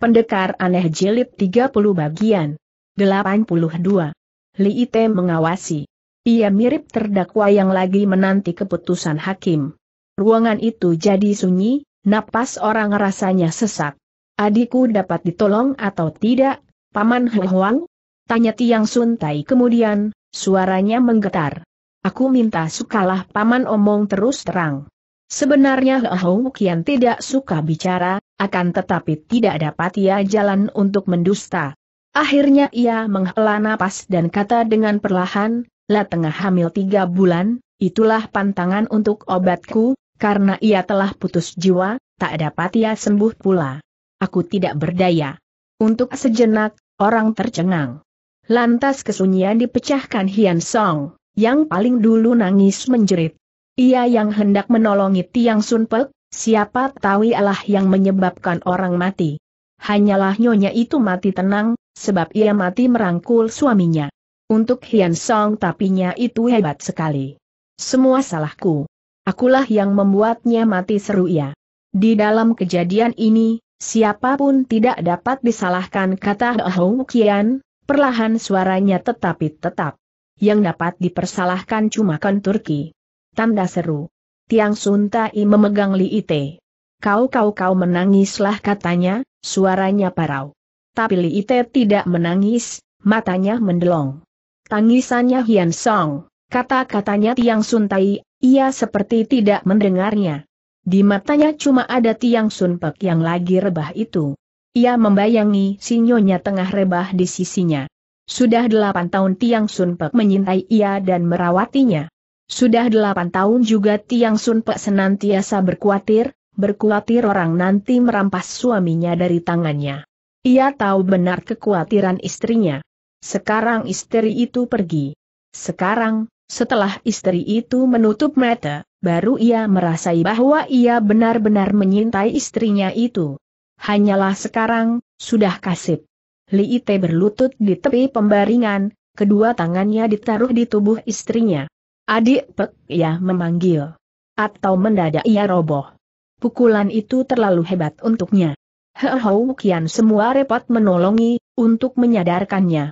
Pendekar aneh jilid 30 bagian 82. Li Ite mengawasi. Ia mirip terdakwa yang lagi menanti keputusan hakim. Ruangan itu jadi sunyi, napas orang rasanya sesak. Adikku dapat ditolong atau tidak, Paman Huang? Tanya Tiang Suntai kemudian, suaranya menggetar. Aku minta sukalah Paman omong terus terang. Sebenarnya Hou Kian tidak suka bicara, akan tetapi tidak dapat ia jalan untuk mendusta. Akhirnya ia menghela napas dan kata dengan perlahan, La tengah hamil tiga bulan, itulah pantangan untuk obatku, karena ia telah putus jiwa, tak dapat ia sembuh pula. Aku tidak berdaya. Untuk sejenak, orang tercengang. Lantas kesunyian dipecahkan Hian Song, yang paling dulu nangis menjerit. Ia yang hendak menolongi Tiang Sunpek, Siapa tahu Allah yang menyebabkan orang mati. Hanyalah nyonya itu mati tenang, sebab ia mati merangkul suaminya. Untuk Hian Song tapinya itu hebat sekali. Semua salahku. Akulah yang membuatnya mati seru ia. Di dalam kejadian ini, siapapun tidak dapat disalahkan kata Hou Kian, perlahan suaranya tetapi tetap. Yang dapat dipersalahkan cuma kan Turki. Tanda seru. Tiang Sun Tai memegang Li Ite. Kau-kau-kau menangislah katanya, suaranya parau. Tapi Li Ite tidak menangis, matanya mendelong. Tangisannya Hian Song, kata-katanya Tiang Sun Tai, ia seperti tidak mendengarnya. Di matanya cuma ada Tiang Sun Sunpek yang lagi rebah itu. Ia membayangi sinyonya tengah rebah di sisinya. Sudah delapan tahun Tiang Sun Sunpek menyintai ia dan merawatinya. Sudah delapan tahun juga Tiang Sun Pek senantiasa berkuatir, berkuatir orang nanti merampas suaminya dari tangannya. Ia tahu benar kekhawatiran istrinya. Sekarang istri itu pergi. Sekarang, setelah istri itu menutup mata, baru ia merasai bahwa ia benar-benar menyintai istrinya itu. Hanyalah sekarang, sudah kasip. Li Ite berlutut di tepi pembaringan, kedua tangannya ditaruh di tubuh istrinya. Adik Pek, ya memanggil. Atau mendadak ia roboh. Pukulan itu terlalu hebat untuknya. Heo Kian semua repot menolongi, untuk menyadarkannya.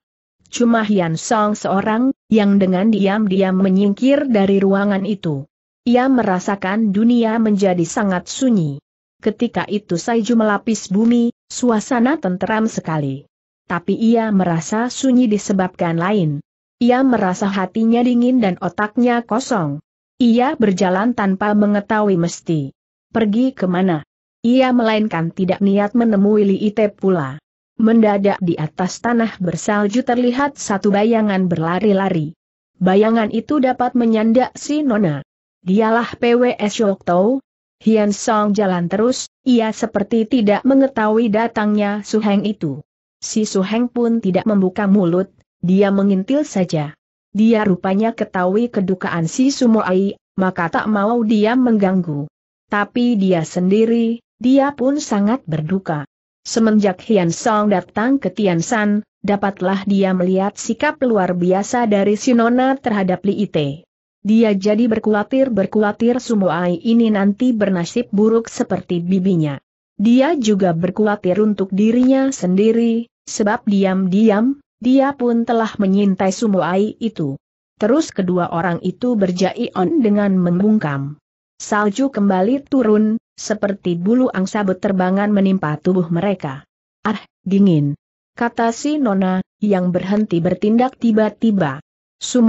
Cuma Hian Song seorang, yang dengan diam-diam menyingkir dari ruangan itu. Ia merasakan dunia menjadi sangat sunyi. Ketika itu Saiju melapis bumi, suasana tenteram sekali. Tapi ia merasa sunyi disebabkan lain. Ia merasa hatinya dingin dan otaknya kosong. Ia berjalan tanpa mengetahui mesti. Pergi ke mana. Ia melainkan tidak niat menemui Li Ite pula. Mendadak di atas tanah bersalju terlihat satu bayangan berlari-lari. Bayangan itu dapat menyandak si Nona. Dialah PWS Yokto. Hian Song jalan terus, ia seperti tidak mengetahui datangnya Suheng itu. Si Suheng pun tidak membuka mulut, dia mengintil saja. Dia rupanya ketahui kedukaan si Sumoai, maka tak mau dia mengganggu. Tapi dia sendiri, dia pun sangat berduka. Semenjak Hian Song datang ke Tian San, dapatlah dia melihat sikap luar biasa dari Sinona terhadap Li Ite. Dia jadi berkulatir-berkulatir Sumoai ini nanti bernasib buruk seperti bibinya. Dia juga berkulatir untuk dirinya sendiri, sebab diam-diam, dia pun telah menyintai ai itu. Terus kedua orang itu on dengan membungkam. Salju kembali turun, seperti bulu angsa beterbangan menimpa tubuh mereka. Ah, dingin. Kata si Nona, yang berhenti bertindak tiba-tiba.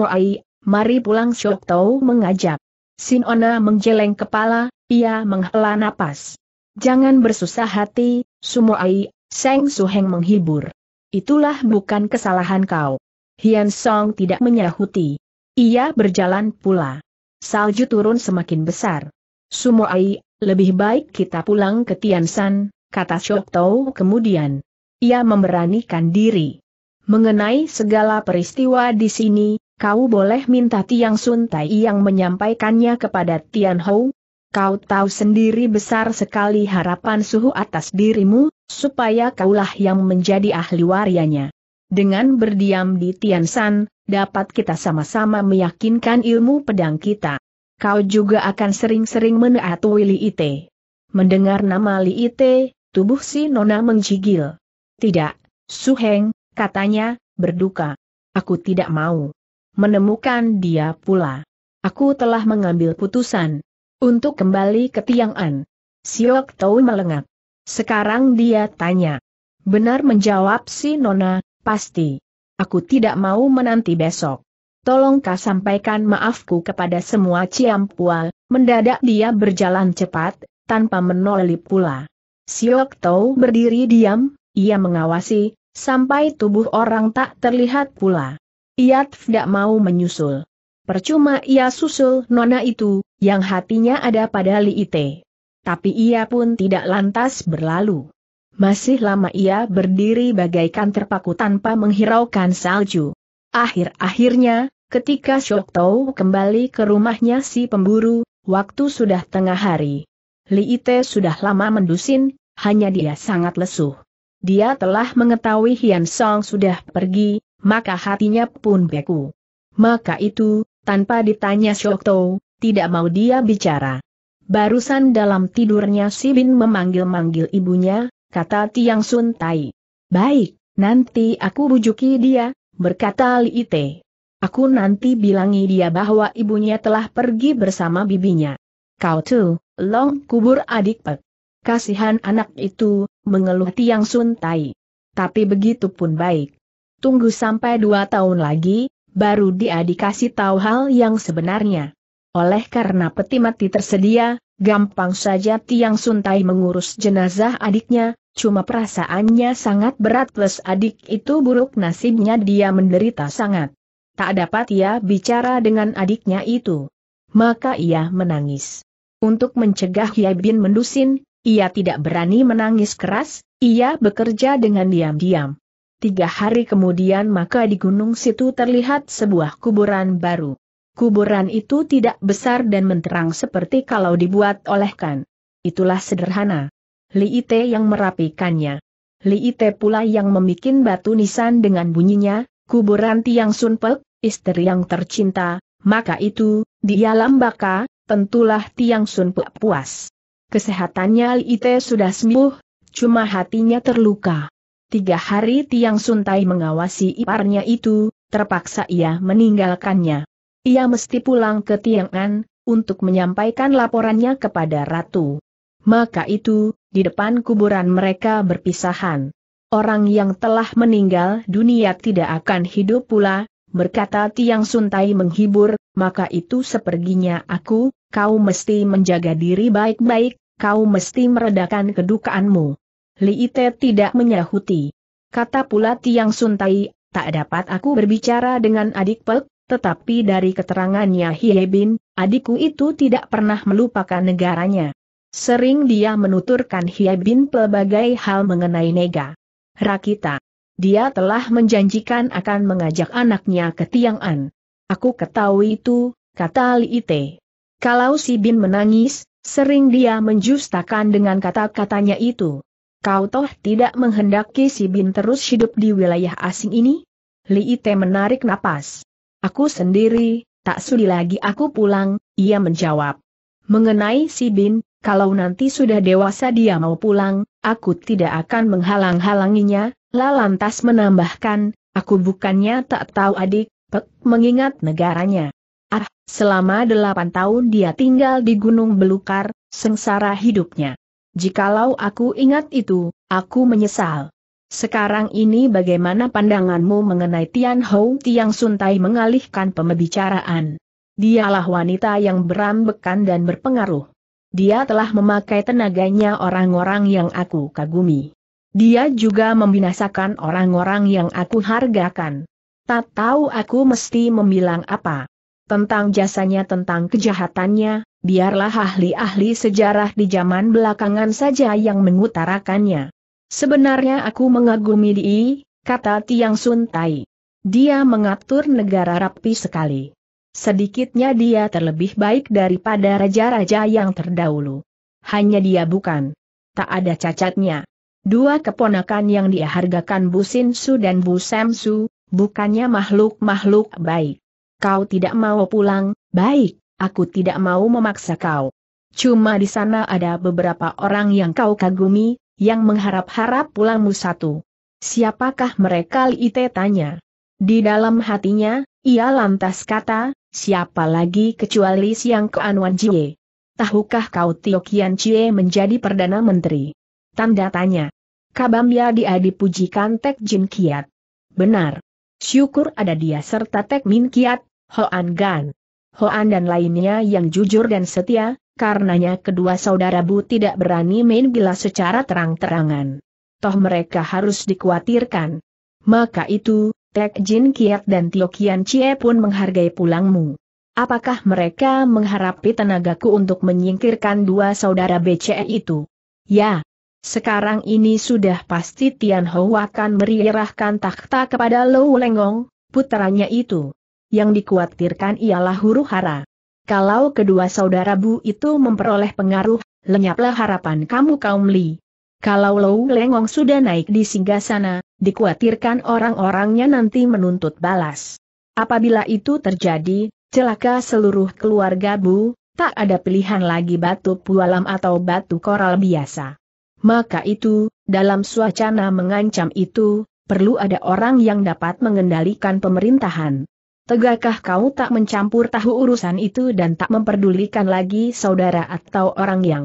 ai, mari pulang Syok Tau mengajak. Si Nona menjeleng kepala, ia menghela napas. Jangan bersusah hati, Sumoai, Seng Suheng menghibur. Itulah bukan kesalahan kau. Hian Song tidak menyahuti. Ia berjalan pula. Salju turun semakin besar. Sumoai, lebih baik kita pulang ke Tiansan, kata Shok Tau kemudian. Ia memberanikan diri. Mengenai segala peristiwa di sini, kau boleh minta Tiang Sun Tai yang menyampaikannya kepada Tian Hou. Kau tahu sendiri besar sekali harapan suhu atas dirimu, supaya kaulah yang menjadi ahli warianya. Dengan berdiam di Tiansan, dapat kita sama-sama meyakinkan ilmu pedang kita. Kau juga akan sering-sering menaatui Li Ite. Mendengar nama Li Ite, tubuh si Nona menggigil. Tidak, Su Heng, katanya, berduka. Aku tidak mau menemukan dia pula. Aku telah mengambil putusan untuk kembali ke Tiang'an. Siok Tau melengak. Sekarang dia tanya. Benar menjawab si Nona, pasti. Aku tidak mau menanti besok. Tolongkah sampaikan maafku kepada semua Ciampua, mendadak dia berjalan cepat, tanpa menoleh pula. Siok Tau berdiri diam, ia mengawasi, sampai tubuh orang tak terlihat pula. Ia tidak mau menyusul. Percuma ia susul nona itu, yang hatinya ada pada Li Ite tapi ia pun tidak lantas berlalu. Masih lama ia berdiri bagaikan terpaku tanpa menghiraukan salju. Akhir-akhirnya, ketika Tau kembali ke rumahnya si pemburu, waktu sudah tengah hari. Li Ite sudah lama mendusin, hanya dia sangat lesu. Dia telah mengetahui Hian Song sudah pergi, maka hatinya pun beku. Maka itu, tanpa ditanya Tau, tidak mau dia bicara. Barusan dalam tidurnya Si Bin memanggil-manggil ibunya, kata Tiang Sun Tai. Baik, nanti aku bujuki dia, berkata Li Ite. Aku nanti bilangi dia bahwa ibunya telah pergi bersama bibinya. Kau tuh, long kubur adik pek. Kasihan anak itu, mengeluh Tiang Sun Tai. Tapi begitu pun baik. Tunggu sampai dua tahun lagi, baru dia dikasih tahu hal yang sebenarnya. Oleh karena peti mati tersedia, gampang saja Tiang Suntai mengurus jenazah adiknya, cuma perasaannya sangat berat plus adik itu buruk nasibnya dia menderita sangat. Tak dapat ia bicara dengan adiknya itu. Maka ia menangis. Untuk mencegah Yabin mendusin, ia tidak berani menangis keras, ia bekerja dengan diam-diam. Tiga hari kemudian maka di gunung situ terlihat sebuah kuburan baru. Kuburan itu tidak besar dan menterang seperti kalau dibuat oleh kan. Itulah sederhana. Li Ite yang merapikannya. Li Ite pula yang memikin batu nisan dengan bunyinya, kuburan Tiang Sunpek, istri yang tercinta, maka itu, dia baka, tentulah Tiang Sunpek puas. Kesehatannya Li Ite sudah sembuh, cuma hatinya terluka. Tiga hari Tiang Suntai mengawasi iparnya itu, terpaksa ia meninggalkannya. Ia mesti pulang ke Tiang'an, untuk menyampaikan laporannya kepada Ratu. Maka itu, di depan kuburan mereka berpisahan. Orang yang telah meninggal dunia tidak akan hidup pula, berkata Tiang Suntai menghibur, maka itu seperginya aku, kau mesti menjaga diri baik-baik, kau mesti meredakan kedukaanmu. Li Ite tidak menyahuti. Kata pula Tiang Suntai, tak dapat aku berbicara dengan adik Pek, tetapi dari keterangannya Bin, adikku itu tidak pernah melupakan negaranya. Sering dia menuturkan Bin pelbagai hal mengenai Nega. Rakita. Dia telah menjanjikan akan mengajak anaknya ke Tiang'an. Aku ketahui itu, kata Li Ite. Kalau si Bin menangis, sering dia menjustakan dengan kata-katanya itu. Kau toh tidak menghendaki si Bin terus hidup di wilayah asing ini? Li Ite menarik napas. Aku sendiri, tak sudi lagi aku pulang, ia menjawab. Mengenai si Bin, kalau nanti sudah dewasa dia mau pulang, aku tidak akan menghalang-halanginya, lantas menambahkan, aku bukannya tak tahu adik, Pek mengingat negaranya. Ah, selama delapan tahun dia tinggal di Gunung Belukar, sengsara hidupnya. Jikalau aku ingat itu, aku menyesal. Sekarang ini bagaimana pandanganmu mengenai Tian Hou Tiang Sun Tai mengalihkan pembicaraan? Dialah wanita yang berambekan dan berpengaruh. Dia telah memakai tenaganya orang-orang yang aku kagumi. Dia juga membinasakan orang-orang yang aku hargakan. Tak tahu aku mesti membilang apa. Tentang jasanya tentang kejahatannya, biarlah ahli-ahli sejarah di zaman belakangan saja yang mengutarakannya. Sebenarnya aku mengagumi Li, kata Tiang Sun Tai. Dia mengatur negara rapi sekali. Sedikitnya dia terlebih baik daripada raja-raja yang terdahulu. Hanya dia bukan. Tak ada cacatnya. Dua keponakan yang dihargakan Bu Su dan Bu Samsu, bukannya makhluk-makhluk baik. Kau tidak mau pulang, baik, aku tidak mau memaksa kau. Cuma di sana ada beberapa orang yang kau kagumi, yang mengharap-harap pulangmu satu. Siapakah mereka Ite tanya. Di dalam hatinya, ia lantas kata, siapa lagi kecuali Siang Keanuan Jie. Tahukah kau Tio Kian menjadi Perdana Menteri? Tanda tanya. Kabamya dia dipujikan Tek Jin Kiat. Benar. Syukur ada dia serta Tek Min Kiat, Hoan Gan. Hoan dan lainnya yang jujur dan setia, Karenanya kedua saudara Bu tidak berani main bila secara terang-terangan. Toh mereka harus dikhawatirkan. Maka itu, Tek Jin Kiat dan Tio Kian Chie pun menghargai pulangmu. Apakah mereka mengharapi tenagaku untuk menyingkirkan dua saudara BCE itu? Ya. Sekarang ini sudah pasti Tian Ho akan merirahkan takhta kepada Lou Lengong, putranya itu. Yang dikhawatirkan ialah huru hara. Kalau kedua saudara Bu itu memperoleh pengaruh, lenyaplah harapan kamu kaum Li. Kalau Lou Lengong sudah naik di singgah sana, dikhawatirkan orang-orangnya nanti menuntut balas. Apabila itu terjadi, celaka seluruh keluarga Bu, tak ada pilihan lagi batu pualam atau batu koral biasa. Maka itu, dalam suasana mengancam itu, perlu ada orang yang dapat mengendalikan pemerintahan. Tegakkah kau tak mencampur tahu urusan itu dan tak memperdulikan lagi saudara atau orang yang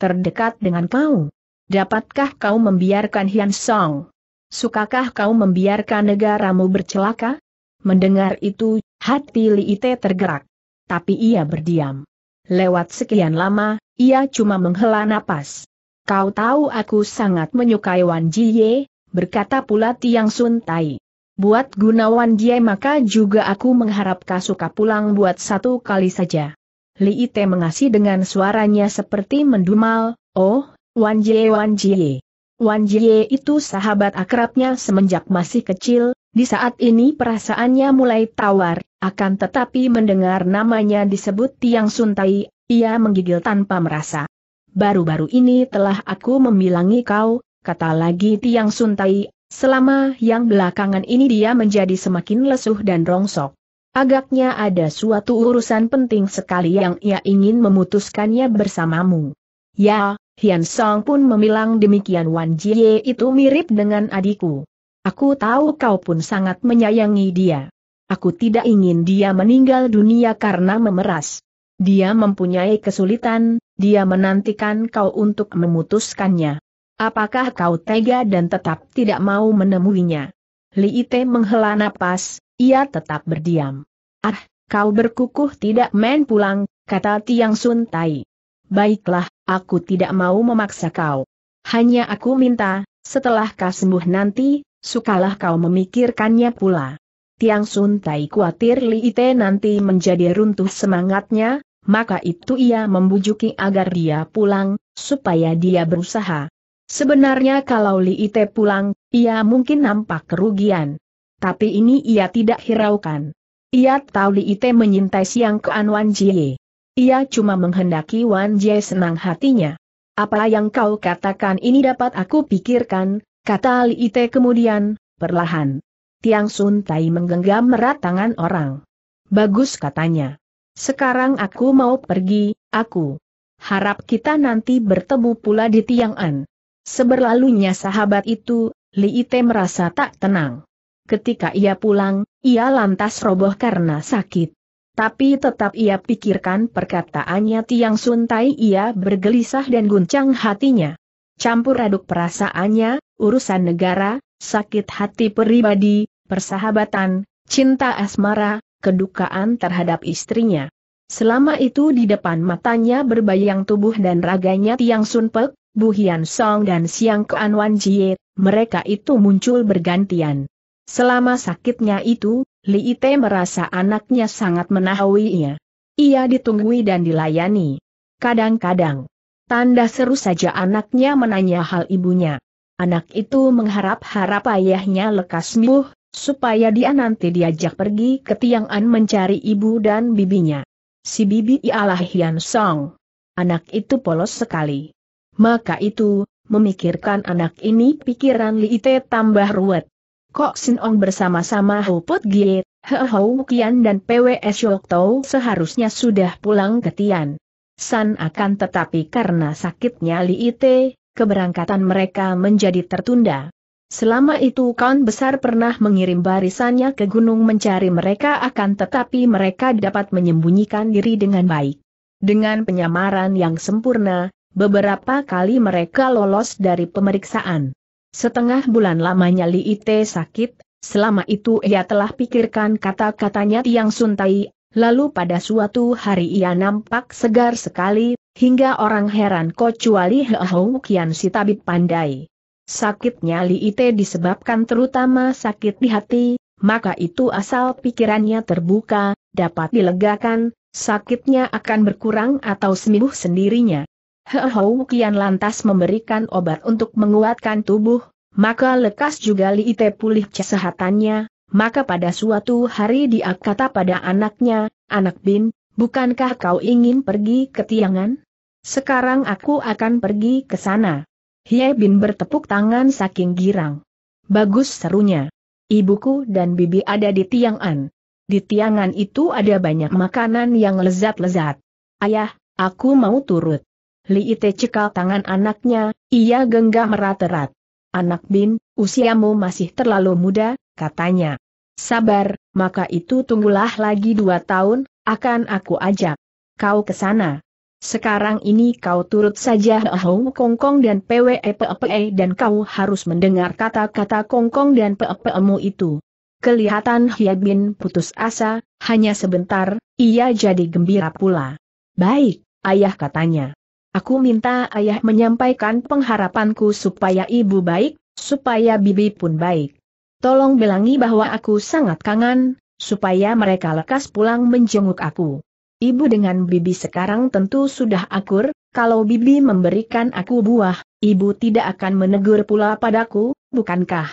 terdekat dengan kau? Dapatkah kau membiarkan Hian Song? Sukakah kau membiarkan negaramu bercelaka? Mendengar itu, hati Li Ite tergerak. Tapi ia berdiam. Lewat sekian lama, ia cuma menghela napas. Kau tahu aku sangat menyukai Wan Jie, berkata pula Tiang Sun Tai. Buat Gunawan Jie maka juga aku mengharap suka pulang buat satu kali saja. Li Ite mengasih dengan suaranya seperti mendumal, oh, Wan Jie Wan Jie. Wan Jie itu sahabat akrabnya semenjak masih kecil, di saat ini perasaannya mulai tawar, akan tetapi mendengar namanya disebut Tiang Suntai, ia menggigil tanpa merasa. Baru-baru ini telah aku membilangi kau, kata lagi Tiang Suntai, Selama yang belakangan ini dia menjadi semakin lesuh dan rongsok. Agaknya ada suatu urusan penting sekali yang ia ingin memutuskannya bersamamu. Ya, Hian Song pun memilang demikian Wan Jie itu mirip dengan adikku. Aku tahu kau pun sangat menyayangi dia. Aku tidak ingin dia meninggal dunia karena memeras. Dia mempunyai kesulitan, dia menantikan kau untuk memutuskannya. Apakah kau tega dan tetap tidak mau menemuinya? Li Ite menghela napas, ia tetap berdiam. Ah, kau berkukuh tidak main pulang, kata Tiang Sun Tai. Baiklah, aku tidak mau memaksa kau. Hanya aku minta, setelah kau sembuh nanti, sukalah kau memikirkannya pula. Tiang Sun Tai khawatir Li Ite nanti menjadi runtuh semangatnya, maka itu ia membujuki agar dia pulang, supaya dia berusaha. Sebenarnya kalau Li Ite pulang, ia mungkin nampak kerugian. Tapi ini ia tidak hiraukan. Ia tahu Li Ite menyintai siang kean Wan Jie. Ia cuma menghendaki Wan Jie senang hatinya. Apa yang kau katakan ini dapat aku pikirkan, kata Li Ite kemudian, perlahan. Tiang Sun Tai menggenggam erat tangan orang. Bagus katanya. Sekarang aku mau pergi, aku. Harap kita nanti bertemu pula di Tiang An. Seberlalunya sahabat itu, Li Ite merasa tak tenang. Ketika ia pulang, ia lantas roboh karena sakit. Tapi tetap ia pikirkan perkataannya Tiang Sun Tai. ia bergelisah dan guncang hatinya. Campur aduk perasaannya, urusan negara, sakit hati pribadi, persahabatan, cinta asmara, kedukaan terhadap istrinya. Selama itu di depan matanya berbayang tubuh dan raganya Tiang Sun Pek, Bu Hian Song dan Siang Kuan Wan Jie, mereka itu muncul bergantian. Selama sakitnya itu, Li Ite merasa anaknya sangat menahuinya. Ia ditunggui dan dilayani. Kadang-kadang, tanda seru saja anaknya menanya hal ibunya. Anak itu mengharap-harap ayahnya lekas sembuh, supaya dia nanti diajak pergi ke Tiang'an mencari ibu dan bibinya. Si bibi ialah Hian Song. Anak itu polos sekali maka itu, memikirkan anak ini pikiran Li Ite tambah ruwet. Kok Sin Ong bersama-sama Ho Pot Gie, He Ho Kian dan PWS Yok Tau seharusnya sudah pulang ke Tian. San akan tetapi karena sakitnya Li Ite, keberangkatan mereka menjadi tertunda. Selama itu kawan besar pernah mengirim barisannya ke gunung mencari mereka akan tetapi mereka dapat menyembunyikan diri dengan baik. Dengan penyamaran yang sempurna, Beberapa kali mereka lolos dari pemeriksaan. Setengah bulan lamanya Li Ite sakit, selama itu ia telah pikirkan kata-katanya Tiang Suntai, lalu pada suatu hari ia nampak segar sekali, hingga orang heran kecuali Hou Kian si tabib pandai. Sakitnya Li Ite disebabkan terutama sakit di hati, maka itu asal pikirannya terbuka, dapat dilegakan, sakitnya akan berkurang atau sembuh sendirinya. Hou Kian lantas memberikan obat untuk menguatkan tubuh, maka lekas juga Li Ite pulih kesehatannya, maka pada suatu hari dia kata pada anaknya, Anak Bin, bukankah kau ingin pergi ke Tiangan? Sekarang aku akan pergi ke sana. Hiei Bin bertepuk tangan saking girang. Bagus serunya. Ibuku dan bibi ada di Tiangan. Di Tiangan itu ada banyak makanan yang lezat-lezat. Ayah, aku mau turut. Li Ite cekal tangan anaknya, ia genggam erat-erat. Anak Bin, usiamu masih terlalu muda, katanya. Sabar, maka itu tunggulah lagi dua tahun, akan aku ajak. Kau ke sana. Sekarang ini kau turut saja Hong Kongkong dan PWEPEPE e e dan kau harus mendengar kata-kata Kongkong dan PPE-mu e itu. Kelihatan bin putus asa, hanya sebentar, ia jadi gembira pula. Baik, ayah katanya. Aku minta ayah menyampaikan pengharapanku supaya ibu baik, supaya bibi pun baik. Tolong bilangi bahwa aku sangat kangen, supaya mereka lekas pulang menjenguk aku. Ibu dengan bibi sekarang tentu sudah akur, kalau bibi memberikan aku buah, ibu tidak akan menegur pula padaku, bukankah?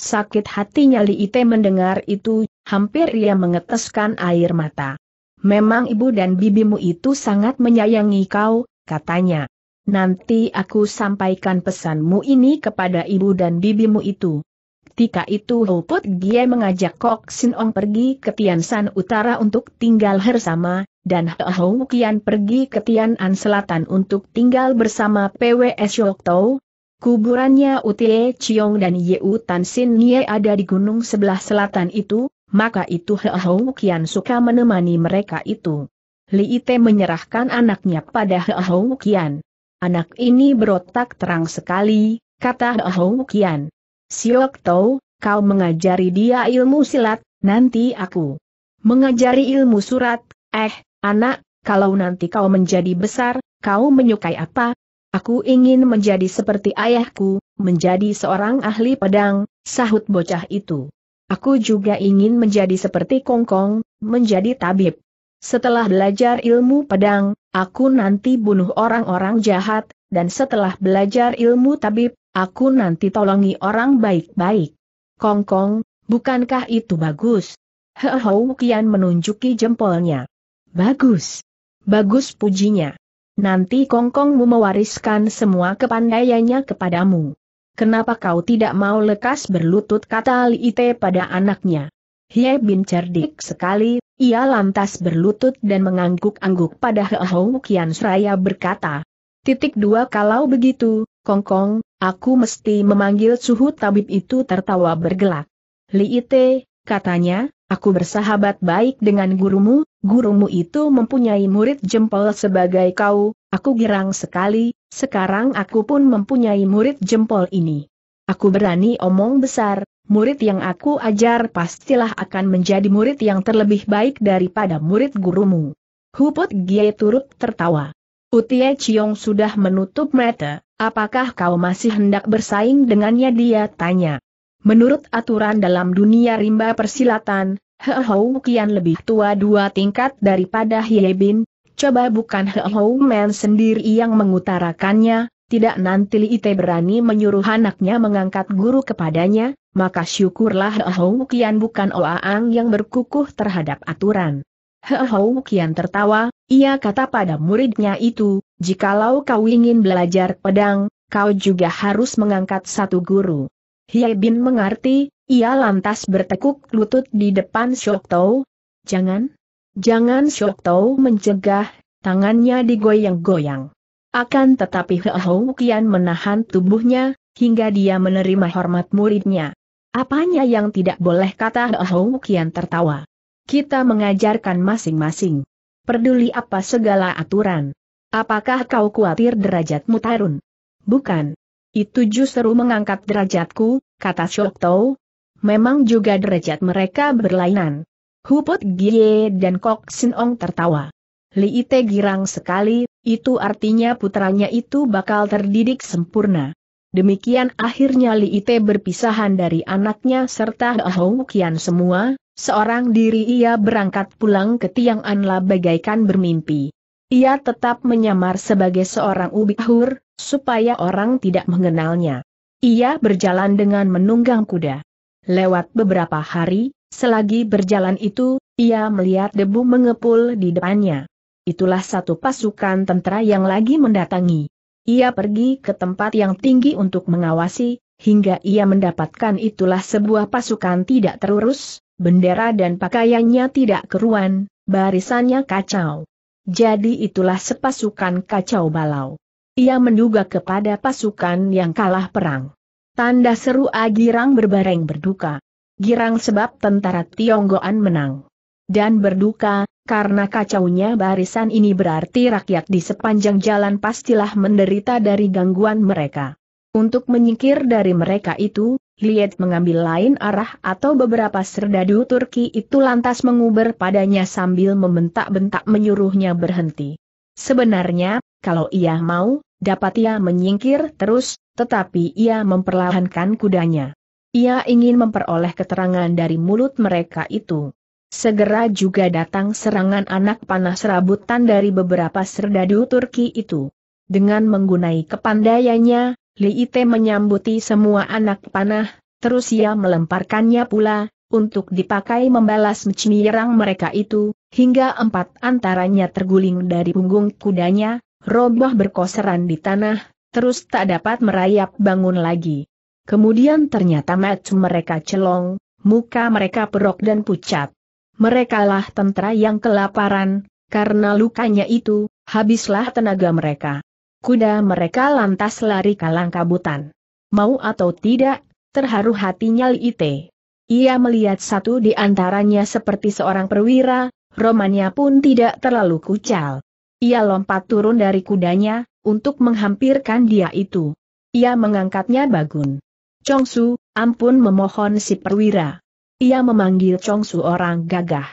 Sakit hatinya Li Ite mendengar itu, hampir ia mengeteskan air mata. Memang ibu dan bibimu itu sangat menyayangi kau, katanya. Nanti aku sampaikan pesanmu ini kepada ibu dan bibimu itu. Ketika itu Huput Gie mengajak Kok Sin Ong pergi ke Tiansan Utara untuk tinggal bersama, dan Hou Kian pergi ke Tianan Selatan untuk tinggal bersama PWS Yok Tau. Kuburannya Utie Chiong dan Yeu Tan Sin Nie ada di gunung sebelah selatan itu, maka itu Hou Kian suka menemani mereka itu. Li Ite menyerahkan anaknya pada Hou Kian. Anak ini berotak terang sekali, kata Hou Kian. Siok Tau, kau mengajari dia ilmu silat, nanti aku mengajari ilmu surat, eh, anak, kalau nanti kau menjadi besar, kau menyukai apa? Aku ingin menjadi seperti ayahku, menjadi seorang ahli pedang, sahut bocah itu. Aku juga ingin menjadi seperti Kongkong, menjadi tabib. Setelah belajar ilmu pedang, aku nanti bunuh orang-orang jahat, dan setelah belajar ilmu tabib, aku nanti tolongi orang baik-baik. Kongkong, bukankah itu bagus? Hehehe, Kian menunjuki jempolnya. Bagus. Bagus pujinya. Nanti Kongkongmu mewariskan semua kepandaiannya kepadamu. Kenapa kau tidak mau lekas berlutut kata Li Ite pada anaknya? Hie Bin cerdik sekali, ia lantas berlutut dan mengangguk-angguk pada Hou Kian Seraya berkata, Titik dua kalau begitu, Kongkong, aku mesti memanggil suhu tabib itu tertawa bergelak. Li Ite, katanya, aku bersahabat baik dengan gurumu, gurumu itu mempunyai murid jempol sebagai kau, aku girang sekali, sekarang aku pun mempunyai murid jempol ini. Aku berani omong besar, murid yang aku ajar pastilah akan menjadi murid yang terlebih baik daripada murid gurumu. Huput Gie turut tertawa. Utie Chiong sudah menutup mata, apakah kau masih hendak bersaing dengannya dia tanya. Menurut aturan dalam dunia rimba persilatan, He Hou Kian lebih tua dua tingkat daripada Hye Bin, coba bukan He Hou Men sendiri yang mengutarakannya, tidak nanti Li Ite berani menyuruh anaknya mengangkat guru kepadanya, maka syukurlah Hou Kian bukan Oaang yang berkukuh terhadap aturan. Hou Kian tertawa, ia kata pada muridnya itu, jikalau kau ingin belajar pedang, kau juga harus mengangkat satu guru. Hiei Bin mengerti, ia lantas bertekuk lutut di depan Shok Tau. Jangan, jangan Shok Tau mencegah, tangannya digoyang-goyang. Akan tetapi Hou Kian menahan tubuhnya, hingga dia menerima hormat muridnya. Apanya yang tidak boleh kata Hou Kian tertawa. Kita mengajarkan masing-masing. Peduli apa segala aturan. Apakah kau khawatir derajatmu tarun? Bukan. Itu justru mengangkat derajatku, kata Shok Tau. Memang juga derajat mereka berlainan. Huput Gie dan Kok Sin Ong tertawa. Li Ite girang sekali, itu artinya putranya itu bakal terdidik sempurna. Demikian akhirnya Li Ite berpisahan dari anaknya serta Hou Kian semua, seorang diri ia berangkat pulang ke Tiang Anla bagaikan bermimpi. Ia tetap menyamar sebagai seorang ubihur, supaya orang tidak mengenalnya. Ia berjalan dengan menunggang kuda. Lewat beberapa hari, selagi berjalan itu, ia melihat debu mengepul di depannya itulah satu pasukan tentara yang lagi mendatangi. Ia pergi ke tempat yang tinggi untuk mengawasi, hingga ia mendapatkan itulah sebuah pasukan tidak terurus, bendera dan pakaiannya tidak keruan, barisannya kacau. Jadi itulah sepasukan kacau balau. Ia menduga kepada pasukan yang kalah perang. Tanda seru A Girang berbareng berduka. Girang sebab tentara Tionggoan menang dan berduka, karena kacaunya barisan ini berarti rakyat di sepanjang jalan pastilah menderita dari gangguan mereka. Untuk menyingkir dari mereka itu, Liet mengambil lain arah atau beberapa serdadu Turki itu lantas menguber padanya sambil membentak-bentak menyuruhnya berhenti. Sebenarnya, kalau ia mau, dapat ia menyingkir terus, tetapi ia memperlahankan kudanya. Ia ingin memperoleh keterangan dari mulut mereka itu. Segera juga datang serangan anak panah serabutan dari beberapa serdadu Turki itu. Dengan menggunai kepandaiannya, Li Liite menyambuti semua anak panah, terus ia melemparkannya pula, untuk dipakai membalas menyerang mereka itu, hingga empat antaranya terguling dari punggung kudanya, roboh berkoseran di tanah, terus tak dapat merayap bangun lagi. Kemudian ternyata mata mereka celong, muka mereka perok dan pucat. Merekalah tentara yang kelaparan, karena lukanya itu, habislah tenaga mereka. Kuda mereka lantas lari kalang kabutan. Mau atau tidak, terharu hatinya Liite. Ia melihat satu di antaranya seperti seorang perwira, romannya pun tidak terlalu kucal. Ia lompat turun dari kudanya, untuk menghampirkan dia itu. Ia mengangkatnya bagun. Chongsu, ampun memohon si perwira. Ia memanggil Chong Su orang gagah.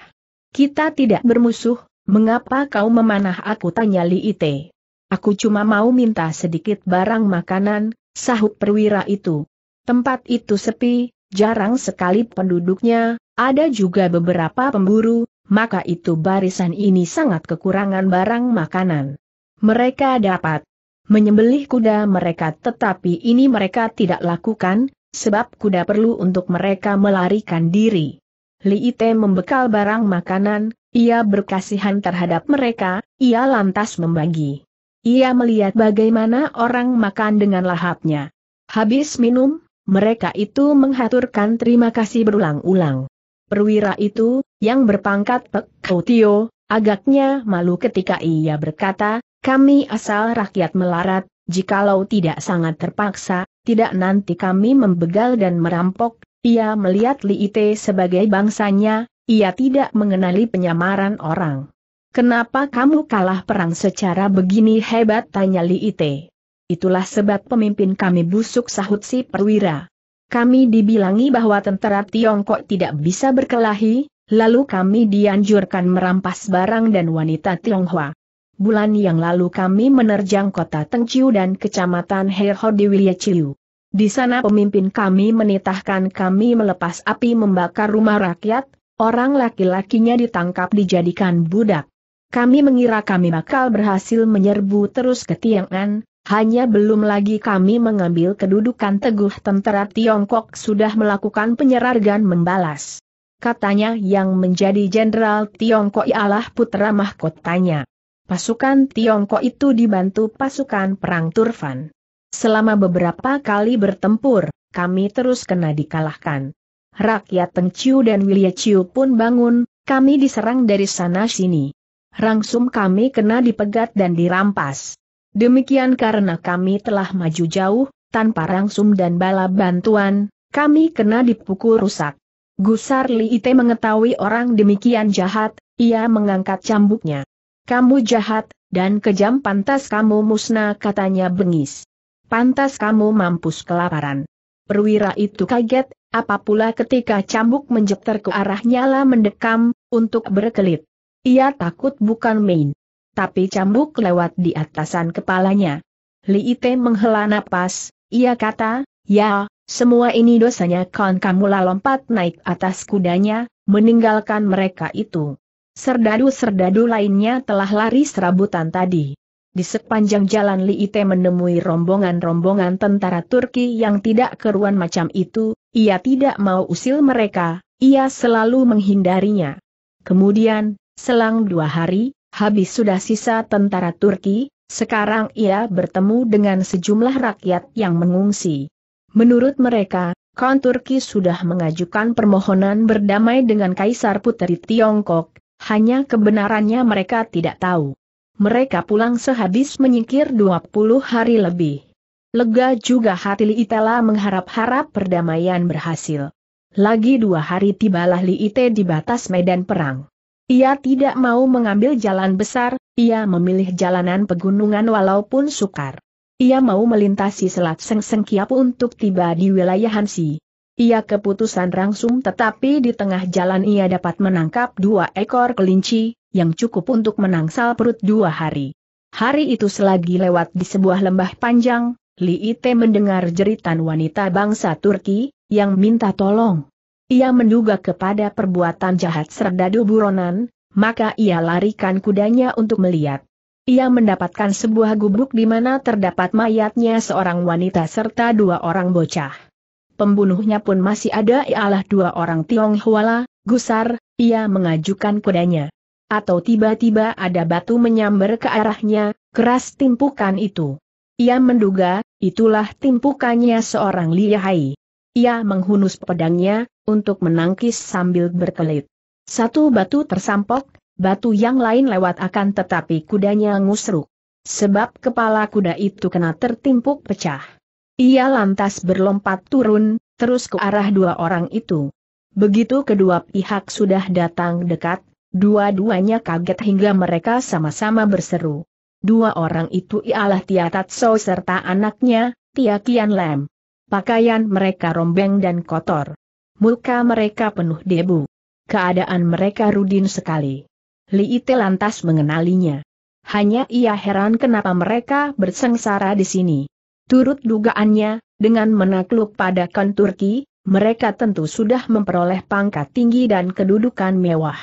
Kita tidak bermusuh, mengapa kau memanah aku tanya Li Ite. Aku cuma mau minta sedikit barang makanan, sahut perwira itu. Tempat itu sepi, jarang sekali penduduknya, ada juga beberapa pemburu, maka itu barisan ini sangat kekurangan barang makanan. Mereka dapat menyembelih kuda mereka tetapi ini mereka tidak lakukan, sebab kuda perlu untuk mereka melarikan diri. Li Ite membekal barang makanan, ia berkasihan terhadap mereka, ia lantas membagi. Ia melihat bagaimana orang makan dengan lahapnya. Habis minum, mereka itu menghaturkan terima kasih berulang-ulang. Perwira itu, yang berpangkat Pek Kautio, agaknya malu ketika ia berkata, kami asal rakyat melarat, jikalau tidak sangat terpaksa, tidak nanti kami membegal dan merampok, ia melihat Li Ite sebagai bangsanya, ia tidak mengenali penyamaran orang. Kenapa kamu kalah perang secara begini hebat tanya Li Ite. Itulah sebab pemimpin kami busuk sahut si perwira. Kami dibilangi bahwa tentara Tiongkok tidak bisa berkelahi, lalu kami dianjurkan merampas barang dan wanita Tionghoa bulan yang lalu kami menerjang kota Tengciu dan kecamatan Herho di wilayah Ciu. Di sana pemimpin kami menitahkan kami melepas api membakar rumah rakyat, orang laki-lakinya ditangkap dijadikan budak. Kami mengira kami bakal berhasil menyerbu terus ke Tiangan, hanya belum lagi kami mengambil kedudukan teguh tentara Tiongkok sudah melakukan penyerangan membalas. Katanya yang menjadi jenderal Tiongkok ialah putra mahkotanya pasukan Tiongkok itu dibantu pasukan perang Turfan. Selama beberapa kali bertempur, kami terus kena dikalahkan. Rakyat Tengciu dan Wilia Ciu pun bangun, kami diserang dari sana-sini. Rangsum kami kena dipegat dan dirampas. Demikian karena kami telah maju jauh, tanpa rangsum dan bala bantuan, kami kena dipukul rusak. Gusar Li Ite mengetahui orang demikian jahat, ia mengangkat cambuknya. Kamu jahat, dan kejam pantas kamu musnah katanya bengis. Pantas kamu mampus kelaparan. Perwira itu kaget, apa pula ketika cambuk menjekter ke arah nyala mendekam, untuk berkelit. Ia takut bukan main. Tapi cambuk lewat di atasan kepalanya. Li Ite menghela napas, ia kata, ya, semua ini dosanya kan kamu lompat naik atas kudanya, meninggalkan mereka itu. Serdadu-serdadu lainnya telah lari serabutan tadi. Di sepanjang jalan Li Ite menemui rombongan-rombongan tentara Turki yang tidak keruan macam itu, ia tidak mau usil mereka, ia selalu menghindarinya. Kemudian, selang dua hari, habis sudah sisa tentara Turki, sekarang ia bertemu dengan sejumlah rakyat yang mengungsi. Menurut mereka, kaum Turki sudah mengajukan permohonan berdamai dengan Kaisar Puteri Tiongkok, hanya kebenarannya mereka tidak tahu. Mereka pulang sehabis menyingkir 20 hari lebih. Lega juga hati Li Itela mengharap-harap perdamaian berhasil. Lagi dua hari tibalah Li Ite di batas medan perang. Ia tidak mau mengambil jalan besar, ia memilih jalanan pegunungan walaupun sukar. Ia mau melintasi Selat Seng Sengkiap untuk tiba di wilayah Hansi. Ia keputusan langsung tetapi di tengah jalan ia dapat menangkap dua ekor kelinci, yang cukup untuk menangsal perut dua hari. Hari itu selagi lewat di sebuah lembah panjang, Li Ite mendengar jeritan wanita bangsa Turki, yang minta tolong. Ia menduga kepada perbuatan jahat serdadu buronan, maka ia larikan kudanya untuk melihat. Ia mendapatkan sebuah gubuk di mana terdapat mayatnya seorang wanita serta dua orang bocah. Pembunuhnya pun masih ada ialah dua orang Tionghoa, gusar, ia mengajukan kudanya. Atau tiba-tiba ada batu menyambar ke arahnya, keras timpukan itu. Ia menduga, itulah timpukannya seorang lihai. Ia menghunus pedangnya, untuk menangkis sambil berkelit. Satu batu tersampok, batu yang lain lewat akan tetapi kudanya ngusruk. Sebab kepala kuda itu kena tertimpuk pecah. Ia lantas berlompat turun, terus ke arah dua orang itu. Begitu kedua pihak sudah datang dekat, dua-duanya kaget hingga mereka sama-sama berseru. Dua orang itu ialah Tia Tatso serta anaknya, Tia Kian Lam. Pakaian mereka rombeng dan kotor. Muka mereka penuh debu. Keadaan mereka rudin sekali. Li Ite lantas mengenalinya. Hanya ia heran kenapa mereka bersengsara di sini. Turut dugaannya, dengan menakluk pada kan Turki, mereka tentu sudah memperoleh pangkat tinggi dan kedudukan mewah.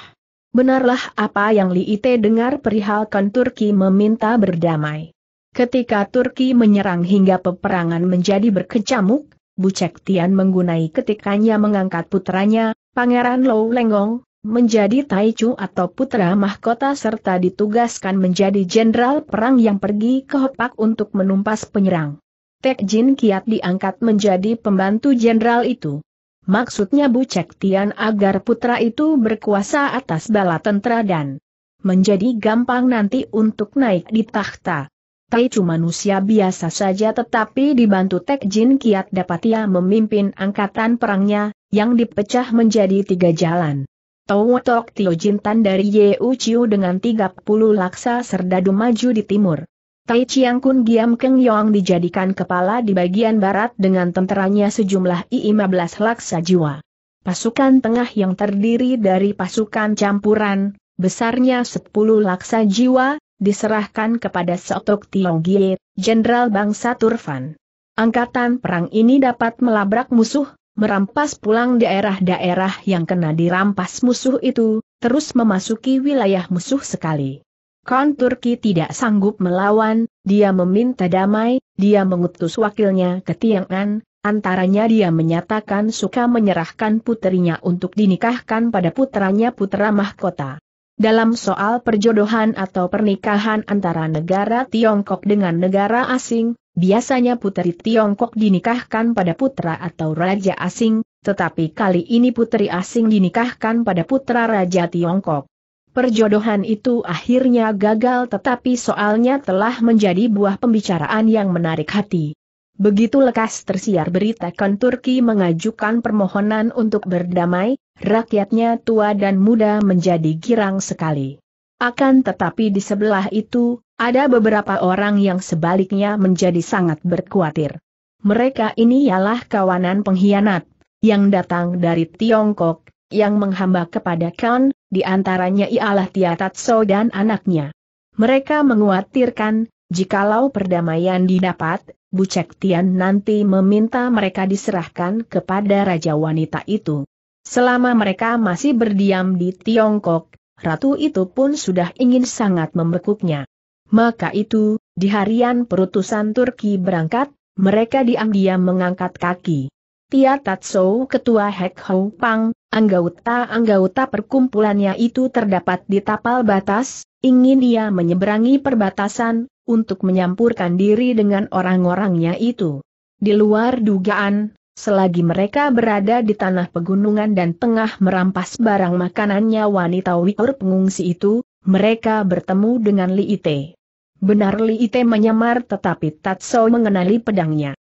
Benarlah apa yang Li Ite dengar perihal Kan Turki meminta berdamai. Ketika Turki menyerang hingga peperangan menjadi berkecamuk, Bucek Tian menggunai ketikannya mengangkat putranya, Pangeran Lou Lengong, menjadi Taichu atau putra mahkota serta ditugaskan menjadi jenderal perang yang pergi ke Hopak untuk menumpas penyerang. Tek Jin Kiat diangkat menjadi pembantu jenderal itu. Maksudnya Bu Cek Tian agar putra itu berkuasa atas bala tentara dan menjadi gampang nanti untuk naik di tahta. Tai cuma manusia biasa saja tetapi dibantu Tek Jin Kiat dapat ia memimpin angkatan perangnya, yang dipecah menjadi tiga jalan. Tok Tio Jintan dari Yeu Chiu dengan 30 laksa serdadu maju di timur. Tai Chiang Kun Giam Keng Yong dijadikan kepala di bagian barat dengan tenteranya sejumlah I-15 laksa jiwa. Pasukan tengah yang terdiri dari pasukan campuran, besarnya 10 laksa jiwa, diserahkan kepada Sotok Tiong Gie, Jenderal Bangsa Turfan. Angkatan perang ini dapat melabrak musuh, merampas pulang daerah-daerah yang kena dirampas musuh itu, terus memasuki wilayah musuh sekali. Kan Turki tidak sanggup melawan, dia meminta damai, dia mengutus wakilnya ke Tiangan, antaranya dia menyatakan suka menyerahkan putrinya untuk dinikahkan pada putranya putra mahkota. Dalam soal perjodohan atau pernikahan antara negara Tiongkok dengan negara asing, biasanya putri Tiongkok dinikahkan pada putra atau raja asing, tetapi kali ini putri asing dinikahkan pada putra raja Tiongkok. Perjodohan itu akhirnya gagal tetapi soalnya telah menjadi buah pembicaraan yang menarik hati. Begitu lekas tersiar berita kan Turki mengajukan permohonan untuk berdamai, rakyatnya tua dan muda menjadi girang sekali. Akan tetapi di sebelah itu, ada beberapa orang yang sebaliknya menjadi sangat berkuatir. Mereka ini ialah kawanan pengkhianat, yang datang dari Tiongkok, yang menghamba kepada Khan, di antaranya ialah Tatso dan anaknya. Mereka menguatirkan, jikalau perdamaian didapat, Bucek Tian nanti meminta mereka diserahkan kepada Raja Wanita itu. Selama mereka masih berdiam di Tiongkok, ratu itu pun sudah ingin sangat membekuknya. Maka itu, di harian perutusan Turki berangkat, mereka diam-diam mengangkat kaki. Tia Tatso Ketua Hek Hong Pang, anggota-anggota perkumpulannya itu terdapat di tapal batas, ingin ia menyeberangi perbatasan, untuk menyampurkan diri dengan orang-orangnya itu. Di luar dugaan, Selagi mereka berada di tanah pegunungan dan tengah merampas barang makanannya wanita Wikur pengungsi itu, mereka bertemu dengan Li Ite. Benar Li Ite menyamar tetapi Tatso mengenali pedangnya.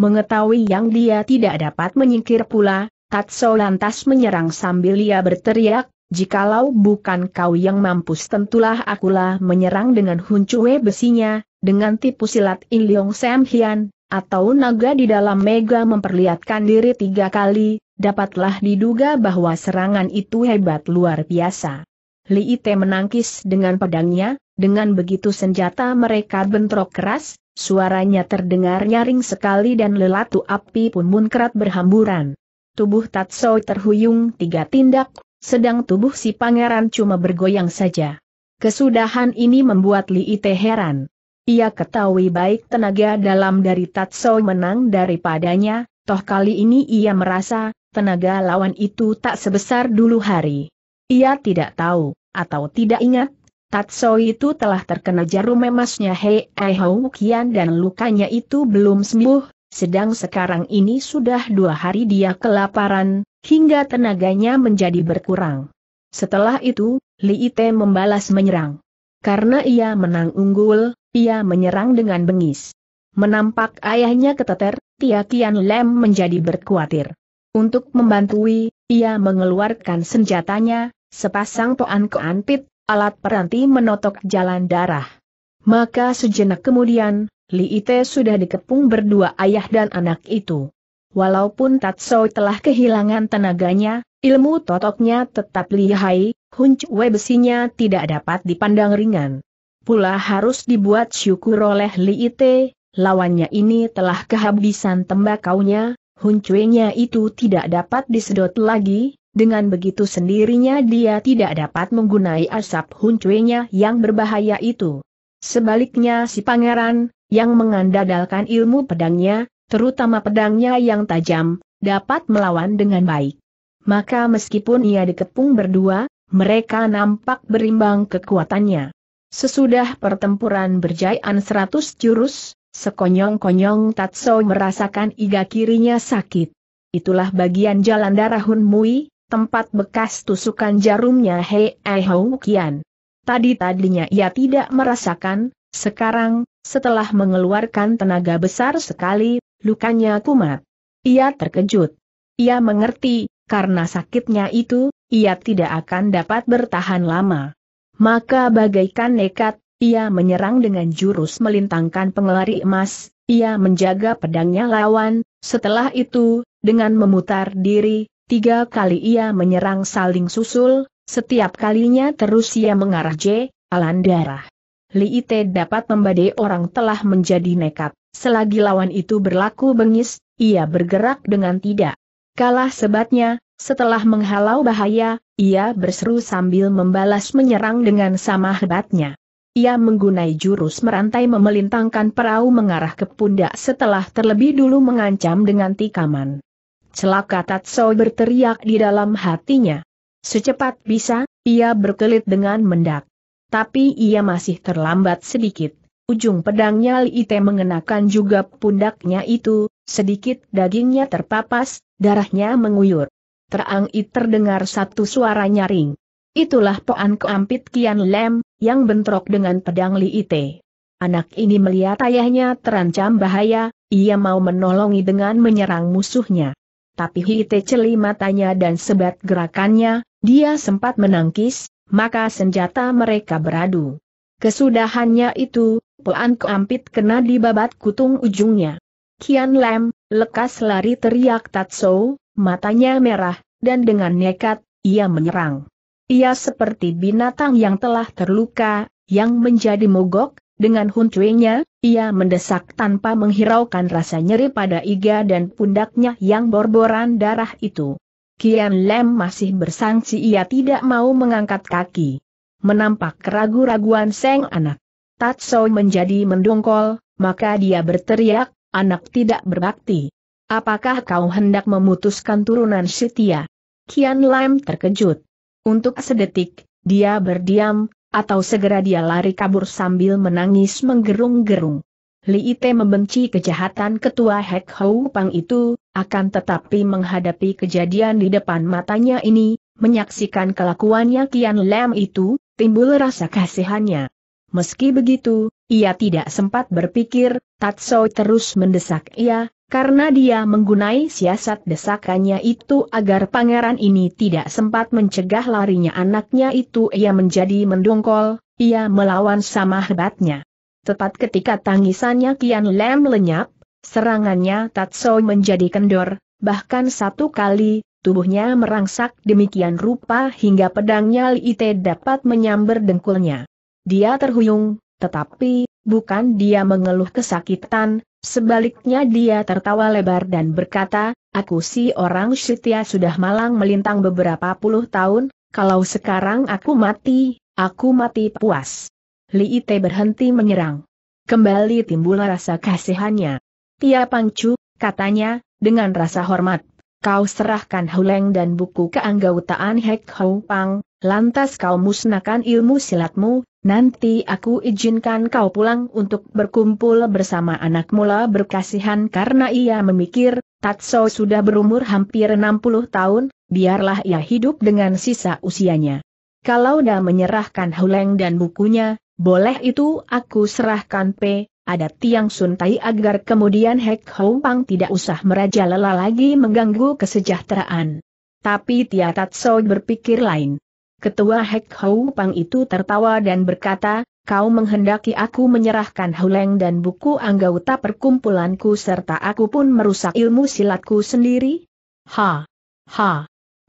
Mengetahui yang dia tidak dapat menyingkir pula, Tatso lantas menyerang sambil ia berteriak, Jikalau bukan kau yang mampus tentulah akulah menyerang dengan huncue besinya, dengan tipu silat Leong Sam Hian, atau naga di dalam mega memperlihatkan diri tiga kali, dapatlah diduga bahwa serangan itu hebat luar biasa. Li Ite menangkis dengan pedangnya, dengan begitu senjata mereka bentrok keras, suaranya terdengar nyaring sekali dan lelatu api pun munkrat berhamburan. Tubuh Tatso terhuyung tiga tindak, sedang tubuh si pangeran cuma bergoyang saja. Kesudahan ini membuat Li Ite heran. Ia ketahui baik tenaga dalam dari Tatso menang daripadanya, toh kali ini ia merasa, tenaga lawan itu tak sebesar dulu hari. Ia tidak tahu, atau tidak ingat, Tatso itu telah terkena jarum emasnya Hei Hou Kian dan lukanya itu belum sembuh, sedang sekarang ini sudah dua hari dia kelaparan, hingga tenaganya menjadi berkurang. Setelah itu, Li Ite membalas menyerang. Karena ia menang unggul, ia menyerang dengan bengis. Menampak ayahnya keteter, Tia Kian Lem menjadi berkuatir. Untuk membantui, ia mengeluarkan senjatanya, sepasang poan pit alat peranti menotok jalan darah. Maka sejenak kemudian, Li Ite sudah dikepung berdua ayah dan anak itu. Walaupun Tatso telah kehilangan tenaganya, ilmu totoknya tetap lihai, huncue besinya tidak dapat dipandang ringan. Pula harus dibuat syukur oleh Li Ite, lawannya ini telah kehabisan tembakaunya, huncunya itu tidak dapat disedot lagi, dengan begitu sendirinya dia tidak dapat menggunai asap huncuenya yang berbahaya itu. Sebaliknya si pangeran, yang mengandalkan ilmu pedangnya, terutama pedangnya yang tajam, dapat melawan dengan baik. Maka meskipun ia dikepung berdua, mereka nampak berimbang kekuatannya. Sesudah pertempuran berjayaan seratus jurus, sekonyong-konyong Tatso merasakan iga kirinya sakit. Itulah bagian jalan darah Hun Mui, tempat bekas tusukan jarumnya Hei Hou Kian. Tadi-tadinya ia tidak merasakan, sekarang, setelah mengeluarkan tenaga besar sekali, lukanya kumat. Ia terkejut. Ia mengerti, karena sakitnya itu, ia tidak akan dapat bertahan lama. Maka bagaikan nekat, ia menyerang dengan jurus melintangkan pengelari emas, ia menjaga pedangnya lawan, setelah itu, dengan memutar diri, Tiga kali ia menyerang saling susul, setiap kalinya terus ia mengarah J, alan darah. Li Ite dapat membadai orang telah menjadi nekat, selagi lawan itu berlaku bengis, ia bergerak dengan tidak. Kalah sebatnya, setelah menghalau bahaya, ia berseru sambil membalas menyerang dengan sama hebatnya. Ia menggunai jurus merantai memelintangkan perahu mengarah ke pundak setelah terlebih dulu mengancam dengan tikaman. Celaka Tatso berteriak di dalam hatinya. Secepat bisa, ia berkelit dengan mendak. Tapi ia masih terlambat sedikit. Ujung pedangnya Liite mengenakan juga pundaknya itu, sedikit dagingnya terpapas, darahnya menguyur. Terang It terdengar satu suara nyaring. Itulah Poan Keampit Kian Lem, yang bentrok dengan pedang Liite. Anak ini melihat ayahnya terancam bahaya, ia mau menolongi dengan menyerang musuhnya tapi Hite celi matanya dan sebat gerakannya, dia sempat menangkis, maka senjata mereka beradu. Kesudahannya itu, Pean Keampit kena dibabat kutung ujungnya. Kian Lem, lekas lari teriak Tatso, matanya merah, dan dengan nekat, ia menyerang. Ia seperti binatang yang telah terluka, yang menjadi mogok, dengan huncuenya, ia mendesak tanpa menghiraukan rasa nyeri pada iga dan pundaknya yang borboran darah itu. Kian Lem masih bersangsi ia tidak mau mengangkat kaki. Menampak keragu-raguan seng anak. Tatso menjadi mendongkol, maka dia berteriak, anak tidak berbakti. Apakah kau hendak memutuskan turunan Setia? Kian Lem terkejut. Untuk sedetik, dia berdiam, atau segera dia lari kabur sambil menangis menggerung-gerung. Li Ite membenci kejahatan ketua Hek Hou Pang itu, akan tetapi menghadapi kejadian di depan matanya ini, menyaksikan kelakuannya Kian Lam itu, timbul rasa kasihannya. Meski begitu, ia tidak sempat berpikir, Tatsou terus mendesak ia, karena dia menggunai siasat desakannya itu agar pangeran ini tidak sempat mencegah larinya anaknya itu ia menjadi mendongkol, ia melawan sama hebatnya. Tepat ketika tangisannya kian lem lenyap, serangannya Tatso menjadi kendor, bahkan satu kali, tubuhnya merangsak demikian rupa hingga pedangnya Liite dapat menyambar dengkulnya. Dia terhuyung, tetapi, bukan dia mengeluh kesakitan, sebaliknya dia tertawa lebar dan berkata, aku si orang Syitia sudah malang melintang beberapa puluh tahun, kalau sekarang aku mati, aku mati puas. Li Ite berhenti menyerang. Kembali timbul rasa kasihannya. Tia Pangcu, katanya, dengan rasa hormat kau serahkan Huleng dan buku keanggautaan Hek Hou Pang, lantas kau musnahkan ilmu silatmu, nanti aku izinkan kau pulang untuk berkumpul bersama anak mula berkasihan karena ia memikir, Tatso sudah berumur hampir 60 tahun, biarlah ia hidup dengan sisa usianya. Kalau dah menyerahkan Huleng dan bukunya, boleh itu aku serahkan P ada tiang suntai agar kemudian Hek Hou Pang tidak usah merajalela lagi mengganggu kesejahteraan. Tapi Tia So berpikir lain. Ketua Hek Hou Pang itu tertawa dan berkata, kau menghendaki aku menyerahkan Huleng dan buku anggota perkumpulanku serta aku pun merusak ilmu silatku sendiri? Ha! Ha!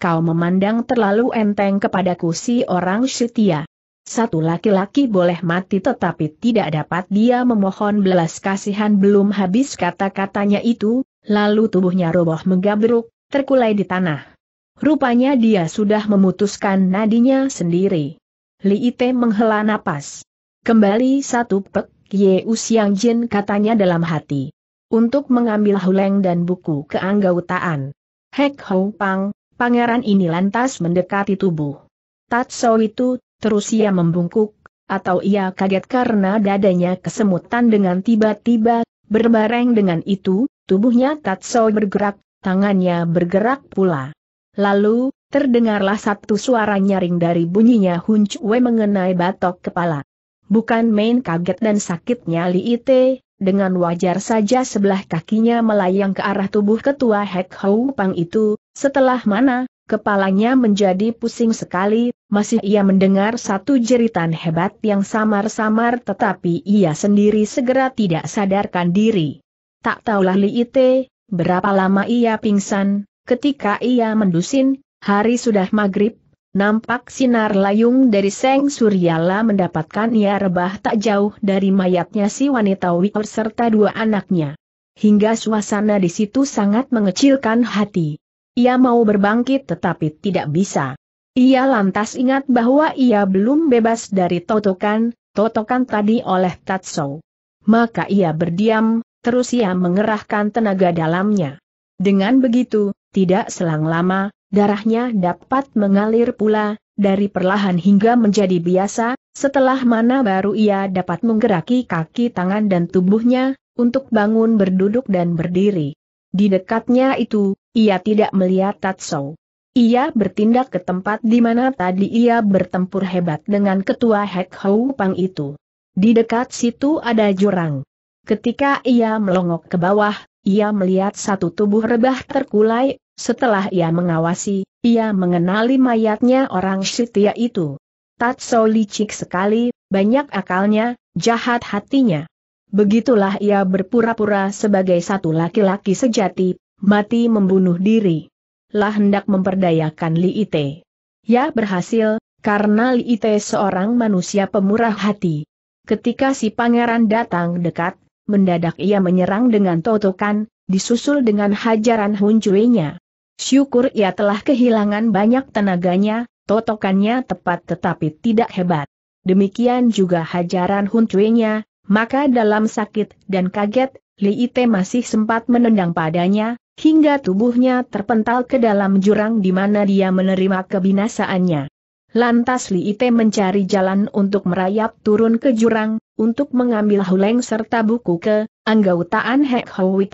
Kau memandang terlalu enteng kepadaku si orang setia. Satu laki-laki boleh mati tetapi tidak dapat dia memohon belas kasihan belum habis kata-katanya itu, lalu tubuhnya roboh menggabruk, terkulai di tanah. Rupanya dia sudah memutuskan nadinya sendiri. Li Ite menghela napas. Kembali satu pek, Ye Usiang Jin katanya dalam hati. Untuk mengambil huleng dan buku keanggautaan. Hek Hou Pang, pangeran ini lantas mendekati tubuh. Tatso itu Terus ia membungkuk, atau ia kaget karena dadanya kesemutan dengan tiba-tiba, berbareng dengan itu, tubuhnya Tatso bergerak, tangannya bergerak pula. Lalu, terdengarlah satu suara nyaring dari bunyinya Hun mengenai batok kepala. Bukan main kaget dan sakitnya Li Ite, dengan wajar saja sebelah kakinya melayang ke arah tubuh ketua Hek Hou Pang itu, setelah mana, kepalanya menjadi pusing sekali, masih ia mendengar satu jeritan hebat yang samar-samar tetapi ia sendiri segera tidak sadarkan diri. Tak tahulah Li Ite, berapa lama ia pingsan, ketika ia mendusin, hari sudah maghrib, nampak sinar layung dari Seng Suryala mendapatkan ia rebah tak jauh dari mayatnya si wanita Wikor serta dua anaknya. Hingga suasana di situ sangat mengecilkan hati. Ia mau berbangkit tetapi tidak bisa. Ia lantas ingat bahwa ia belum bebas dari totokan, totokan tadi oleh Tatso. Maka ia berdiam, terus ia mengerahkan tenaga dalamnya. Dengan begitu, tidak selang lama, darahnya dapat mengalir pula, dari perlahan hingga menjadi biasa, setelah mana baru ia dapat menggeraki kaki tangan dan tubuhnya, untuk bangun berduduk dan berdiri. Di dekatnya itu, ia tidak melihat Tatsou. Ia bertindak ke tempat di mana tadi ia bertempur hebat dengan ketua Hek Hou Pang itu. Di dekat situ ada jurang. Ketika ia melongok ke bawah, ia melihat satu tubuh rebah terkulai, setelah ia mengawasi, ia mengenali mayatnya orang Shitya itu. Tatsou licik sekali, banyak akalnya, jahat hatinya. Begitulah ia berpura-pura sebagai satu laki-laki sejati, mati membunuh diri. Lah hendak memperdayakan Li Ite. Ya berhasil, karena Li Ite seorang manusia pemurah hati. Ketika si pangeran datang dekat, mendadak ia menyerang dengan totokan, disusul dengan hajaran huncuenya. Syukur ia telah kehilangan banyak tenaganya, totokannya tepat tetapi tidak hebat. Demikian juga hajaran huncuenya, maka dalam sakit dan kaget, Li Ite masih sempat menendang padanya, hingga tubuhnya terpental ke dalam jurang di mana dia menerima kebinasaannya. Lantas Li Ite mencari jalan untuk merayap turun ke jurang, untuk mengambil huleng serta buku ke anggautaan Hek Hoi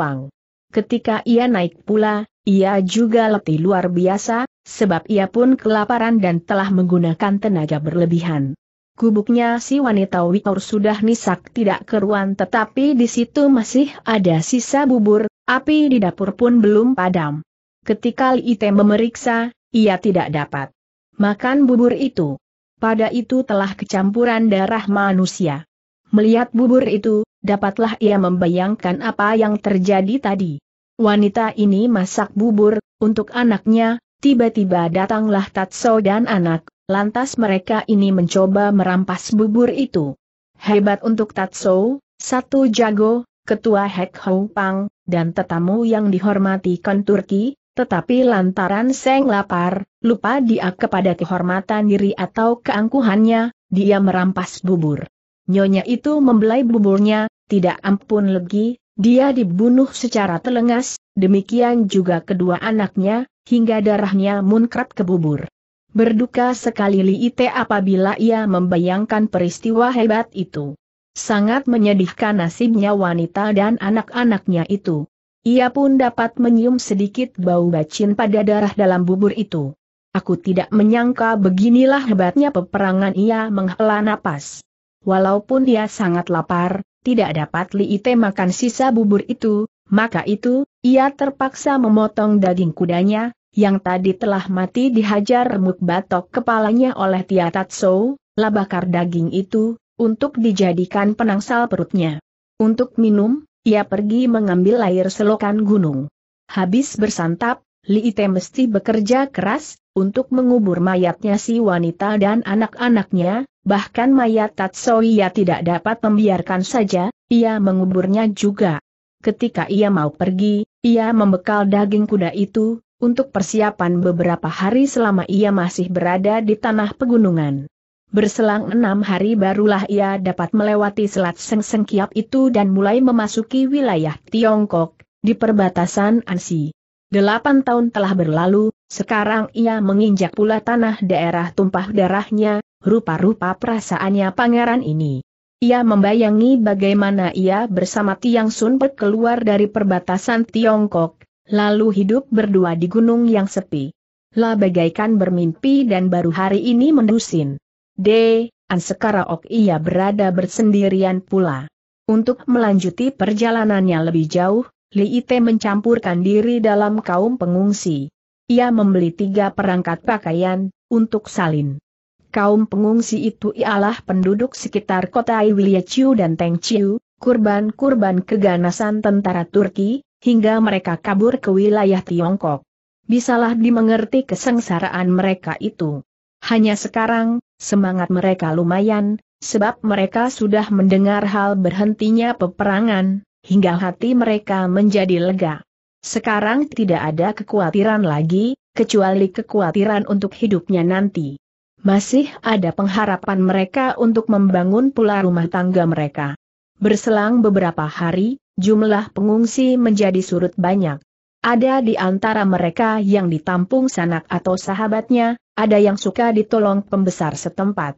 Ketika ia naik pula, ia juga letih luar biasa, sebab ia pun kelaparan dan telah menggunakan tenaga berlebihan. Gubuknya si wanita Wikor sudah nisak tidak keruan tetapi di situ masih ada sisa bubur, api di dapur pun belum padam. Ketika Liite memeriksa, ia tidak dapat makan bubur itu. Pada itu telah kecampuran darah manusia. Melihat bubur itu, dapatlah ia membayangkan apa yang terjadi tadi. Wanita ini masak bubur, untuk anaknya, tiba-tiba datanglah Tatso dan anak, Lantas mereka ini mencoba merampas bubur itu. Hebat untuk Tatso, satu jago, ketua Hek Hou Pang, dan tetamu yang dihormati Kon Turki, tetapi lantaran Seng lapar, lupa dia kepada kehormatan diri atau keangkuhannya, dia merampas bubur. Nyonya itu membelai buburnya, tidak ampun lagi, dia dibunuh secara telengas, demikian juga kedua anaknya, hingga darahnya munkrat ke bubur. Berduka sekali Li Ite apabila ia membayangkan peristiwa hebat itu. Sangat menyedihkan nasibnya wanita dan anak-anaknya itu. Ia pun dapat menyium sedikit bau bacin pada darah dalam bubur itu. Aku tidak menyangka beginilah hebatnya peperangan ia menghela napas. Walaupun dia sangat lapar, tidak dapat Li Ite makan sisa bubur itu, maka itu, ia terpaksa memotong daging kudanya, yang tadi telah mati dihajar remuk batok kepalanya oleh Tia Tiatatso, labakar daging itu, untuk dijadikan penangsal perutnya. Untuk minum, ia pergi mengambil air selokan gunung. Habis bersantap, Li Ite mesti bekerja keras, untuk mengubur mayatnya si wanita dan anak-anaknya, bahkan mayat Tatso ia tidak dapat membiarkan saja, ia menguburnya juga. Ketika ia mau pergi, ia membekal daging kuda itu, untuk persiapan beberapa hari selama ia masih berada di tanah pegunungan. Berselang enam hari barulah ia dapat melewati selat Sengseng Kiap itu dan mulai memasuki wilayah Tiongkok, di perbatasan Ansi. Delapan tahun telah berlalu, sekarang ia menginjak pula tanah daerah tumpah darahnya, rupa-rupa perasaannya pangeran ini. Ia membayangi bagaimana ia bersama Tiang Sun berkeluar dari perbatasan Tiongkok, Lalu hidup berdua di gunung yang sepi. La bagaikan bermimpi dan baru hari ini mendusin. D. An sekarang ok ia berada bersendirian pula. Untuk melanjuti perjalanannya lebih jauh, Li Ite mencampurkan diri dalam kaum pengungsi. Ia membeli tiga perangkat pakaian, untuk salin. Kaum pengungsi itu ialah penduduk sekitar kota Iwiliaciu dan Tengciu, kurban-kurban keganasan tentara Turki, hingga mereka kabur ke wilayah Tiongkok. Bisalah dimengerti kesengsaraan mereka itu. Hanya sekarang, semangat mereka lumayan, sebab mereka sudah mendengar hal berhentinya peperangan, hingga hati mereka menjadi lega. Sekarang tidak ada kekhawatiran lagi, kecuali kekhawatiran untuk hidupnya nanti. Masih ada pengharapan mereka untuk membangun pula rumah tangga mereka. Berselang beberapa hari, jumlah pengungsi menjadi surut banyak. Ada di antara mereka yang ditampung sanak atau sahabatnya, ada yang suka ditolong pembesar setempat.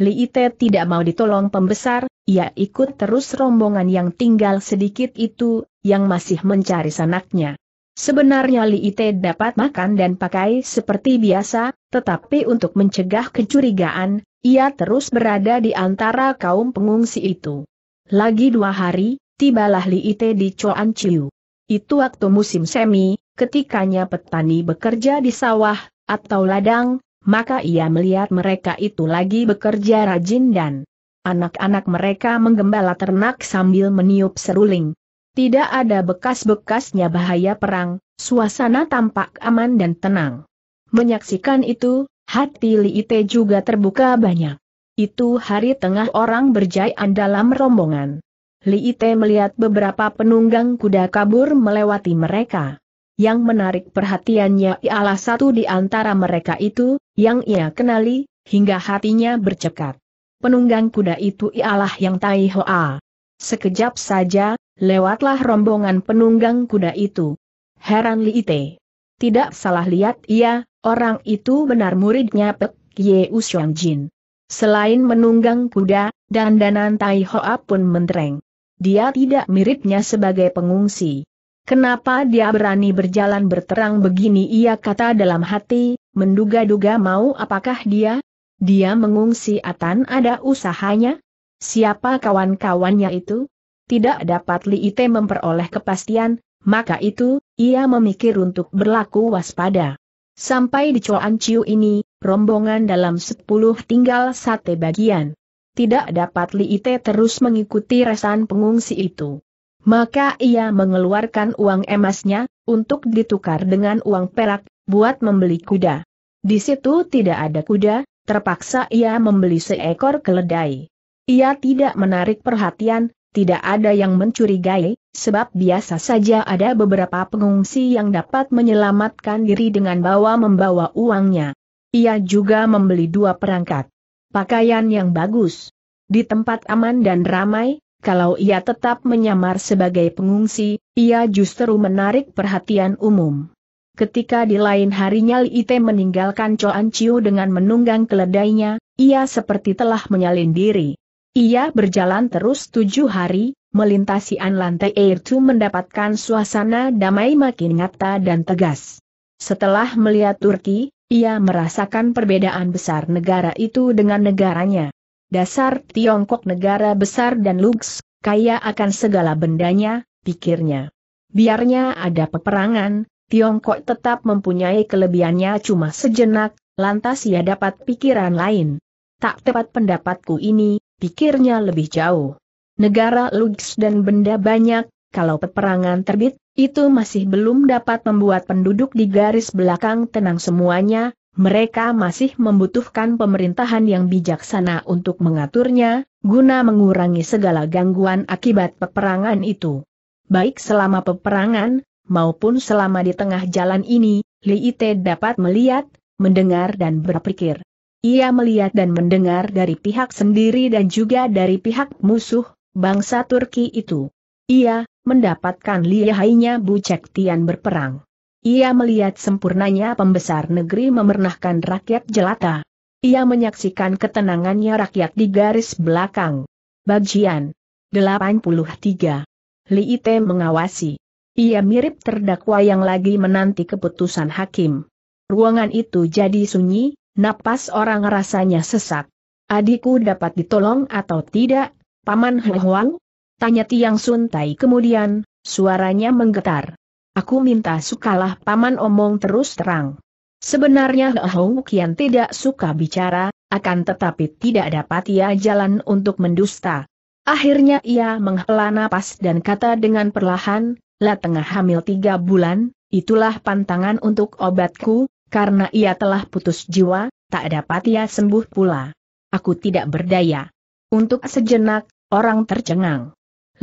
Li Ite tidak mau ditolong pembesar, ia ikut terus rombongan yang tinggal sedikit itu, yang masih mencari sanaknya. Sebenarnya Li Ite dapat makan dan pakai seperti biasa, tetapi untuk mencegah kecurigaan, ia terus berada di antara kaum pengungsi itu. Lagi dua hari, tibalah Li Ite di Chuan Chiu. Itu waktu musim semi, ketikanya petani bekerja di sawah, atau ladang, maka ia melihat mereka itu lagi bekerja rajin dan anak-anak mereka menggembala ternak sambil meniup seruling. Tidak ada bekas-bekasnya bahaya perang, suasana tampak aman dan tenang. Menyaksikan itu, hati Li Ite juga terbuka banyak. Itu hari tengah orang berjaya dalam rombongan. Li Ite melihat beberapa penunggang kuda kabur melewati mereka. Yang menarik perhatiannya ialah satu di antara mereka itu, yang ia kenali, hingga hatinya bercekat. Penunggang kuda itu ialah yang Tai Hoa. Sekejap saja, lewatlah rombongan penunggang kuda itu. Heran Li Ite. Tidak salah lihat ia, orang itu benar muridnya Pek Ye Ushuan Jin. Selain menunggang kuda, dandanan Tai Hoa pun mentereng dia tidak miripnya sebagai pengungsi. Kenapa dia berani berjalan berterang begini ia kata dalam hati, menduga-duga mau apakah dia? Dia mengungsi atan ada usahanya? Siapa kawan-kawannya itu? Tidak dapat Li Ite memperoleh kepastian, maka itu, ia memikir untuk berlaku waspada. Sampai di Coan Ciu ini, rombongan dalam sepuluh tinggal sate bagian tidak dapat Liite terus mengikuti resan pengungsi itu. Maka ia mengeluarkan uang emasnya, untuk ditukar dengan uang perak, buat membeli kuda. Di situ tidak ada kuda, terpaksa ia membeli seekor keledai. Ia tidak menarik perhatian, tidak ada yang mencurigai, sebab biasa saja ada beberapa pengungsi yang dapat menyelamatkan diri dengan bawa-membawa uangnya. Ia juga membeli dua perangkat pakaian yang bagus. Di tempat aman dan ramai, kalau ia tetap menyamar sebagai pengungsi, ia justru menarik perhatian umum. Ketika di lain harinya Li Ite meninggalkan Coan Chiu dengan menunggang keledainya, ia seperti telah menyalin diri. Ia berjalan terus tujuh hari, melintasi lantai air tu mendapatkan suasana damai makin nyata dan tegas. Setelah melihat Turki, ia merasakan perbedaan besar negara itu dengan negaranya. Dasar Tiongkok negara besar dan luks, kaya akan segala bendanya, pikirnya. Biarnya ada peperangan, Tiongkok tetap mempunyai kelebihannya cuma sejenak, lantas ia dapat pikiran lain. Tak tepat pendapatku ini, pikirnya lebih jauh. Negara luks dan benda banyak, kalau peperangan terbit, itu masih belum dapat membuat penduduk di garis belakang tenang semuanya, mereka masih membutuhkan pemerintahan yang bijaksana untuk mengaturnya, guna mengurangi segala gangguan akibat peperangan itu. Baik selama peperangan, maupun selama di tengah jalan ini, Li Ite dapat melihat, mendengar dan berpikir. Ia melihat dan mendengar dari pihak sendiri dan juga dari pihak musuh, bangsa Turki itu. Ia, mendapatkan lihainya Cek Tian berperang. Ia melihat sempurnanya pembesar negeri memernahkan rakyat jelata. Ia menyaksikan ketenangannya rakyat di garis belakang. Bagian 83 Li Ite mengawasi. Ia mirip terdakwa yang lagi menanti keputusan hakim. Ruangan itu jadi sunyi, napas orang rasanya sesak. Adikku dapat ditolong atau tidak, Paman Huang? Tanya Tiang Sun Tai kemudian, suaranya menggetar. Aku minta sukalah paman omong terus terang. Sebenarnya Hong Kian tidak suka bicara, akan tetapi tidak dapat ia jalan untuk mendusta. Akhirnya ia menghela napas dan kata dengan perlahan, La tengah hamil tiga bulan, itulah pantangan untuk obatku, karena ia telah putus jiwa, tak dapat ia sembuh pula. Aku tidak berdaya. Untuk sejenak, orang tercengang.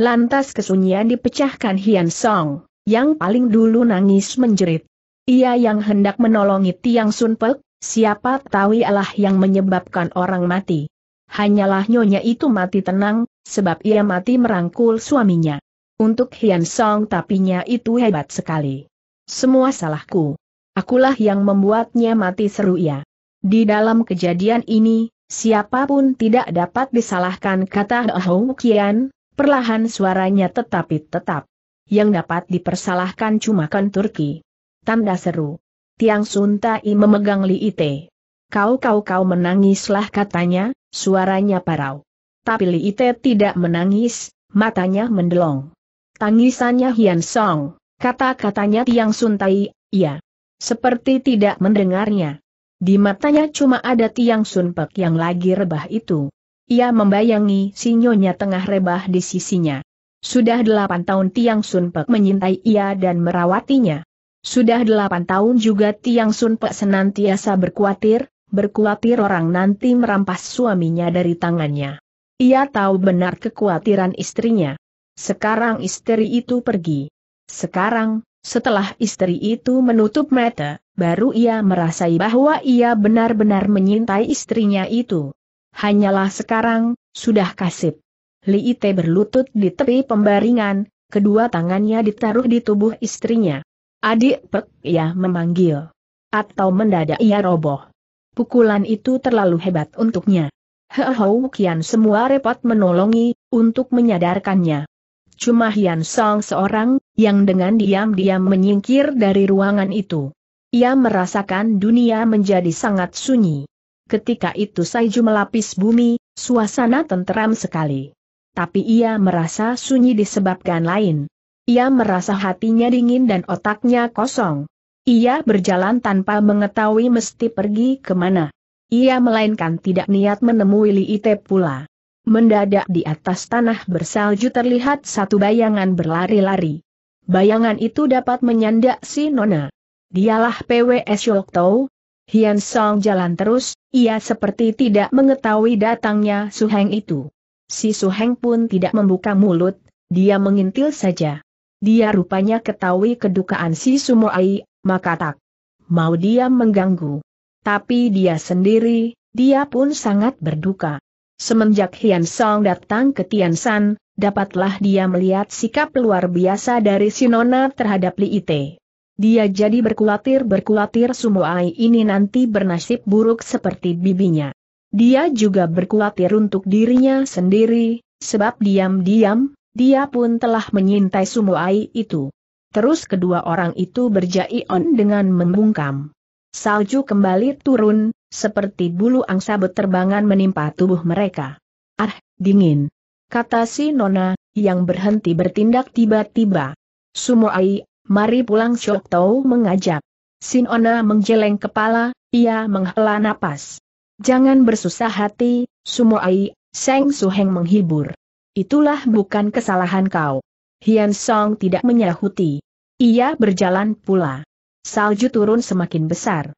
Lantas kesunyian dipecahkan Hian Song, yang paling dulu nangis menjerit. Ia yang hendak menolongi Tiang Sun Pek, siapa tahu ialah yang menyebabkan orang mati. Hanyalah nyonya itu mati tenang, sebab ia mati merangkul suaminya. Untuk Hian Song tapinya itu hebat sekali. Semua salahku. Akulah yang membuatnya mati seru ia. Di dalam kejadian ini, siapapun tidak dapat disalahkan kata Hou Kian, perlahan suaranya tetapi tetap. Yang dapat dipersalahkan cuma kan Turki. Tanda seru. Tiang Suntai memegang Li Ite. Kau-kau-kau menangislah katanya, suaranya parau. Tapi Li Ite tidak menangis, matanya mendelong. Tangisannya Hian Song, kata-katanya Tiang Suntai, iya. Seperti tidak mendengarnya. Di matanya cuma ada Tiang Sunpek yang lagi rebah itu. Ia membayangi sinyonya tengah rebah di sisinya. Sudah delapan tahun Tiang Sun Pek menyintai ia dan merawatinya. Sudah delapan tahun juga Tiang Sun Pek senantiasa berkuatir, berkuatir orang nanti merampas suaminya dari tangannya. Ia tahu benar kekhawatiran istrinya. Sekarang istri itu pergi. Sekarang, setelah istri itu menutup mata, baru ia merasai bahwa ia benar-benar menyintai istrinya itu. Hanyalah sekarang, sudah kasip. Li Ite berlutut di tepi pembaringan, kedua tangannya ditaruh di tubuh istrinya. Adik Pek, ia memanggil. Atau mendadak ia roboh. Pukulan itu terlalu hebat untuknya. Hehou Kian semua repot menolongi, untuk menyadarkannya. Cuma Hian Song seorang, yang dengan diam-diam menyingkir dari ruangan itu. Ia merasakan dunia menjadi sangat sunyi. Ketika itu Saiju melapis bumi, suasana tenteram sekali. Tapi ia merasa sunyi disebabkan lain. Ia merasa hatinya dingin dan otaknya kosong. Ia berjalan tanpa mengetahui mesti pergi ke mana. Ia melainkan tidak niat menemui Li Ite pula. Mendadak di atas tanah bersalju terlihat satu bayangan berlari-lari. Bayangan itu dapat menyandak si Nona. Dialah PWS Yoktou. Hian Song jalan terus, ia seperti tidak mengetahui datangnya Suheng itu. Si Suheng pun tidak membuka mulut, dia mengintil saja. Dia rupanya ketahui kedukaan si Sumoai, maka tak mau dia mengganggu. Tapi dia sendiri, dia pun sangat berduka. Semenjak Hian Song datang ke Tian San, dapatlah dia melihat sikap luar biasa dari Sinona terhadap Li Ite. Dia jadi berkulatir-berkulatir Sumoai ini nanti bernasib buruk seperti bibinya. Dia juga berkulatir untuk dirinya sendiri, sebab diam-diam, dia pun telah menyintai Sumoai itu. Terus kedua orang itu berjai on dengan membungkam. Salju kembali turun, seperti bulu angsa beterbangan menimpa tubuh mereka. Ah, dingin. Kata si Nona, yang berhenti bertindak tiba-tiba. Sumoai mari pulang Shok Tau mengajak. Sinona menjeleng kepala, ia menghela napas. Jangan bersusah hati, ai, Seng Suheng menghibur. Itulah bukan kesalahan kau. Hian Song tidak menyahuti. Ia berjalan pula. Salju turun semakin besar.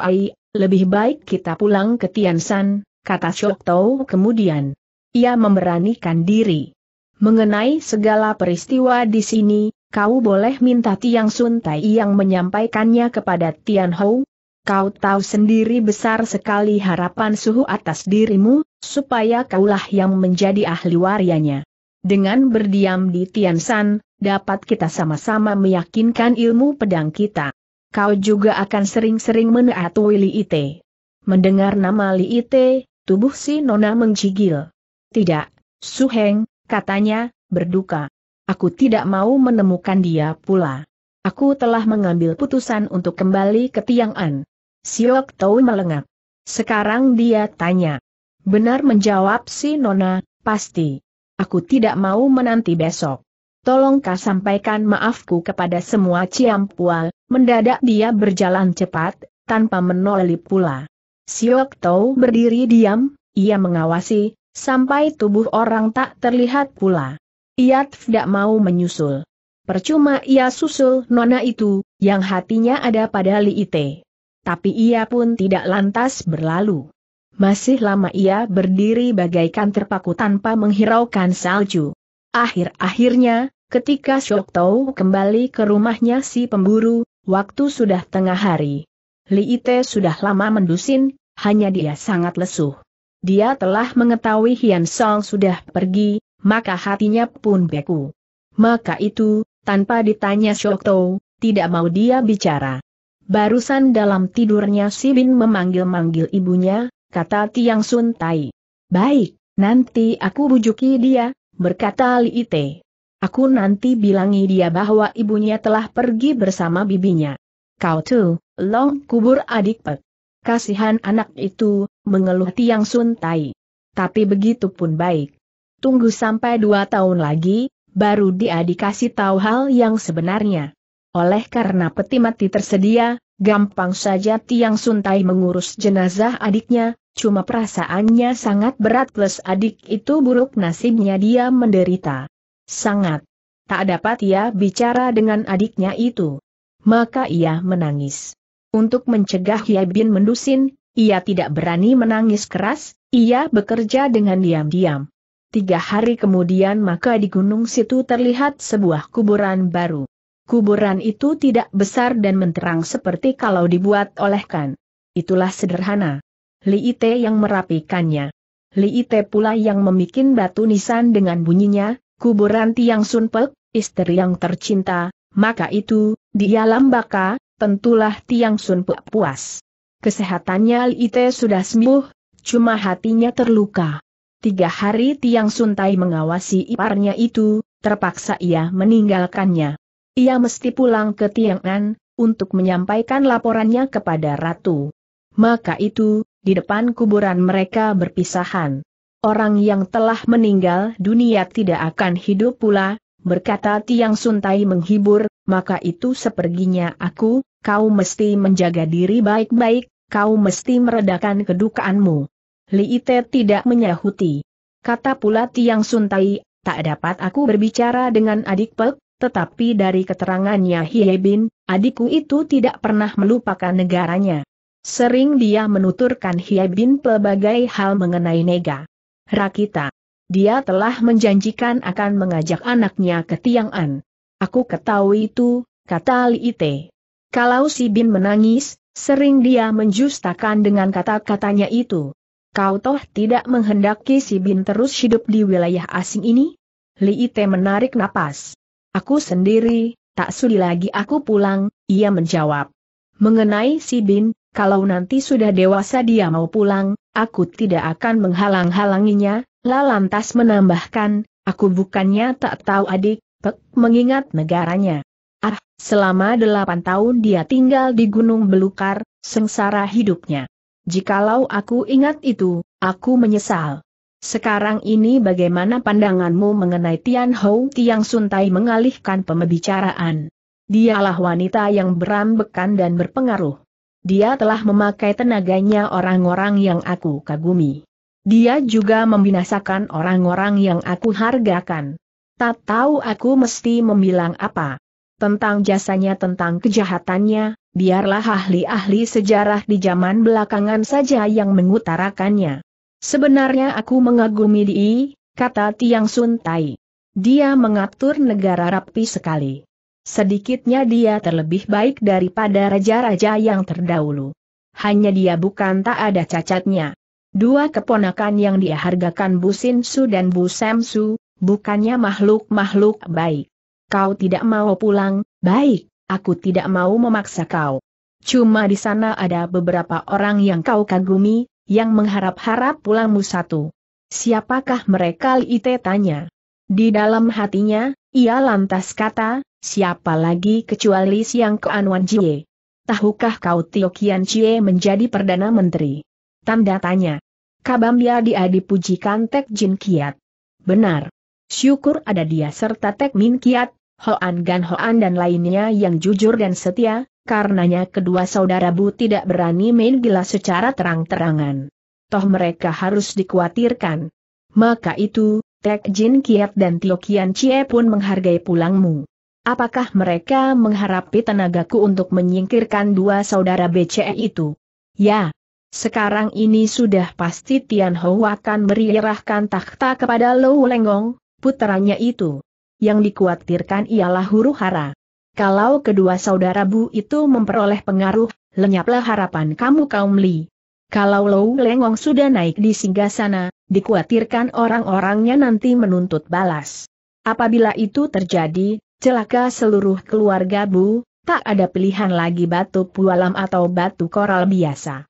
ai, lebih baik kita pulang ke Tiansan, kata Shok Tau kemudian. Ia memberanikan diri. Mengenai segala peristiwa di sini, kau boleh minta Tiang Sun Tai yang menyampaikannya kepada Tian Hou. Kau tahu sendiri besar sekali harapan suhu atas dirimu, supaya kaulah yang menjadi ahli warianya. Dengan berdiam di Tian San, dapat kita sama-sama meyakinkan ilmu pedang kita. Kau juga akan sering-sering menaatui Li Ite. Mendengar nama Li Ite, tubuh si Nona menggigil. Tidak, Su Heng, katanya, berduka. Aku tidak mau menemukan dia pula. Aku telah mengambil putusan untuk kembali ke Tiang An. Siok Tau melengak. Sekarang dia tanya. Benar menjawab si Nona, pasti. Aku tidak mau menanti besok. Tolongkah sampaikan maafku kepada semua Ciampual, mendadak dia berjalan cepat, tanpa menoleh pula. Siok Tau berdiri diam, ia mengawasi, sampai tubuh orang tak terlihat pula. Ia tidak mau menyusul. Percuma ia susul nona itu, yang hatinya ada pada Li Ite. Tapi ia pun tidak lantas berlalu. Masih lama ia berdiri bagaikan terpaku tanpa menghiraukan salju. Akhir-akhirnya, ketika Shok Tau kembali ke rumahnya si pemburu, waktu sudah tengah hari. Li Ite sudah lama mendusin, hanya dia sangat lesuh. Dia telah mengetahui Hian Song sudah pergi, maka hatinya pun beku. Maka itu, tanpa ditanya Syokto, tidak mau dia bicara. Barusan dalam tidurnya Si Bin memanggil-manggil ibunya, kata Tiang Sun Tai. Baik, nanti aku bujuki dia, berkata Li Ite. Aku nanti bilangi dia bahwa ibunya telah pergi bersama bibinya. Kau tuh, long kubur adik pek. Kasihan anak itu, mengeluh Tiang Sun Tai. Tapi begitu pun baik tunggu sampai dua tahun lagi, baru dia dikasih tahu hal yang sebenarnya. Oleh karena peti mati tersedia, gampang saja Tiang Suntai mengurus jenazah adiknya, cuma perasaannya sangat berat plus adik itu buruk nasibnya dia menderita. Sangat. Tak dapat ia bicara dengan adiknya itu. Maka ia menangis. Untuk mencegah Yabin mendusin, ia tidak berani menangis keras, ia bekerja dengan diam-diam. Tiga hari kemudian maka di gunung situ terlihat sebuah kuburan baru. Kuburan itu tidak besar dan menterang seperti kalau dibuat oleh kan. Itulah sederhana. Li Ite yang merapikannya. Li Ite pula yang memikin batu nisan dengan bunyinya, kuburan Tiang Sunpek, istri yang tercinta, maka itu, dia baka, tentulah Tiang Sunpek puas. Kesehatannya Li Ite sudah sembuh, cuma hatinya terluka tiga hari Tiang Suntai mengawasi iparnya itu, terpaksa ia meninggalkannya. Ia mesti pulang ke Tiang Tiangan, untuk menyampaikan laporannya kepada Ratu. Maka itu, di depan kuburan mereka berpisahan. Orang yang telah meninggal dunia tidak akan hidup pula, berkata Tiang Suntai menghibur, maka itu seperginya aku, kau mesti menjaga diri baik-baik, kau mesti meredakan kedukaanmu. Li Ite tidak menyahuti. Kata pula Tiang Suntai, tak dapat aku berbicara dengan adik Pek, tetapi dari keterangannya Hie Bin, adikku itu tidak pernah melupakan negaranya. Sering dia menuturkan Hie Bin pelbagai hal mengenai Nega. Rakita. Dia telah menjanjikan akan mengajak anaknya ke Tiang An. Aku ketahui itu, kata Li Ite. Kalau si Bin menangis, sering dia menjustakan dengan kata-katanya itu. Kau toh tidak menghendaki si Bin terus hidup di wilayah asing ini? Li Ite menarik napas. Aku sendiri, tak sudi lagi aku pulang, ia menjawab. Mengenai si Bin, kalau nanti sudah dewasa dia mau pulang, aku tidak akan menghalang-halanginya, lalu lantas menambahkan, aku bukannya tak tahu adik, Pek mengingat negaranya. Ah, selama delapan tahun dia tinggal di Gunung Belukar, sengsara hidupnya. Jikalau aku ingat itu, aku menyesal. Sekarang ini bagaimana pandanganmu mengenai Tian Hou Tiang Suntai mengalihkan pembicaraan? Dialah wanita yang berambekan dan berpengaruh. Dia telah memakai tenaganya orang-orang yang aku kagumi. Dia juga membinasakan orang-orang yang aku hargakan. Tak tahu aku mesti membilang apa. Tentang jasanya tentang kejahatannya, biarlah ahli-ahli sejarah di zaman belakangan saja yang mengutarakannya. Sebenarnya aku mengagumi Di, kata Tiang Sun Tai. Dia mengatur negara rapi sekali. Sedikitnya dia terlebih baik daripada raja-raja yang terdahulu. Hanya dia bukan tak ada cacatnya. Dua keponakan yang dia hargakan Bu Sin Su dan Bu Su, bukannya makhluk-makhluk baik. Kau tidak mau pulang, baik aku tidak mau memaksa kau. Cuma di sana ada beberapa orang yang kau kagumi, yang mengharap-harap pulangmu satu. Siapakah mereka? Ite tanya. Di dalam hatinya, ia lantas kata, siapa lagi kecuali siang keanuan Jie. Tahukah kau Tio Kian menjadi Perdana Menteri? Tanda tanya. Kabambia dia dipujikan Tek Jin Kiat. Benar. Syukur ada dia serta Tek Min Kiat, Hoan Gan Hoan dan lainnya yang jujur dan setia, karenanya kedua saudara Bu tidak berani main gila secara terang-terangan. Toh mereka harus dikhawatirkan. Maka itu, Tek Jin Kiat dan Tio Kian Chie pun menghargai pulangmu. Apakah mereka mengharapi tenagaku untuk menyingkirkan dua saudara BCE itu? Ya, sekarang ini sudah pasti Tian Hou akan merirahkan takhta kepada Lou Lenggong, putranya itu yang dikhawatirkan ialah huru hara. Kalau kedua saudara Bu itu memperoleh pengaruh, lenyaplah harapan kamu kaum Li. Kalau Lou Lengong sudah naik di singgah sana, dikhawatirkan orang-orangnya nanti menuntut balas. Apabila itu terjadi, celaka seluruh keluarga Bu, tak ada pilihan lagi batu pualam atau batu koral biasa.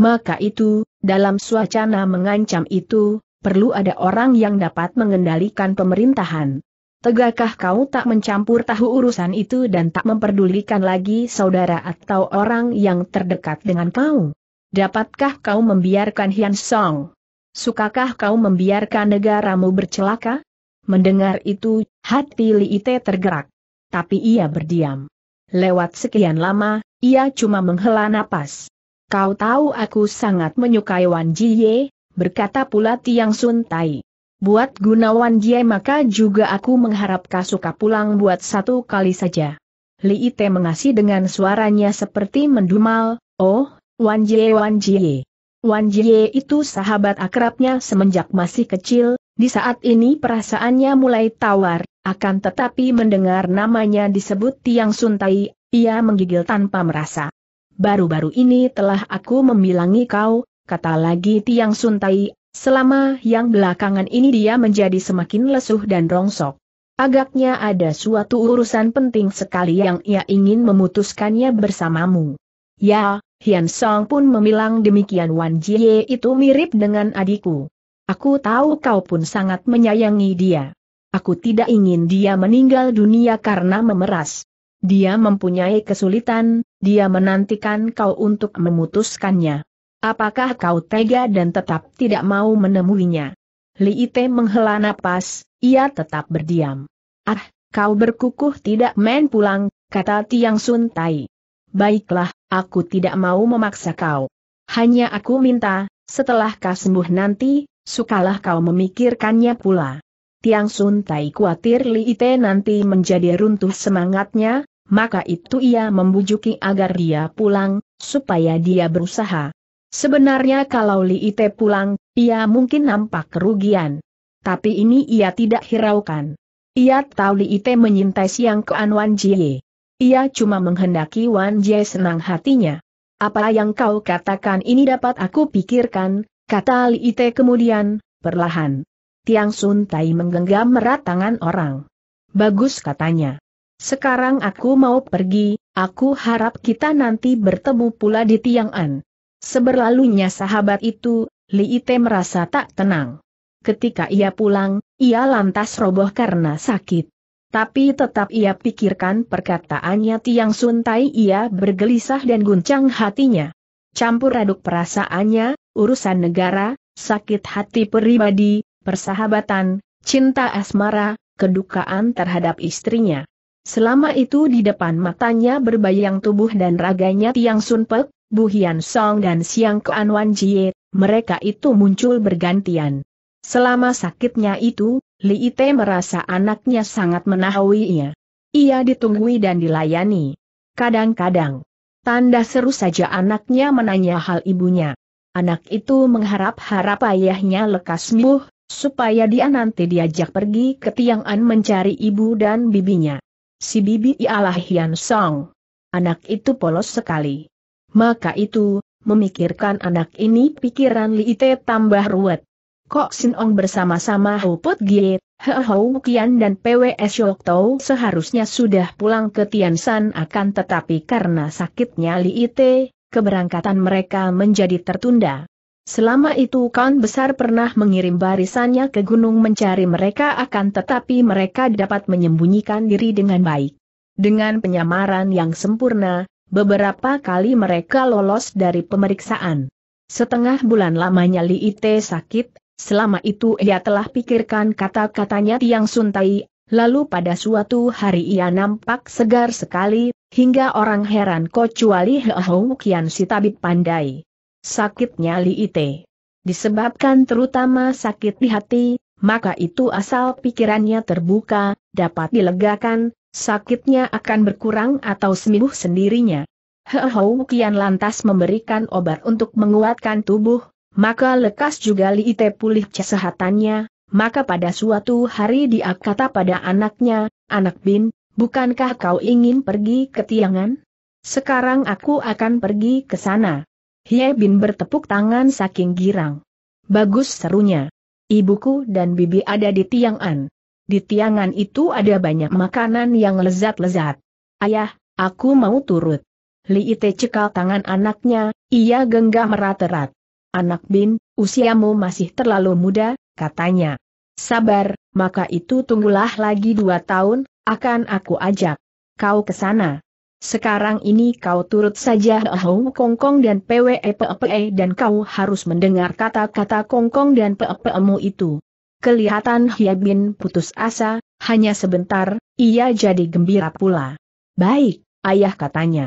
Maka itu, dalam suasana mengancam itu, perlu ada orang yang dapat mengendalikan pemerintahan. Tegakkah kau tak mencampur tahu urusan itu dan tak memperdulikan lagi saudara atau orang yang terdekat dengan kau? Dapatkah kau membiarkan Hian Song? Sukakah kau membiarkan negaramu bercelaka? Mendengar itu, hati Li Ite tergerak. Tapi ia berdiam. Lewat sekian lama, ia cuma menghela napas. Kau tahu aku sangat menyukai Wan Ye, berkata pula Tiang Sun Tai. Buat Gunawan Jie maka juga aku mengharap Kasuka pulang buat satu kali saja. Li Ite mengasih dengan suaranya seperti mendumal, oh, Wan Jie Wan Jie. Wan Jie itu sahabat akrabnya semenjak masih kecil, di saat ini perasaannya mulai tawar, akan tetapi mendengar namanya disebut Tiang Suntai, ia menggigil tanpa merasa. Baru-baru ini telah aku membilangi kau, kata lagi Tiang Suntai, Selama yang belakangan ini dia menjadi semakin lesuh dan rongsok. Agaknya ada suatu urusan penting sekali yang ia ingin memutuskannya bersamamu. Ya, Hian Song pun memilang demikian Wan Jie itu mirip dengan adikku. Aku tahu kau pun sangat menyayangi dia. Aku tidak ingin dia meninggal dunia karena memeras. Dia mempunyai kesulitan, dia menantikan kau untuk memutuskannya. Apakah kau tega dan tetap tidak mau menemuinya? Li Ite menghela napas, ia tetap berdiam. Ah, kau berkukuh tidak main pulang, kata Tiang Sun Tai. Baiklah, aku tidak mau memaksa kau. Hanya aku minta, setelah kau sembuh nanti, sukalah kau memikirkannya pula. Tiang Sun Tai khawatir Li Ite nanti menjadi runtuh semangatnya, maka itu ia membujuki agar dia pulang, supaya dia berusaha. Sebenarnya kalau Li Ite pulang, ia mungkin nampak kerugian. Tapi ini ia tidak hiraukan. Ia tahu Li Ite menyintai siang kean Wan Jie. Ia cuma menghendaki Wan Jie senang hatinya. Apa yang kau katakan ini dapat aku pikirkan, kata Li Ite kemudian, perlahan. Tiang Sun Tai menggenggam erat tangan orang. Bagus katanya. Sekarang aku mau pergi, aku harap kita nanti bertemu pula di Tiang An. Seberlalunya sahabat itu, Li Ite merasa tak tenang. Ketika ia pulang, ia lantas roboh karena sakit. Tapi tetap ia pikirkan perkataannya Tiang Sun Tai. ia bergelisah dan guncang hatinya. Campur aduk perasaannya, urusan negara, sakit hati pribadi, persahabatan, cinta asmara, kedukaan terhadap istrinya. Selama itu di depan matanya berbayang tubuh dan raganya Tiang Sun Pek, Bu Hian Song dan Siang Kuan Wan Jie, mereka itu muncul bergantian. Selama sakitnya itu, Li Ite merasa anaknya sangat menahuinya. Ia ditunggui dan dilayani. Kadang-kadang, tanda seru saja anaknya menanya hal ibunya. Anak itu mengharap-harap ayahnya lekas sembuh, supaya dia nanti diajak pergi ke Tiang'an mencari ibu dan bibinya. Si bibi ialah Hian Song. Anak itu polos sekali. Maka itu, memikirkan anak ini pikiran Li Ite tambah ruwet. Kok Sin Ong bersama-sama Put Gie, He Hou Kian dan PWS Yok Tau seharusnya sudah pulang ke Tiansan akan tetapi karena sakitnya Li Ite, keberangkatan mereka menjadi tertunda. Selama itu Kan besar pernah mengirim barisannya ke gunung mencari mereka akan tetapi mereka dapat menyembunyikan diri dengan baik. Dengan penyamaran yang sempurna, Beberapa kali mereka lolos dari pemeriksaan. Setengah bulan lamanya Li Ite sakit, selama itu ia telah pikirkan kata-katanya Tiang Suntai, lalu pada suatu hari ia nampak segar sekali, hingga orang heran kecuali Hou Kian si tabib pandai. Sakitnya Li Ite. Disebabkan terutama sakit di hati, maka itu asal pikirannya terbuka, dapat dilegakan, sakitnya akan berkurang atau sembuh sendirinya. Hehou Kian lantas memberikan obat untuk menguatkan tubuh, maka lekas juga Li Ite pulih kesehatannya, maka pada suatu hari dia kata pada anaknya, Anak Bin, bukankah kau ingin pergi ke Tiangan? Sekarang aku akan pergi ke sana. Hie Bin bertepuk tangan saking girang. Bagus serunya. Ibuku dan bibi ada di Tiangan. Di tiangan itu ada banyak makanan yang lezat-lezat. Ayah, aku mau turut. Li Ite cekal tangan anaknya, ia genggam merat erat Anak Bin, usiamu masih terlalu muda, katanya. Sabar, maka itu tunggulah lagi dua tahun, akan aku ajak. Kau ke sana. Sekarang ini kau turut saja Hou Kongkong dan PWE e e dan kau harus mendengar kata-kata Kongkong dan PWEmu e itu. Kelihatan Hyabin putus asa, hanya sebentar, ia jadi gembira pula. Baik, ayah katanya.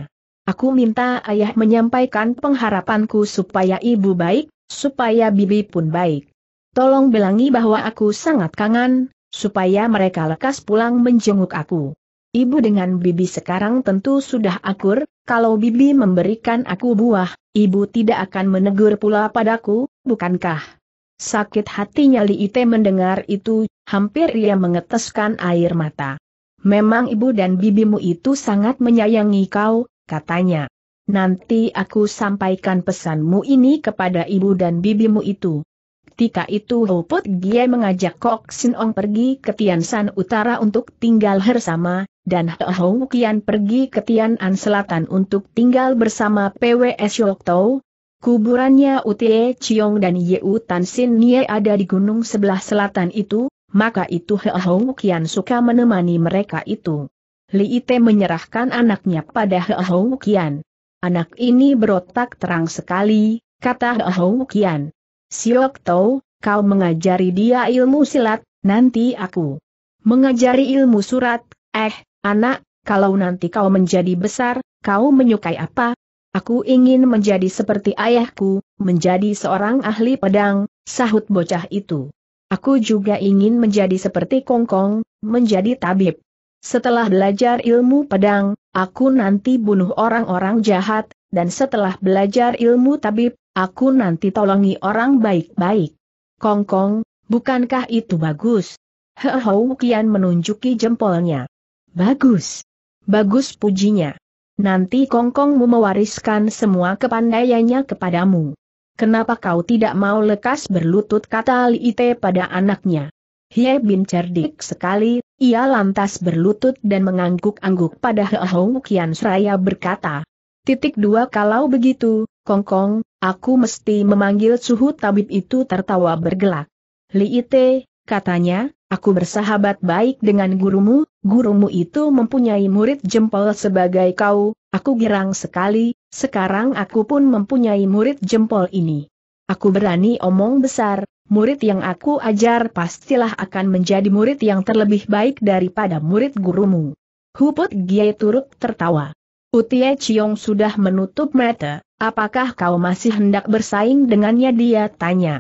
Aku minta ayah menyampaikan pengharapanku supaya ibu baik, supaya bibi pun baik. Tolong bilangi bahwa aku sangat kangen, supaya mereka lekas pulang menjenguk aku. Ibu dengan bibi sekarang tentu sudah akur, kalau bibi memberikan aku buah, ibu tidak akan menegur pula padaku, bukankah? Sakit hatinya Li Ite mendengar itu, hampir ia mengeteskan air mata. Memang ibu dan bibimu itu sangat menyayangi kau, katanya. Nanti aku sampaikan pesanmu ini kepada ibu dan bibimu itu. Ketika itu Hopot Gie mengajak Kok Sin Ong pergi ke Tiansan Utara untuk tinggal bersama, dan Ho Kian pergi ke Tian Tianan Selatan untuk tinggal bersama PWS Yoktou, kuburannya Utie Chiong dan Yeu Tan Sin Nie ada di gunung sebelah selatan itu, maka itu Heo Kian suka menemani mereka itu. Li Ite menyerahkan anaknya pada Heo Kian. Anak ini berotak terang sekali, kata Heo Kian. Siok Tau, kau mengajari dia ilmu silat, nanti aku mengajari ilmu surat, eh, anak, kalau nanti kau menjadi besar, kau menyukai apa, Aku ingin menjadi seperti ayahku, menjadi seorang ahli pedang, sahut bocah itu. Aku juga ingin menjadi seperti Kongkong, menjadi tabib. Setelah belajar ilmu pedang, aku nanti bunuh orang-orang jahat, dan setelah belajar ilmu tabib, aku nanti tolongi orang baik-baik. Kongkong, bukankah itu bagus? Hehou Kian menunjuki jempolnya. Bagus. Bagus pujinya. Nanti kongkongmu mewariskan semua kepandaiannya kepadamu. Kenapa kau tidak mau lekas berlutut kata Li Ite pada anaknya? Hie Bin cerdik sekali, ia lantas berlutut dan mengangguk-angguk pada Hong Kian Seraya berkata. Titik dua kalau begitu, kongkong, aku mesti memanggil suhu tabib itu tertawa bergelak. Li Ite, katanya, Aku bersahabat baik dengan gurumu, gurumu itu mempunyai murid jempol sebagai kau, aku girang sekali, sekarang aku pun mempunyai murid jempol ini. Aku berani omong besar, murid yang aku ajar pastilah akan menjadi murid yang terlebih baik daripada murid gurumu. Huput Giai turut tertawa. Utie Chiong sudah menutup mata, apakah kau masih hendak bersaing dengannya dia tanya.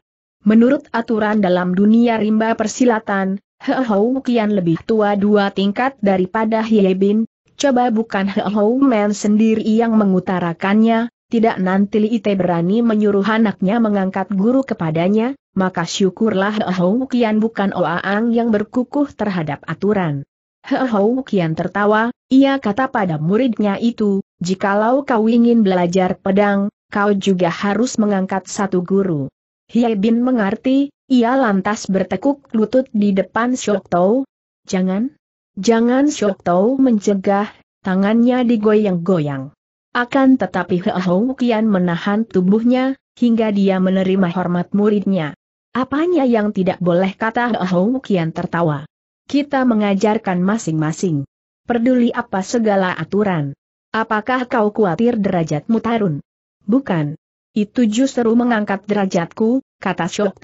Menurut aturan dalam dunia rimba persilatan, He Hou Kian lebih tua dua tingkat daripada Hye Bin, coba bukan He Hou Men sendiri yang mengutarakannya, tidak nanti Li Ite berani menyuruh anaknya mengangkat guru kepadanya, maka syukurlah He Hou Kian bukan Oaang yang berkukuh terhadap aturan. He Hou Kian tertawa, ia kata pada muridnya itu, jikalau kau ingin belajar pedang, kau juga harus mengangkat satu guru. Hie Bin mengerti, ia lantas bertekuk lutut di depan Shok Tau. Jangan, jangan Shok Tau mencegah, tangannya digoyang-goyang. Akan tetapi Hou Kian menahan tubuhnya, hingga dia menerima hormat muridnya. Apanya yang tidak boleh kata Hou Kian tertawa. Kita mengajarkan masing-masing. Peduli apa segala aturan. Apakah kau khawatir derajatmu tarun? Bukan. Itu justru mengangkat derajatku, kata Shok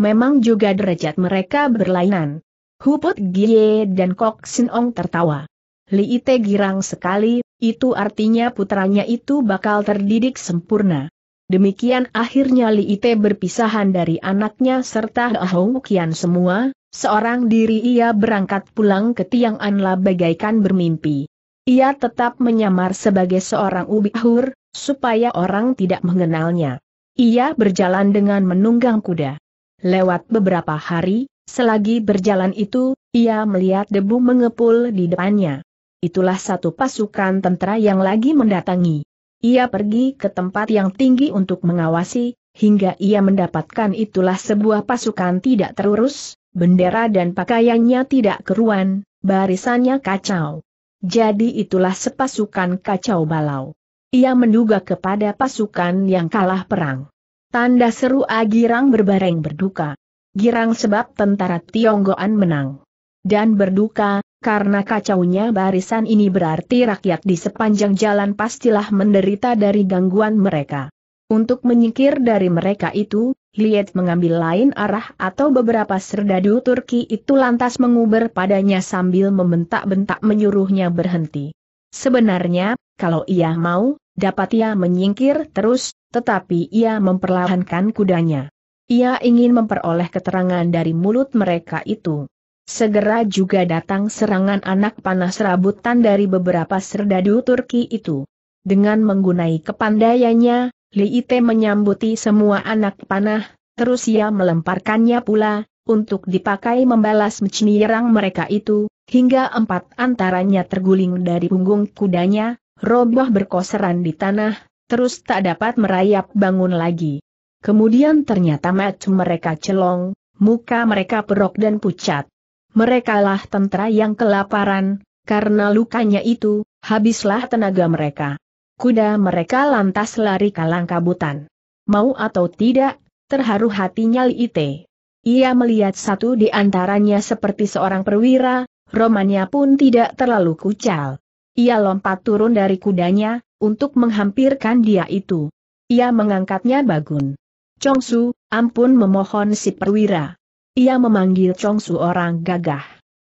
Memang juga derajat mereka berlainan. Huput Gie dan Kok Sin tertawa. Li Ite girang sekali, itu artinya putranya itu bakal terdidik sempurna. Demikian akhirnya Li Ite berpisahan dari anaknya serta Hong Kian semua, seorang diri ia berangkat pulang ke Tiang Anla bagaikan bermimpi. Ia tetap menyamar sebagai seorang ubi hur supaya orang tidak mengenalnya. Ia berjalan dengan menunggang kuda. Lewat beberapa hari, selagi berjalan itu, ia melihat debu mengepul di depannya. Itulah satu pasukan tentara yang lagi mendatangi. Ia pergi ke tempat yang tinggi untuk mengawasi, hingga ia mendapatkan itulah sebuah pasukan tidak terurus, bendera dan pakaiannya tidak keruan, barisannya kacau. Jadi itulah sepasukan kacau balau. Ia menduga kepada pasukan yang kalah perang. Tanda seru A Girang berbareng berduka. Girang sebab tentara Tionggoan menang. Dan berduka, karena kacaunya barisan ini berarti rakyat di sepanjang jalan pastilah menderita dari gangguan mereka. Untuk menyingkir dari mereka itu, Liet mengambil lain arah atau beberapa serdadu Turki itu lantas menguber padanya sambil membentak-bentak menyuruhnya berhenti. Sebenarnya, kalau ia mau, Dapat ia menyingkir terus, tetapi ia memperlahankan kudanya. Ia ingin memperoleh keterangan dari mulut mereka itu. Segera juga datang serangan anak panah serabutan dari beberapa serdadu Turki itu. Dengan menggunai kepandaiannya, Liite menyambuti semua anak panah, terus ia melemparkannya pula, untuk dipakai membalas menyerang mereka itu, hingga empat antaranya terguling dari punggung kudanya, roboh berkoseran di tanah, terus tak dapat merayap bangun lagi. Kemudian ternyata macam mereka celong, muka mereka perok dan pucat. Merekalah tentara yang kelaparan, karena lukanya itu, habislah tenaga mereka. Kuda mereka lantas lari kalang kabutan. Mau atau tidak, terharu hatinya Liite. Ia melihat satu di antaranya seperti seorang perwira, romannya pun tidak terlalu kucal. Ia lompat turun dari kudanya, untuk menghampirkan dia itu. Ia mengangkatnya Bagun. Chongsu, ampun memohon si perwira. Ia memanggil Chongsu orang gagah.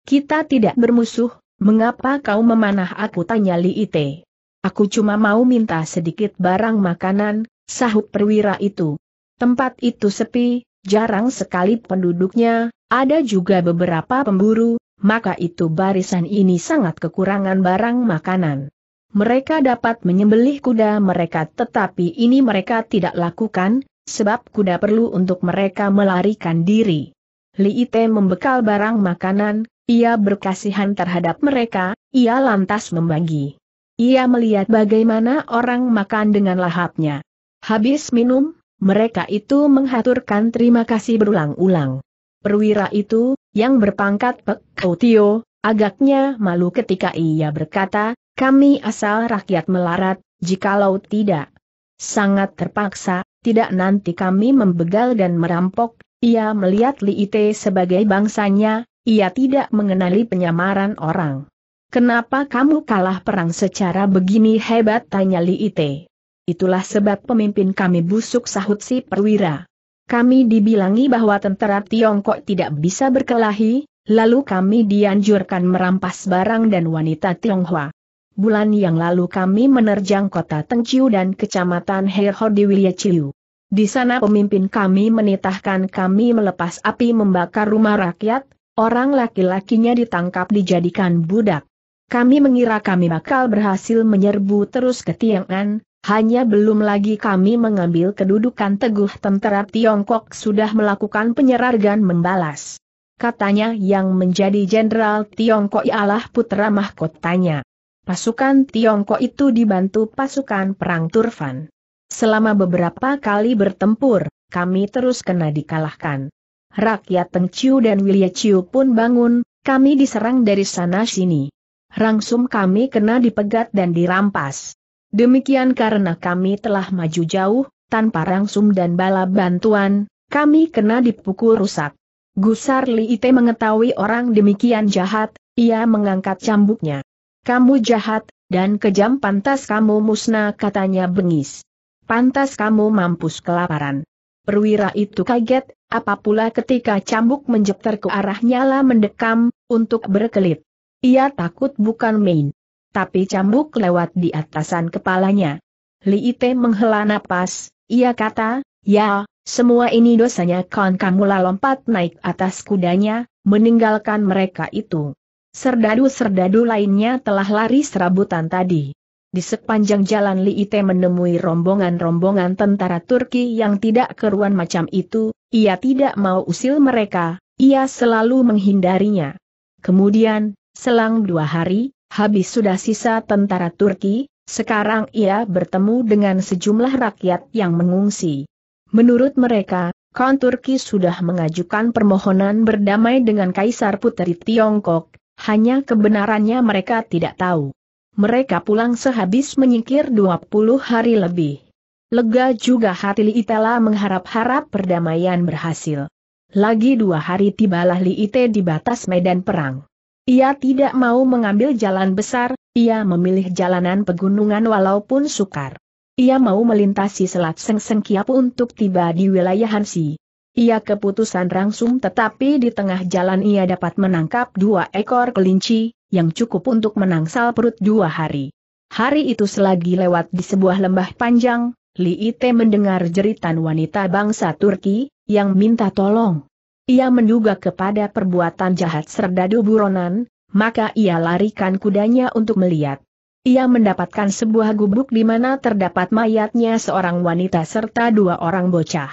Kita tidak bermusuh, mengapa kau memanah aku tanya Li Ite. Aku cuma mau minta sedikit barang makanan, sahut perwira itu. Tempat itu sepi, jarang sekali penduduknya, ada juga beberapa pemburu, maka itu barisan ini sangat kekurangan barang makanan. Mereka dapat menyembelih kuda mereka tetapi ini mereka tidak lakukan, sebab kuda perlu untuk mereka melarikan diri. Li Ite membekal barang makanan, ia berkasihan terhadap mereka, ia lantas membagi. Ia melihat bagaimana orang makan dengan lahapnya. Habis minum, mereka itu menghaturkan terima kasih berulang-ulang. Perwira itu, yang berpangkat Pek Tio, agaknya malu ketika ia berkata, kami asal rakyat melarat, jikalau tidak. Sangat terpaksa, tidak nanti kami membegal dan merampok, ia melihat Li Ite sebagai bangsanya, ia tidak mengenali penyamaran orang. Kenapa kamu kalah perang secara begini hebat tanya Li Ite. Itulah sebab pemimpin kami busuk sahut si perwira. Kami dibilangi bahwa tentara Tiongkok tidak bisa berkelahi, lalu kami dianjurkan merampas barang dan wanita Tionghoa. Bulan yang lalu kami menerjang kota Tengciu dan kecamatan Herho di wilayah Ciu. Di sana pemimpin kami menitahkan kami melepas api membakar rumah rakyat, orang laki-lakinya ditangkap dijadikan budak. Kami mengira kami bakal berhasil menyerbu terus ke Tiangan, hanya belum lagi kami mengambil kedudukan teguh tentara Tiongkok sudah melakukan penyerangan membalas. Katanya yang menjadi jenderal Tiongkok ialah putra mahkotanya. Pasukan Tiongkok itu dibantu pasukan perang Turfan. Selama beberapa kali bertempur, kami terus kena dikalahkan. Rakyat Tengciu dan Wilia pun bangun, kami diserang dari sana sini. Rangsum kami kena dipegat dan dirampas. Demikian karena kami telah maju jauh, tanpa rangsum dan bala bantuan, kami kena dipukul rusak. Gusar Li Ite mengetahui orang demikian jahat, ia mengangkat cambuknya. Kamu jahat, dan kejam pantas kamu musnah katanya bengis. Pantas kamu mampus kelaparan. Perwira itu kaget, apa pula ketika cambuk menjepter ke arah nyala mendekam, untuk berkelit. Ia takut bukan main tapi cambuk lewat di atasan kepalanya. Li Ite menghela napas, ia kata, ya, semua ini dosanya kan kamula lompat naik atas kudanya, meninggalkan mereka itu. Serdadu-serdadu lainnya telah lari serabutan tadi. Di sepanjang jalan Li Ite menemui rombongan-rombongan tentara Turki yang tidak keruan macam itu, ia tidak mau usil mereka, ia selalu menghindarinya. Kemudian, selang dua hari, Habis sudah sisa tentara Turki, sekarang ia bertemu dengan sejumlah rakyat yang mengungsi. Menurut mereka, Khan Turki sudah mengajukan permohonan berdamai dengan Kaisar Puteri Tiongkok, hanya kebenarannya mereka tidak tahu. Mereka pulang sehabis menyingkir 20 hari lebih. Lega juga hati Li Itela mengharap-harap perdamaian berhasil. Lagi dua hari tibalah Li Liite di batas medan perang. Ia tidak mau mengambil jalan besar, ia memilih jalanan pegunungan walaupun sukar. Ia mau melintasi Selat Sengseng Kiap untuk tiba di wilayah Hansi. Ia keputusan rangsung tetapi di tengah jalan ia dapat menangkap dua ekor kelinci, yang cukup untuk menangsal perut dua hari. Hari itu selagi lewat di sebuah lembah panjang, Li Ite mendengar jeritan wanita bangsa Turki, yang minta tolong. Ia menduga kepada perbuatan jahat serdadu buronan, maka ia larikan kudanya untuk melihat. Ia mendapatkan sebuah gubuk di mana terdapat mayatnya seorang wanita serta dua orang bocah.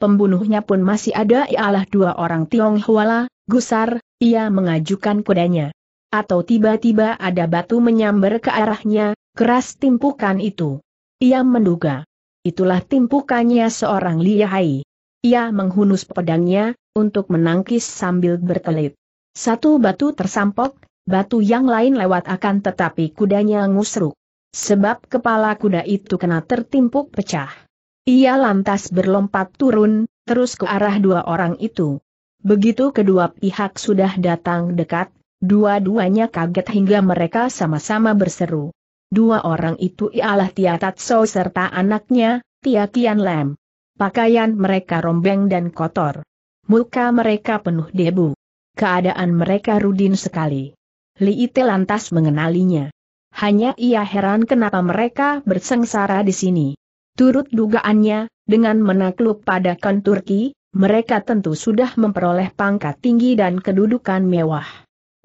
Pembunuhnya pun masih ada ialah dua orang Tionghoa, gusar, ia mengajukan kudanya. Atau tiba-tiba ada batu menyambar ke arahnya, keras timpukan itu. Ia menduga. Itulah timpukannya seorang Liahai. Ia menghunus pedangnya, untuk menangkis sambil berkelit. Satu batu tersampok, batu yang lain lewat akan tetapi kudanya ngusruk. Sebab kepala kuda itu kena tertimpuk pecah. Ia lantas berlompat turun, terus ke arah dua orang itu. Begitu kedua pihak sudah datang dekat, dua-duanya kaget hingga mereka sama-sama berseru. Dua orang itu ialah Tia Tatso serta anaknya, Tia Kian Lem. Pakaian mereka rombeng dan kotor. Muka mereka penuh debu. Keadaan mereka rudin sekali. Li Ite lantas mengenalinya. Hanya ia heran kenapa mereka bersengsara di sini. Turut dugaannya, dengan menakluk pada Kon Turki, mereka tentu sudah memperoleh pangkat tinggi dan kedudukan mewah.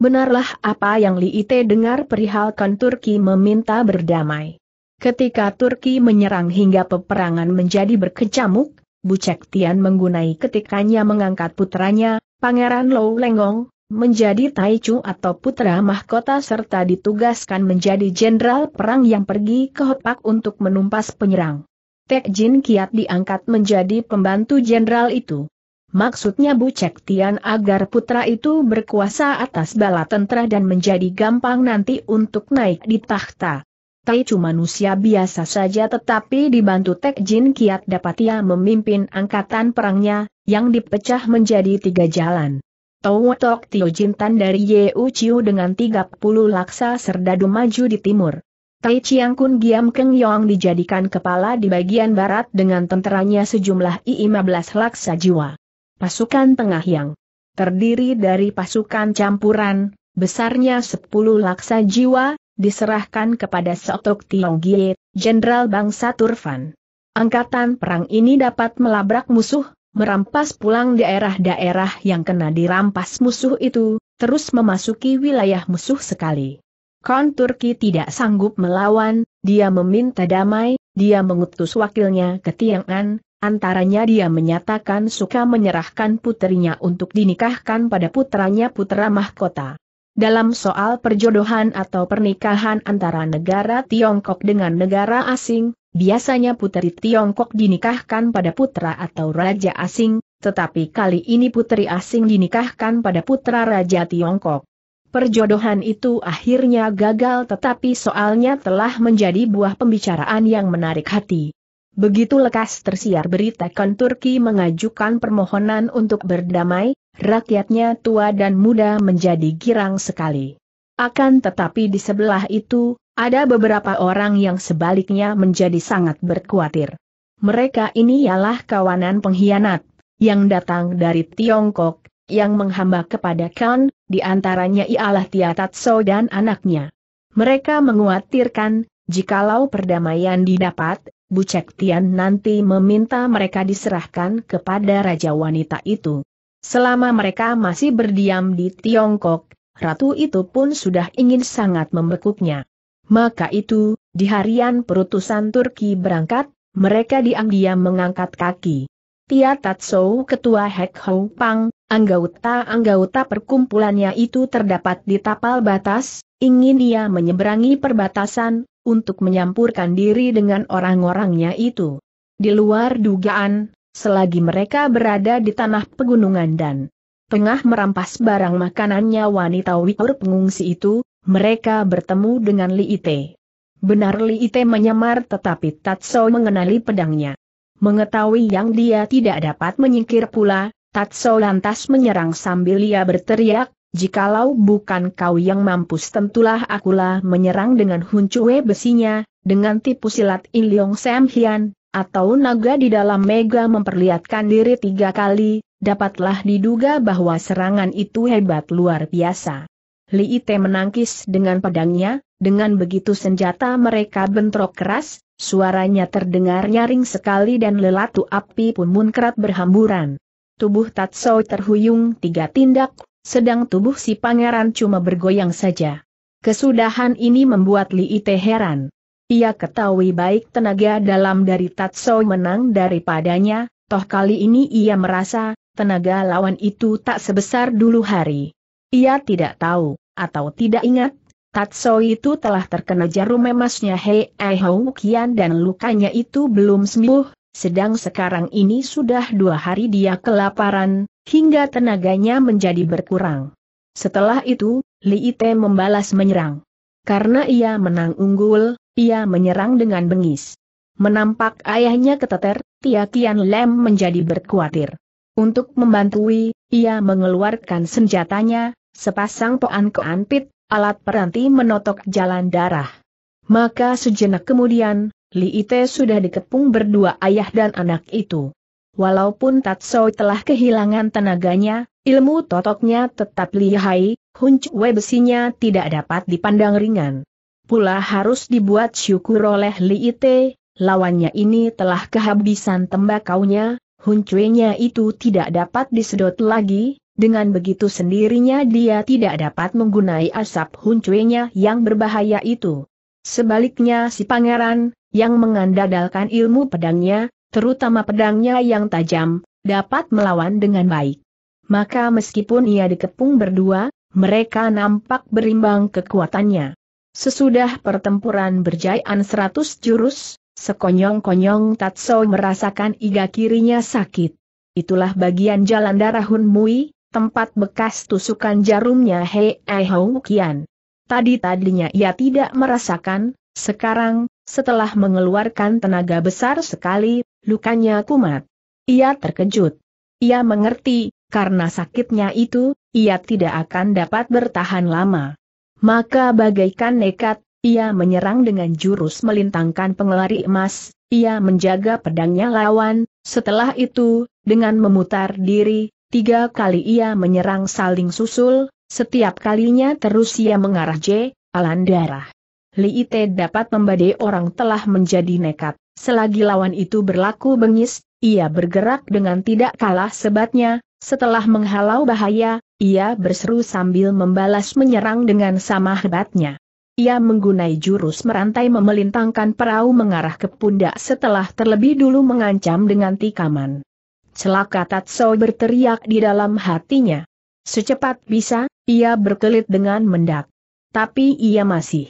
Benarlah apa yang Li Ite dengar perihal kan Turki meminta berdamai. Ketika Turki menyerang hingga peperangan menjadi berkecamuk, Bu Cek Tian menggunai ketikannya mengangkat putranya, Pangeran Lou Lengong, menjadi Taichu atau putra mahkota serta ditugaskan menjadi jenderal perang yang pergi ke Hopak untuk menumpas penyerang. Tek Jin Kiat diangkat menjadi pembantu jenderal itu. Maksudnya Bu Cek Tian agar putra itu berkuasa atas bala tentara dan menjadi gampang nanti untuk naik di tahta. Tai Chu manusia biasa saja tetapi dibantu Tek Jin Kiat dapat ia memimpin angkatan perangnya, yang dipecah menjadi tiga jalan. Towotok Tio Jintan dari Yeu Chiu dengan 30 laksa serdadu maju di timur. Tai Chiang Kun Giam Keng Yong dijadikan kepala di bagian barat dengan tenteranya sejumlah I-15 laksa jiwa. Pasukan tengah yang terdiri dari pasukan campuran, besarnya 10 laksa jiwa, diserahkan kepada Sotok Gie, Jenderal Bangsa Turfan. Angkatan perang ini dapat melabrak musuh, merampas pulang daerah-daerah yang kena dirampas musuh itu, terus memasuki wilayah musuh sekali. Kon Turki tidak sanggup melawan, dia meminta damai, dia mengutus wakilnya ke Tiangan, antaranya dia menyatakan suka menyerahkan putrinya untuk dinikahkan pada putranya putra mahkota. Dalam soal perjodohan atau pernikahan antara negara Tiongkok dengan negara asing, biasanya putri Tiongkok dinikahkan pada putra atau raja asing, tetapi kali ini putri asing dinikahkan pada putra raja Tiongkok. Perjodohan itu akhirnya gagal tetapi soalnya telah menjadi buah pembicaraan yang menarik hati. Begitu lekas tersiar berita Kon Turki mengajukan permohonan untuk berdamai, rakyatnya tua dan muda menjadi girang sekali. Akan tetapi di sebelah itu, ada beberapa orang yang sebaliknya menjadi sangat berkuatir. Mereka ini ialah kawanan pengkhianat, yang datang dari Tiongkok, yang menghamba kepada Khan, di antaranya ialah Tatso dan anaknya. Mereka menguatirkan, jikalau perdamaian didapat, Bu Cek Tian nanti meminta mereka diserahkan kepada Raja Wanita itu. Selama mereka masih berdiam di Tiongkok, ratu itu pun sudah ingin sangat membekuknya. Maka itu, di harian perutusan Turki berangkat, mereka diam-diam mengangkat kaki. Tia Tatso Ketua Hek Hou Pang, anggota-anggota perkumpulannya itu terdapat di tapal batas, ingin ia menyeberangi perbatasan, untuk menyampurkan diri dengan orang-orangnya itu. Di luar dugaan, selagi mereka berada di tanah pegunungan dan tengah merampas barang makanannya wanita Wikur pengungsi itu, mereka bertemu dengan Li Ite. Benar Li Ite menyamar tetapi Tatso mengenali pedangnya. Mengetahui yang dia tidak dapat menyingkir pula, Tatso lantas menyerang sambil ia berteriak, Jikalau bukan kau yang mampus tentulah akulah menyerang dengan huncue besinya, dengan tipu silat Iliong Sam Hian, atau naga di dalam mega memperlihatkan diri tiga kali, dapatlah diduga bahwa serangan itu hebat luar biasa. Li Ite menangkis dengan pedangnya, dengan begitu senjata mereka bentrok keras, suaranya terdengar nyaring sekali dan lelatu api pun munkrat berhamburan. Tubuh Tatso terhuyung tiga tindak, sedang tubuh si pangeran cuma bergoyang saja. Kesudahan ini membuat Li Ite heran. Ia ketahui baik tenaga dalam dari Tatso menang daripadanya, toh kali ini ia merasa, tenaga lawan itu tak sebesar dulu hari. Ia tidak tahu, atau tidak ingat, Tatso itu telah terkena jarum emasnya Hei Hou Kian dan lukanya itu belum sembuh, sedang sekarang ini sudah dua hari dia kelaparan, hingga tenaganya menjadi berkurang. Setelah itu, Li Ite membalas menyerang. Karena ia menang unggul, ia menyerang dengan bengis. Menampak ayahnya keteter, Tia Kian Lem menjadi berkuatir. Untuk membantui, ia mengeluarkan senjatanya, sepasang poan keanpit, alat peranti menotok jalan darah. Maka sejenak kemudian, Li Ite sudah dikepung berdua ayah dan anak itu. Walaupun Tatso telah kehilangan tenaganya, ilmu totoknya tetap lihai, web besinya tidak dapat dipandang ringan pula harus dibuat syukur oleh Li Ite, lawannya ini telah kehabisan tembakaunya, huncuenya itu tidak dapat disedot lagi, dengan begitu sendirinya dia tidak dapat menggunai asap huncuenya yang berbahaya itu. Sebaliknya si pangeran, yang mengandalkan ilmu pedangnya, terutama pedangnya yang tajam, dapat melawan dengan baik. Maka meskipun ia dikepung berdua, mereka nampak berimbang kekuatannya. Sesudah pertempuran berjayaan seratus jurus, sekonyong-konyong Tatso merasakan iga kirinya sakit. Itulah bagian jalan darah Hun Mui, tempat bekas tusukan jarumnya Hei Hou Kian. Tadi-tadinya ia tidak merasakan, sekarang, setelah mengeluarkan tenaga besar sekali, lukanya kumat. Ia terkejut. Ia mengerti, karena sakitnya itu, ia tidak akan dapat bertahan lama. Maka bagaikan nekat, ia menyerang dengan jurus melintangkan pengelari emas, ia menjaga pedangnya lawan, setelah itu, dengan memutar diri, tiga kali ia menyerang saling susul, setiap kalinya terus ia mengarah J, Alan darah. Li Ite dapat membadai orang telah menjadi nekat, selagi lawan itu berlaku bengis, ia bergerak dengan tidak kalah sebatnya, setelah menghalau bahaya, ia berseru sambil membalas menyerang dengan sama hebatnya. Ia menggunai jurus merantai memelintangkan perahu mengarah ke pundak setelah terlebih dulu mengancam dengan tikaman. Celaka Tatso berteriak di dalam hatinya. Secepat bisa, ia berkelit dengan mendak. Tapi ia masih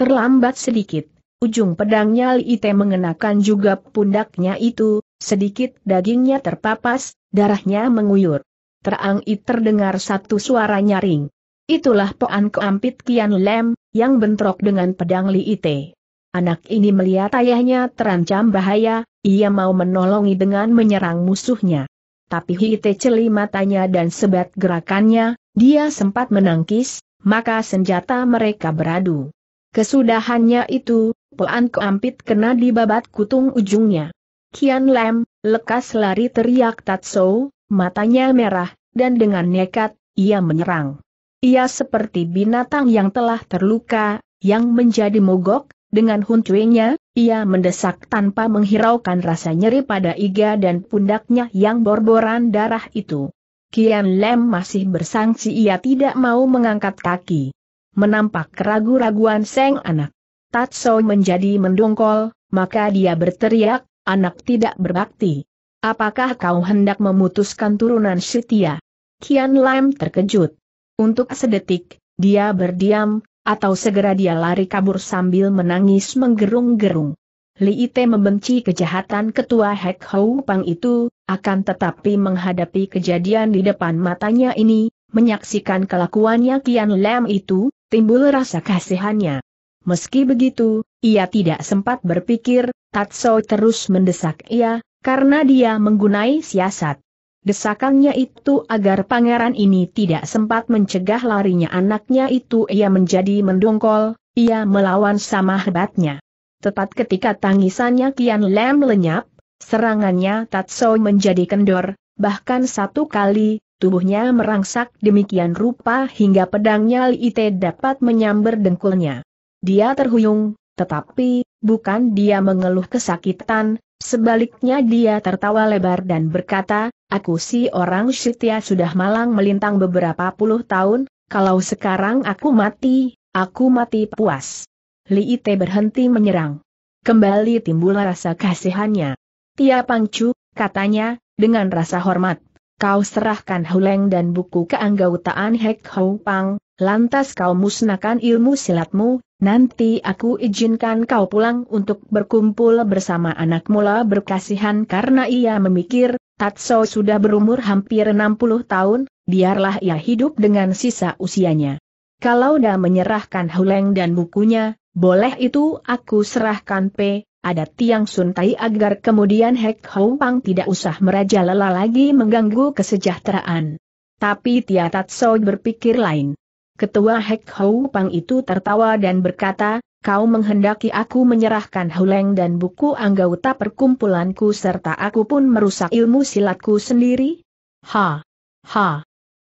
terlambat sedikit. Ujung pedangnya li Ite mengenakan juga pundaknya itu, Sedikit dagingnya terpapas, darahnya menguyur. Terang it terdengar satu suara nyaring. Itulah Poan Keampit Kian Lem, yang bentrok dengan pedang Li Ite. Anak ini melihat ayahnya terancam bahaya, ia mau menolongi dengan menyerang musuhnya. Tapi Li Hite celi matanya dan sebat gerakannya, dia sempat menangkis, maka senjata mereka beradu. Kesudahannya itu, Poan Keampit kena dibabat kutung ujungnya. Kian Lem, lekas lari teriak Tatso, matanya merah, dan dengan nekat, ia menyerang. Ia seperti binatang yang telah terluka, yang menjadi mogok, dengan huncuenya, ia mendesak tanpa menghiraukan rasa nyeri pada iga dan pundaknya yang borboran darah itu. Kian Lem masih bersangsi ia tidak mau mengangkat kaki. Menampak keragu-raguan Seng anak. Tatso menjadi mendongkol, maka dia berteriak, Anak tidak berbakti. Apakah kau hendak memutuskan turunan Sitia? Kian Lam terkejut. Untuk sedetik, dia berdiam, atau segera dia lari kabur sambil menangis menggerung-gerung. Li Ite membenci kejahatan ketua Hek Hou Pang itu, akan tetapi menghadapi kejadian di depan matanya ini, menyaksikan kelakuannya Kian Lam itu, timbul rasa kasihannya. Meski begitu, ia tidak sempat berpikir, Tatso terus mendesak ia, karena dia menggunai siasat. Desakannya itu agar pangeran ini tidak sempat mencegah larinya anaknya itu ia menjadi mendongkol, ia melawan sama hebatnya. Tepat ketika tangisannya kian lem lenyap, serangannya Tatso menjadi kendor, bahkan satu kali, tubuhnya merangsak demikian rupa hingga pedangnya Liite dapat menyambar dengkulnya. Dia terhuyung, tetapi, bukan dia mengeluh kesakitan, sebaliknya dia tertawa lebar dan berkata, aku si orang setia sudah malang melintang beberapa puluh tahun, kalau sekarang aku mati, aku mati puas. Li Ite berhenti menyerang. Kembali timbul rasa kasihannya. Tia Pangcu, katanya, dengan rasa hormat, kau serahkan Huleng dan buku keanggautaan Hek Hou Pang, lantas kau musnahkan ilmu silatmu, nanti aku izinkan kau pulang untuk berkumpul bersama anak mula berkasihan karena ia memikir, Tatso sudah berumur hampir 60 tahun, biarlah ia hidup dengan sisa usianya. Kalau dah menyerahkan Huleng dan bukunya, boleh itu aku serahkan P, ada tiang suntai agar kemudian Hek Hong Pang tidak usah merajalela lagi mengganggu kesejahteraan. Tapi Tia Tatso berpikir lain. Ketua Hek Hou Pang itu tertawa dan berkata, kau menghendaki aku menyerahkan Huleng dan buku anggota perkumpulanku serta aku pun merusak ilmu silatku sendiri? Ha! Ha!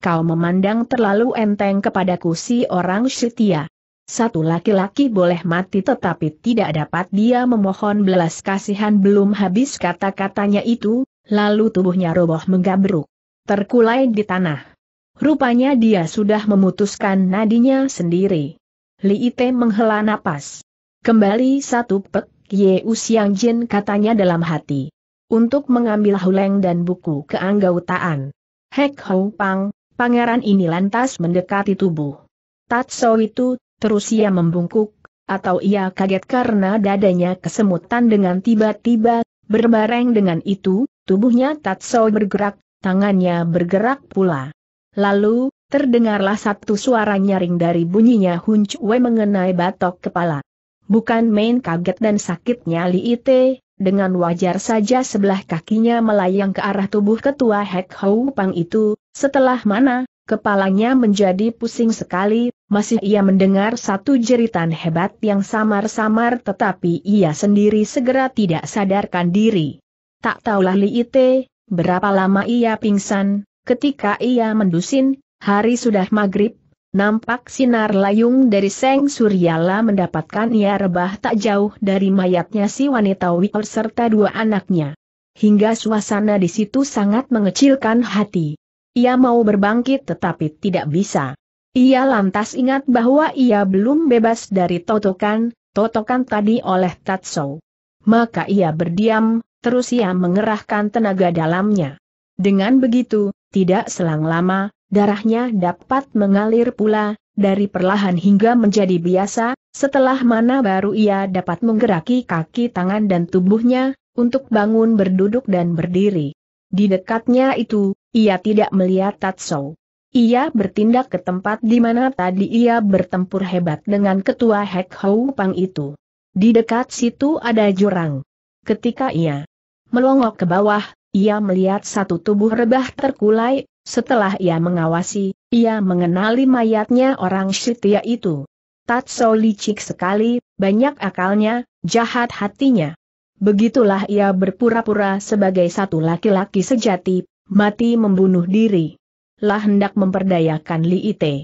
Kau memandang terlalu enteng kepadaku si orang setia. Satu laki-laki boleh mati tetapi tidak dapat dia memohon belas kasihan belum habis kata-katanya itu, lalu tubuhnya roboh menggabruk. Terkulai di tanah. Rupanya dia sudah memutuskan nadinya sendiri. Li Ite menghela napas. Kembali satu pek, Ye Usiang Jin katanya dalam hati. Untuk mengambil huleng dan buku keanggautaan. Hek Hou Pang, pangeran ini lantas mendekati tubuh. Tatso itu, terus ia membungkuk, atau ia kaget karena dadanya kesemutan dengan tiba-tiba, berbareng dengan itu, tubuhnya Tatso bergerak, tangannya bergerak pula. Lalu, terdengarlah satu suara nyaring dari bunyinya Hun Chue mengenai batok kepala. Bukan main kaget dan sakitnya Li Ite, dengan wajar saja sebelah kakinya melayang ke arah tubuh ketua Hek Hou Pang itu, setelah mana, kepalanya menjadi pusing sekali, masih ia mendengar satu jeritan hebat yang samar-samar tetapi ia sendiri segera tidak sadarkan diri. Tak tahulah Li Ite, berapa lama ia pingsan, Ketika ia mendusin, hari sudah maghrib, nampak sinar layung dari Seng Suryala mendapatkan ia rebah tak jauh dari mayatnya si wanita Wior serta dua anaknya. Hingga suasana di situ sangat mengecilkan hati. Ia mau berbangkit tetapi tidak bisa. Ia lantas ingat bahwa ia belum bebas dari totokan, totokan tadi oleh Tatso. Maka ia berdiam, terus ia mengerahkan tenaga dalamnya. Dengan begitu, tidak selang lama, darahnya dapat mengalir pula, dari perlahan hingga menjadi biasa, setelah mana baru ia dapat menggeraki kaki tangan dan tubuhnya, untuk bangun berduduk dan berdiri. Di dekatnya itu, ia tidak melihat Tatsuo. Ia bertindak ke tempat di mana tadi ia bertempur hebat dengan ketua Hek Hou Pang itu. Di dekat situ ada jurang. Ketika ia melongok ke bawah, ia melihat satu tubuh rebah terkulai, setelah ia mengawasi, ia mengenali mayatnya orang Shitya itu. Tatso licik sekali, banyak akalnya, jahat hatinya. Begitulah ia berpura-pura sebagai satu laki-laki sejati, mati membunuh diri. Lah hendak memperdayakan Li Ite.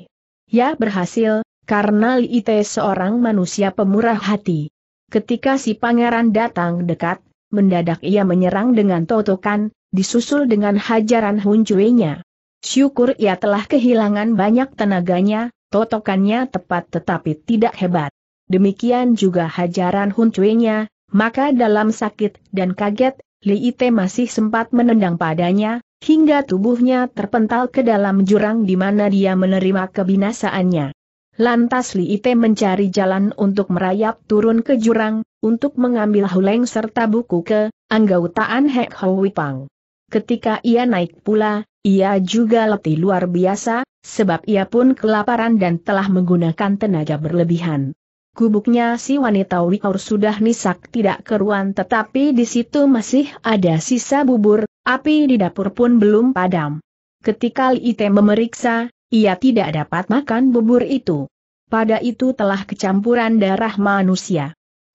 Ya berhasil, karena Li Ite seorang manusia pemurah hati. Ketika si pangeran datang dekat, mendadak ia menyerang dengan totokan, disusul dengan hajaran huncuenya. Syukur ia telah kehilangan banyak tenaganya, totokannya tepat tetapi tidak hebat. Demikian juga hajaran huncuenya, maka dalam sakit dan kaget, Li Ite masih sempat menendang padanya, hingga tubuhnya terpental ke dalam jurang di mana dia menerima kebinasaannya. Lantas Li Ite mencari jalan untuk merayap turun ke jurang, untuk mengambil huleng serta buku ke, anggautaan Hek Hoi Ketika ia naik pula, ia juga letih luar biasa, sebab ia pun kelaparan dan telah menggunakan tenaga berlebihan. Kubuknya si wanita Wikaur sudah nisak tidak keruan tetapi di situ masih ada sisa bubur, api di dapur pun belum padam. Ketika Li Liite memeriksa, ia tidak dapat makan bubur itu. Pada itu telah kecampuran darah manusia.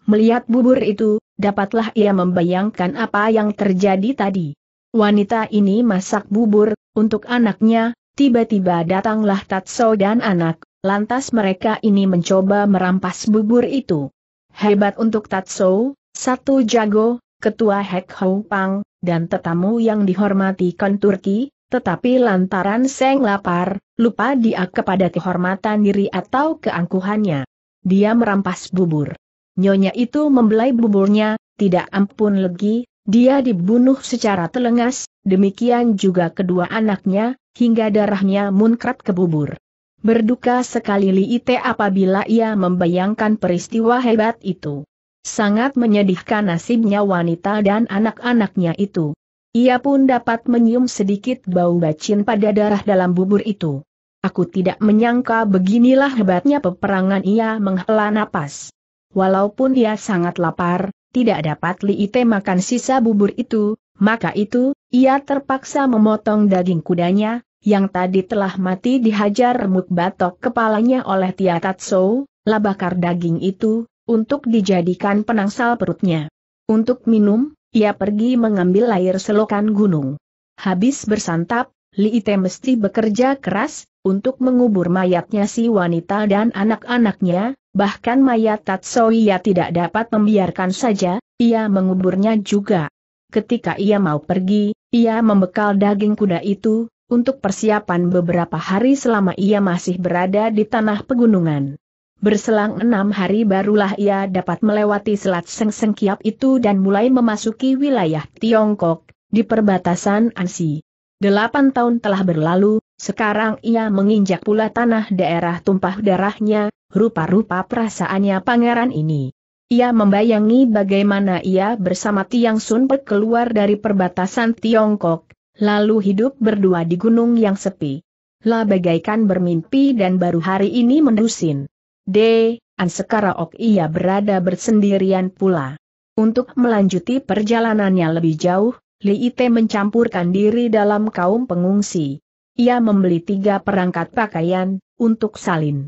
Melihat bubur itu, dapatlah ia membayangkan apa yang terjadi tadi. Wanita ini masak bubur, untuk anaknya, tiba-tiba datanglah Tatso dan anak, lantas mereka ini mencoba merampas bubur itu. Hebat untuk Tatso, satu jago, ketua Hek Hou Pang, dan tetamu yang dihormati Kon Turki, tetapi lantaran Seng lapar, lupa dia kepada kehormatan diri atau keangkuhannya. Dia merampas bubur. Nyonya itu membelai buburnya, tidak ampun lagi, dia dibunuh secara telengas, demikian juga kedua anaknya, hingga darahnya munkrat ke bubur. Berduka sekali Li Ite apabila ia membayangkan peristiwa hebat itu. Sangat menyedihkan nasibnya wanita dan anak-anaknya itu. Ia pun dapat menyium sedikit bau bacin pada darah dalam bubur itu. Aku tidak menyangka beginilah hebatnya peperangan ia menghela napas. Walaupun ia sangat lapar, tidak dapat Liite makan sisa bubur itu, maka itu, ia terpaksa memotong daging kudanya, yang tadi telah mati dihajar remuk batok kepalanya oleh Tia Tatsuo, labakar daging itu, untuk dijadikan penangsal perutnya. Untuk minum, ia pergi mengambil air selokan gunung. Habis bersantap, Li Ite mesti bekerja keras, untuk mengubur mayatnya si wanita dan anak-anaknya, bahkan mayat Tatsoi ia tidak dapat membiarkan saja, ia menguburnya juga. Ketika ia mau pergi, ia membekal daging kuda itu, untuk persiapan beberapa hari selama ia masih berada di tanah pegunungan. Berselang enam hari barulah ia dapat melewati selat Seng Kiap itu dan mulai memasuki wilayah Tiongkok, di perbatasan Ansi. Delapan tahun telah berlalu, sekarang ia menginjak pula tanah daerah tumpah darahnya, rupa-rupa perasaannya pangeran ini. Ia membayangi bagaimana ia bersama Tiang Sun Pek keluar dari perbatasan Tiongkok, lalu hidup berdua di gunung yang sepi. Lah bagaikan bermimpi dan baru hari ini mendusin. D. An sekarang ia berada bersendirian pula. Untuk melanjuti perjalanannya lebih jauh, Li Ite mencampurkan diri dalam kaum pengungsi. Ia membeli tiga perangkat pakaian, untuk salin.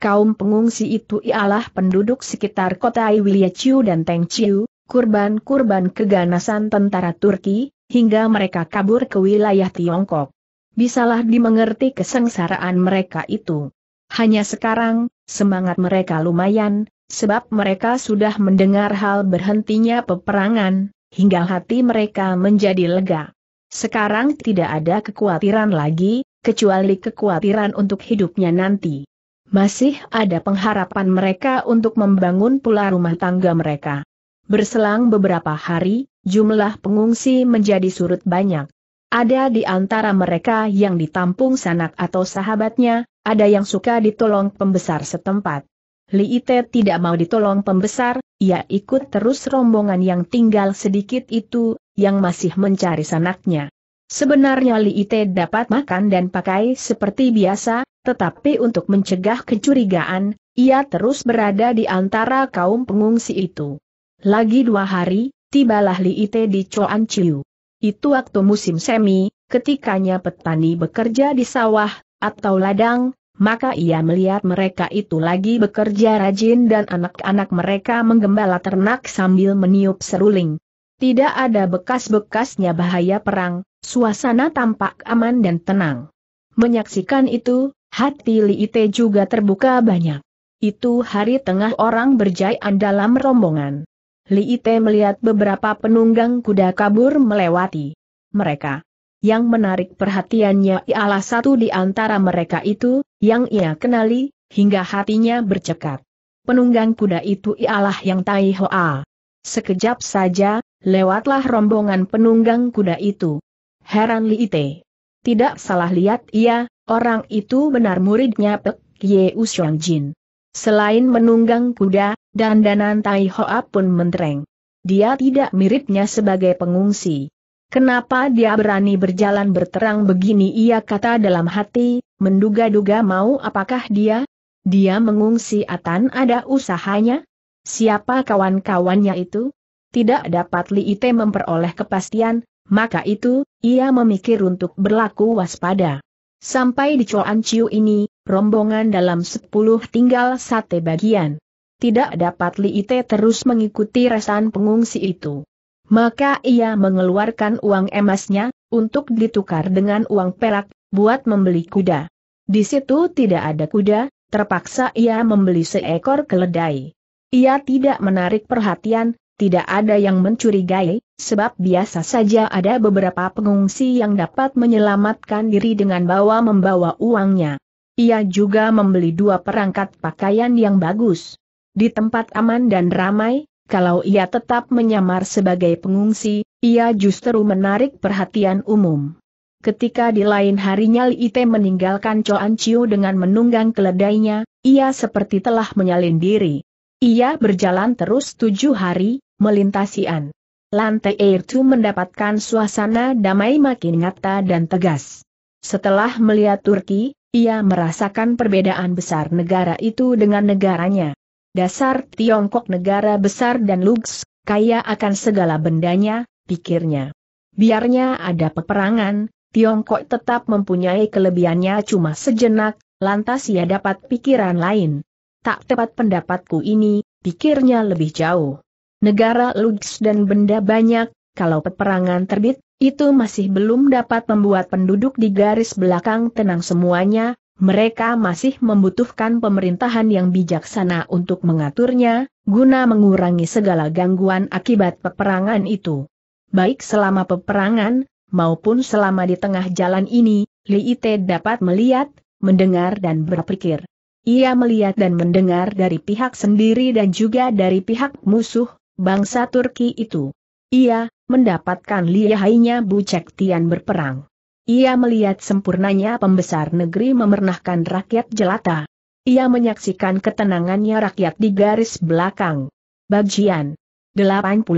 Kaum pengungsi itu ialah penduduk sekitar kota Iwiliachiu dan Tengchiu, kurban-kurban keganasan tentara Turki, hingga mereka kabur ke wilayah Tiongkok. Bisalah dimengerti kesengsaraan mereka itu. Hanya sekarang, Semangat mereka lumayan, sebab mereka sudah mendengar hal berhentinya peperangan, hingga hati mereka menjadi lega. Sekarang tidak ada kekhawatiran lagi, kecuali kekhawatiran untuk hidupnya nanti. Masih ada pengharapan mereka untuk membangun pula rumah tangga mereka. Berselang beberapa hari, jumlah pengungsi menjadi surut banyak. Ada di antara mereka yang ditampung sanak atau sahabatnya, ada yang suka ditolong pembesar setempat. Li Ite tidak mau ditolong pembesar, ia ikut terus rombongan yang tinggal sedikit itu, yang masih mencari sanaknya. Sebenarnya Li Ite dapat makan dan pakai seperti biasa, tetapi untuk mencegah kecurigaan, ia terus berada di antara kaum pengungsi itu. Lagi dua hari, tibalah Li Ite di Choan Chiu. Itu waktu musim semi, ketikanya petani bekerja di sawah, atau ladang, maka ia melihat mereka itu lagi bekerja rajin dan anak-anak mereka menggembala ternak sambil meniup seruling. Tidak ada bekas-bekasnya bahaya perang, suasana tampak aman dan tenang. Menyaksikan itu, hati Li Ite juga terbuka banyak. Itu hari tengah orang berjayaan dalam rombongan. Li Ite melihat beberapa penunggang kuda kabur melewati mereka. Yang menarik perhatiannya ialah satu di antara mereka itu, yang ia kenali, hingga hatinya bercekat. Penunggang kuda itu ialah yang Tai Hoa. Sekejap saja, lewatlah rombongan penunggang kuda itu. Heran Li Ite. Tidak salah lihat ia, orang itu benar muridnya Pek Ye Ushuang Jin. Selain menunggang kuda, dandanan Tai Hoa pun mentereng. Dia tidak miripnya sebagai pengungsi. Kenapa dia berani berjalan berterang begini ia kata dalam hati, menduga-duga mau apakah dia? Dia mengungsi atan ada usahanya? Siapa kawan-kawannya itu? Tidak dapat Li Ite memperoleh kepastian, maka itu, ia memikir untuk berlaku waspada. Sampai di Chuan Chiu ini, rombongan dalam sepuluh tinggal sate bagian. Tidak dapat Li Ite terus mengikuti resan pengungsi itu. Maka ia mengeluarkan uang emasnya, untuk ditukar dengan uang perak, buat membeli kuda. Di situ tidak ada kuda, terpaksa ia membeli seekor keledai. Ia tidak menarik perhatian, tidak ada yang mencurigai, sebab biasa saja ada beberapa pengungsi yang dapat menyelamatkan diri dengan bawa-membawa uangnya. Ia juga membeli dua perangkat pakaian yang bagus. Di tempat aman dan ramai, kalau ia tetap menyamar sebagai pengungsi, ia justru menarik perhatian umum. Ketika di lain harinya Ite meninggalkan Coan Chiu dengan menunggang keledainya, ia seperti telah menyalin diri. Ia berjalan terus tujuh hari, melintasi An. Lantai Airtu mendapatkan suasana damai makin nyata dan tegas. Setelah melihat Turki, ia merasakan perbedaan besar negara itu dengan negaranya. Dasar Tiongkok negara besar dan luks, kaya akan segala bendanya, pikirnya. Biarnya ada peperangan, Tiongkok tetap mempunyai kelebihannya cuma sejenak, lantas ia dapat pikiran lain. Tak tepat pendapatku ini, pikirnya lebih jauh. Negara luks dan benda banyak, kalau peperangan terbit, itu masih belum dapat membuat penduduk di garis belakang tenang semuanya, mereka masih membutuhkan pemerintahan yang bijaksana untuk mengaturnya, guna mengurangi segala gangguan akibat peperangan itu. Baik selama peperangan, maupun selama di tengah jalan ini, Li Ite dapat melihat, mendengar dan berpikir. Ia melihat dan mendengar dari pihak sendiri dan juga dari pihak musuh, bangsa Turki itu. Ia, mendapatkan lihainya Cek Tian berperang. Ia melihat sempurnanya pembesar negeri memernahkan rakyat jelata. Ia menyaksikan ketenangannya rakyat di garis belakang. Bagian 84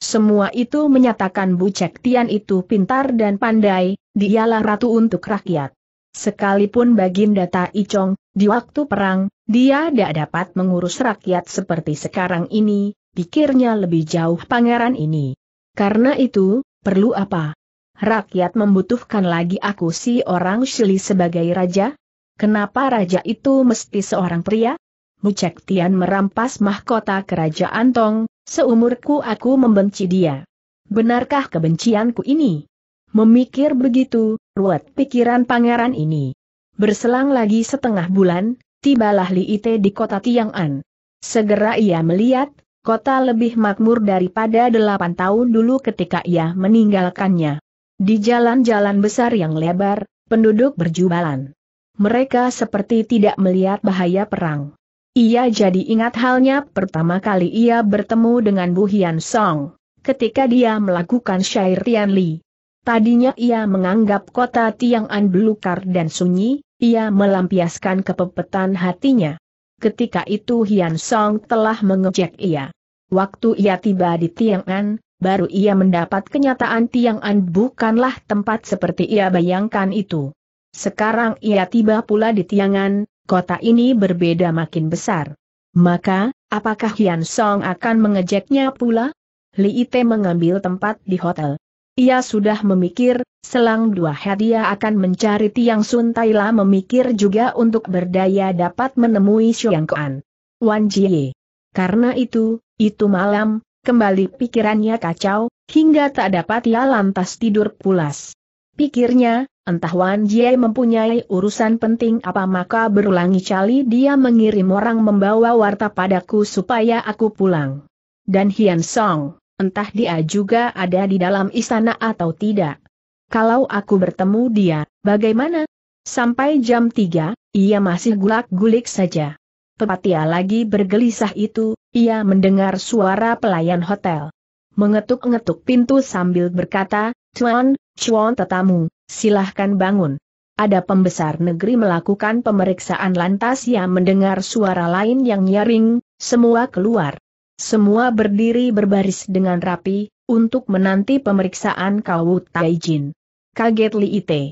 semua itu menyatakan Bu Cek Tian itu pintar dan pandai, dialah ratu untuk rakyat. Sekalipun Baginda Tai Chong, di waktu perang, dia tidak dapat mengurus rakyat seperti sekarang ini, pikirnya lebih jauh pangeran ini. Karena itu, perlu apa? rakyat membutuhkan lagi aku si orang Shili sebagai raja? Kenapa raja itu mesti seorang pria? Mucek Tian merampas mahkota kerajaan Tong, seumurku aku membenci dia. Benarkah kebencianku ini? Memikir begitu, ruwet pikiran pangeran ini. Berselang lagi setengah bulan, tibalah Li Ite di kota Tiang'an. Segera ia melihat, kota lebih makmur daripada delapan tahun dulu ketika ia meninggalkannya. Di jalan-jalan besar yang lebar, penduduk berjubalan. Mereka seperti tidak melihat bahaya perang. Ia jadi ingat halnya pertama kali ia bertemu dengan Bu Hian Song, ketika dia melakukan syair Tian Li. Tadinya ia menganggap kota Tiang Tiang'an belukar dan sunyi, ia melampiaskan kepepetan hatinya. Ketika itu Hian Song telah mengejek ia. Waktu ia tiba di Tiang An baru ia mendapat kenyataan Tiang An bukanlah tempat seperti ia bayangkan itu. Sekarang ia tiba pula di Tiangan, kota ini berbeda makin besar. Maka, apakah Hian Song akan mengejeknya pula? Li Ite mengambil tempat di hotel. Ia sudah memikir, selang dua hadiah akan mencari Tiang Sun Taila memikir juga untuk berdaya dapat menemui Xiang Kuan. Wan Jie. Karena itu, itu malam, Kembali pikirannya kacau, hingga tak dapat ia lantas tidur pulas. Pikirnya, entah Wan Jie mempunyai urusan penting apa maka berulangi cali dia mengirim orang membawa warta padaku supaya aku pulang. Dan Hian Song, entah dia juga ada di dalam istana atau tidak. Kalau aku bertemu dia, bagaimana? Sampai jam 3, ia masih gulak-gulik saja. Pepatia lagi bergelisah itu, ia mendengar suara pelayan hotel. Mengetuk-ngetuk pintu sambil berkata, Cuan, cuan tetamu, silahkan bangun. Ada pembesar negeri melakukan pemeriksaan lantas ia mendengar suara lain yang nyaring, semua keluar. Semua berdiri berbaris dengan rapi, untuk menanti pemeriksaan Kau Taijin. Kaget Li Ite.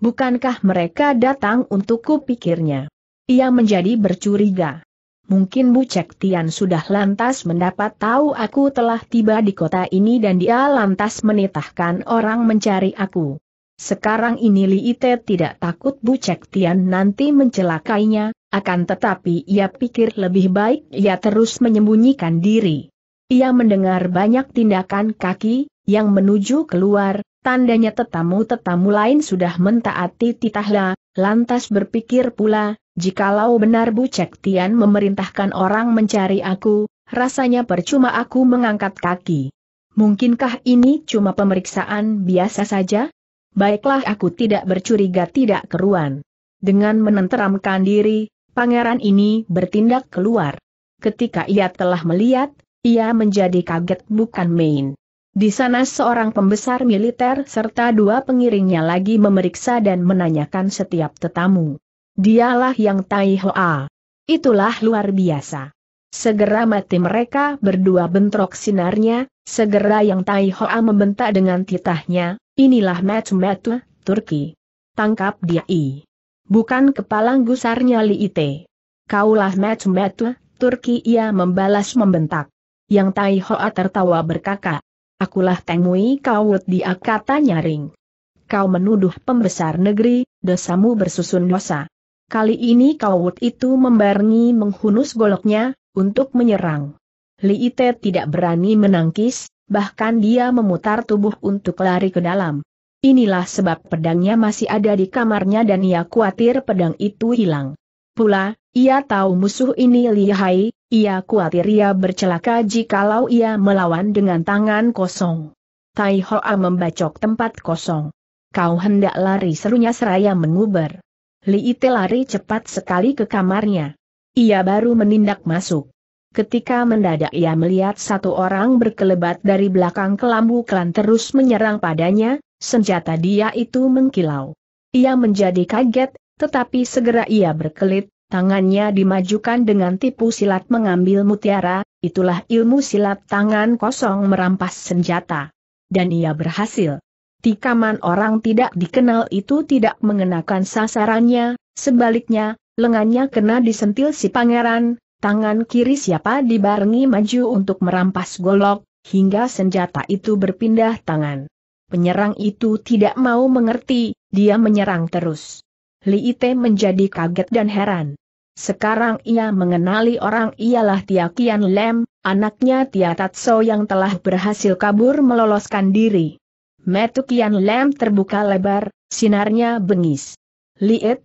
Bukankah mereka datang untuk kupikirnya? Ia menjadi bercuriga. Mungkin Bu Cek Tian sudah lantas mendapat tahu aku telah tiba di kota ini dan dia lantas menitahkan orang mencari aku. Sekarang ini Li Ite tidak takut Bu Cek Tian nanti mencelakainya, akan tetapi ia pikir lebih baik ia terus menyembunyikan diri. Ia mendengar banyak tindakan kaki, yang menuju keluar, tandanya tetamu-tetamu lain sudah mentaati titahla, lantas berpikir pula, Jikalau benar Bu Cek Tian memerintahkan orang mencari aku, rasanya percuma aku mengangkat kaki. Mungkinkah ini cuma pemeriksaan biasa saja? Baiklah aku tidak bercuriga tidak keruan. Dengan menenteramkan diri, pangeran ini bertindak keluar. Ketika ia telah melihat, ia menjadi kaget bukan main. Di sana seorang pembesar militer serta dua pengiringnya lagi memeriksa dan menanyakan setiap tetamu. Dialah yang Tai Hoa. Itulah luar biasa. Segera mati mereka berdua bentrok sinarnya, segera yang Tai Hoa membentak dengan titahnya, inilah Matsumetu, Turki. Tangkap dia i. Bukan kepalang gusarnya Li Ite. Kaulah Matsumetu, Turki ia membalas membentak. Yang Tai Hoa tertawa berkata, Akulah Tengmui kawut dia kata nyaring. Kau menuduh pembesar negeri, dosamu bersusun dosa. Kali ini Kawut itu membarengi menghunus goloknya, untuk menyerang. Li Ite tidak berani menangkis, bahkan dia memutar tubuh untuk lari ke dalam. Inilah sebab pedangnya masih ada di kamarnya dan ia khawatir pedang itu hilang. Pula, ia tahu musuh ini lihai, ia khawatir ia bercelaka jikalau ia melawan dengan tangan kosong. Tai Hoa membacok tempat kosong. Kau hendak lari serunya seraya menguber. Li Ite lari cepat sekali ke kamarnya. Ia baru menindak masuk. Ketika mendadak ia melihat satu orang berkelebat dari belakang kelambu klan terus menyerang padanya, senjata dia itu mengkilau. Ia menjadi kaget, tetapi segera ia berkelit, tangannya dimajukan dengan tipu silat mengambil mutiara, itulah ilmu silat tangan kosong merampas senjata. Dan ia berhasil. Tikaman orang tidak dikenal itu tidak mengenakan sasarannya, sebaliknya, lengannya kena disentil si pangeran, tangan kiri siapa dibarengi maju untuk merampas golok, hingga senjata itu berpindah tangan. Penyerang itu tidak mau mengerti, dia menyerang terus. Li Ite menjadi kaget dan heran. Sekarang ia mengenali orang ialah Tia Kian Lem, anaknya Tia Tatso yang telah berhasil kabur meloloskan diri. Metukian lem terbuka lebar, sinarnya bengis. Liet,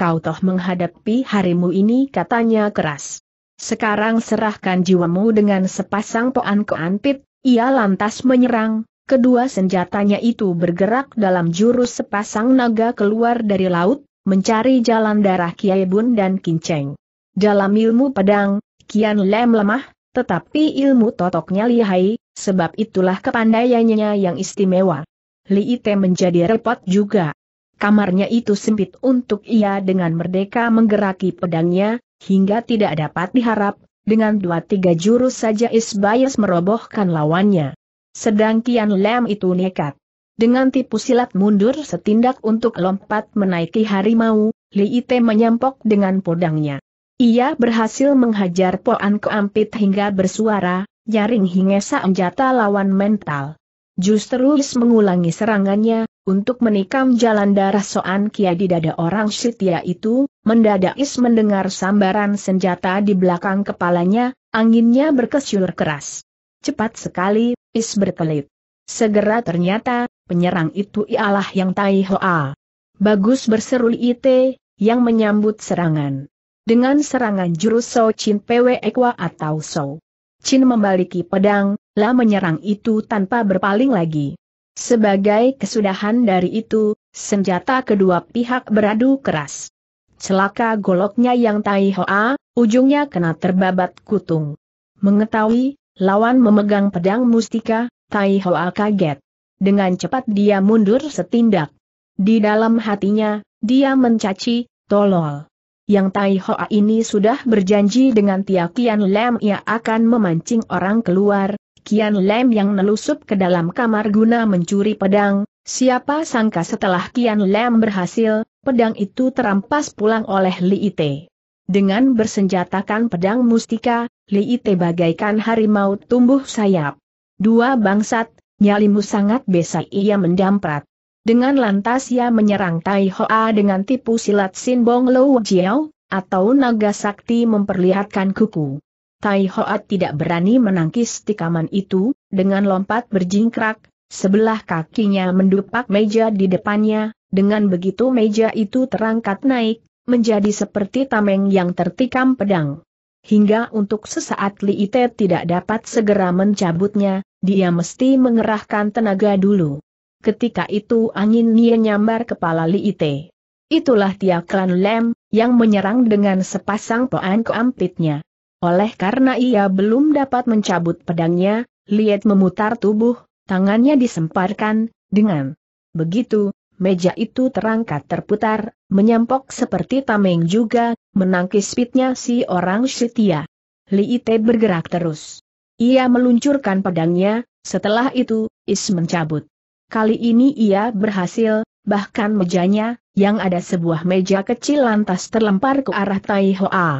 kau toh menghadapi harimu ini katanya keras. Sekarang serahkan jiwamu dengan sepasang poan keanpit, ia lantas menyerang, kedua senjatanya itu bergerak dalam jurus sepasang naga keluar dari laut, mencari jalan darah Kiai Bun dan Kinceng. Dalam ilmu pedang, Kian Lem lemah, tetapi ilmu totoknya lihai, Sebab itulah kepandaiannya yang istimewa. Li Ite menjadi repot juga. Kamarnya itu sempit untuk ia dengan merdeka menggeraki pedangnya, hingga tidak dapat diharap, dengan dua tiga jurus saja Isbayas merobohkan lawannya. Sedang Kian Lam itu nekat. Dengan tipu silat mundur setindak untuk lompat menaiki harimau, Li Ite menyampok dengan pedangnya. Ia berhasil menghajar Poan Koampit hingga bersuara, Jaring Hingesa senjata lawan mental. Justru Is mengulangi serangannya, untuk menikam jalan darah Soan Kia di dada orang Sitia itu, mendadak Is mendengar sambaran senjata di belakang kepalanya, anginnya berkesyur keras. Cepat sekali, Is berkelit. Segera ternyata, penyerang itu ialah yang Tai Hoa. Bagus berseru Ite, yang menyambut serangan. Dengan serangan jurus So Chin Pwe Ekwa atau So Chin membaliki pedang, lalu menyerang itu tanpa berpaling lagi. Sebagai kesudahan dari itu, senjata kedua pihak beradu keras. Celaka goloknya yang Tai Hoa, ujungnya kena terbabat kutung. Mengetahui, lawan memegang pedang mustika, Tai Hoa kaget. Dengan cepat dia mundur setindak. Di dalam hatinya, dia mencaci, tolol yang Tai Hoa ini sudah berjanji dengan Tia Kian Lem ia akan memancing orang keluar, Kian Lem yang nelusup ke dalam kamar guna mencuri pedang, siapa sangka setelah Kian Lem berhasil, pedang itu terampas pulang oleh Li Ite. Dengan bersenjatakan pedang mustika, Li Ite bagaikan harimau tumbuh sayap. Dua bangsat, nyalimu sangat besar ia mendamprat. Dengan lantas ia menyerang Tai Hoa dengan tipu silat Sin Bong Lo Jiao, atau naga sakti memperlihatkan kuku. Tai Hoa tidak berani menangkis tikaman itu, dengan lompat berjingkrak, sebelah kakinya mendupak meja di depannya, dengan begitu meja itu terangkat naik, menjadi seperti tameng yang tertikam pedang. Hingga untuk sesaat Li Ite tidak dapat segera mencabutnya, dia mesti mengerahkan tenaga dulu ketika itu angin Nye nyambar kepala Li Ite. Itulah Tia Klan Lem, yang menyerang dengan sepasang poan keampitnya. Oleh karena ia belum dapat mencabut pedangnya, Liet memutar tubuh, tangannya disemparkan, dengan begitu, meja itu terangkat terputar, menyampok seperti tameng juga, menangkis pitnya si orang setia. Liet bergerak terus. Ia meluncurkan pedangnya, setelah itu, Is mencabut kali ini ia berhasil, bahkan mejanya, yang ada sebuah meja kecil lantas terlempar ke arah Tai Hoa.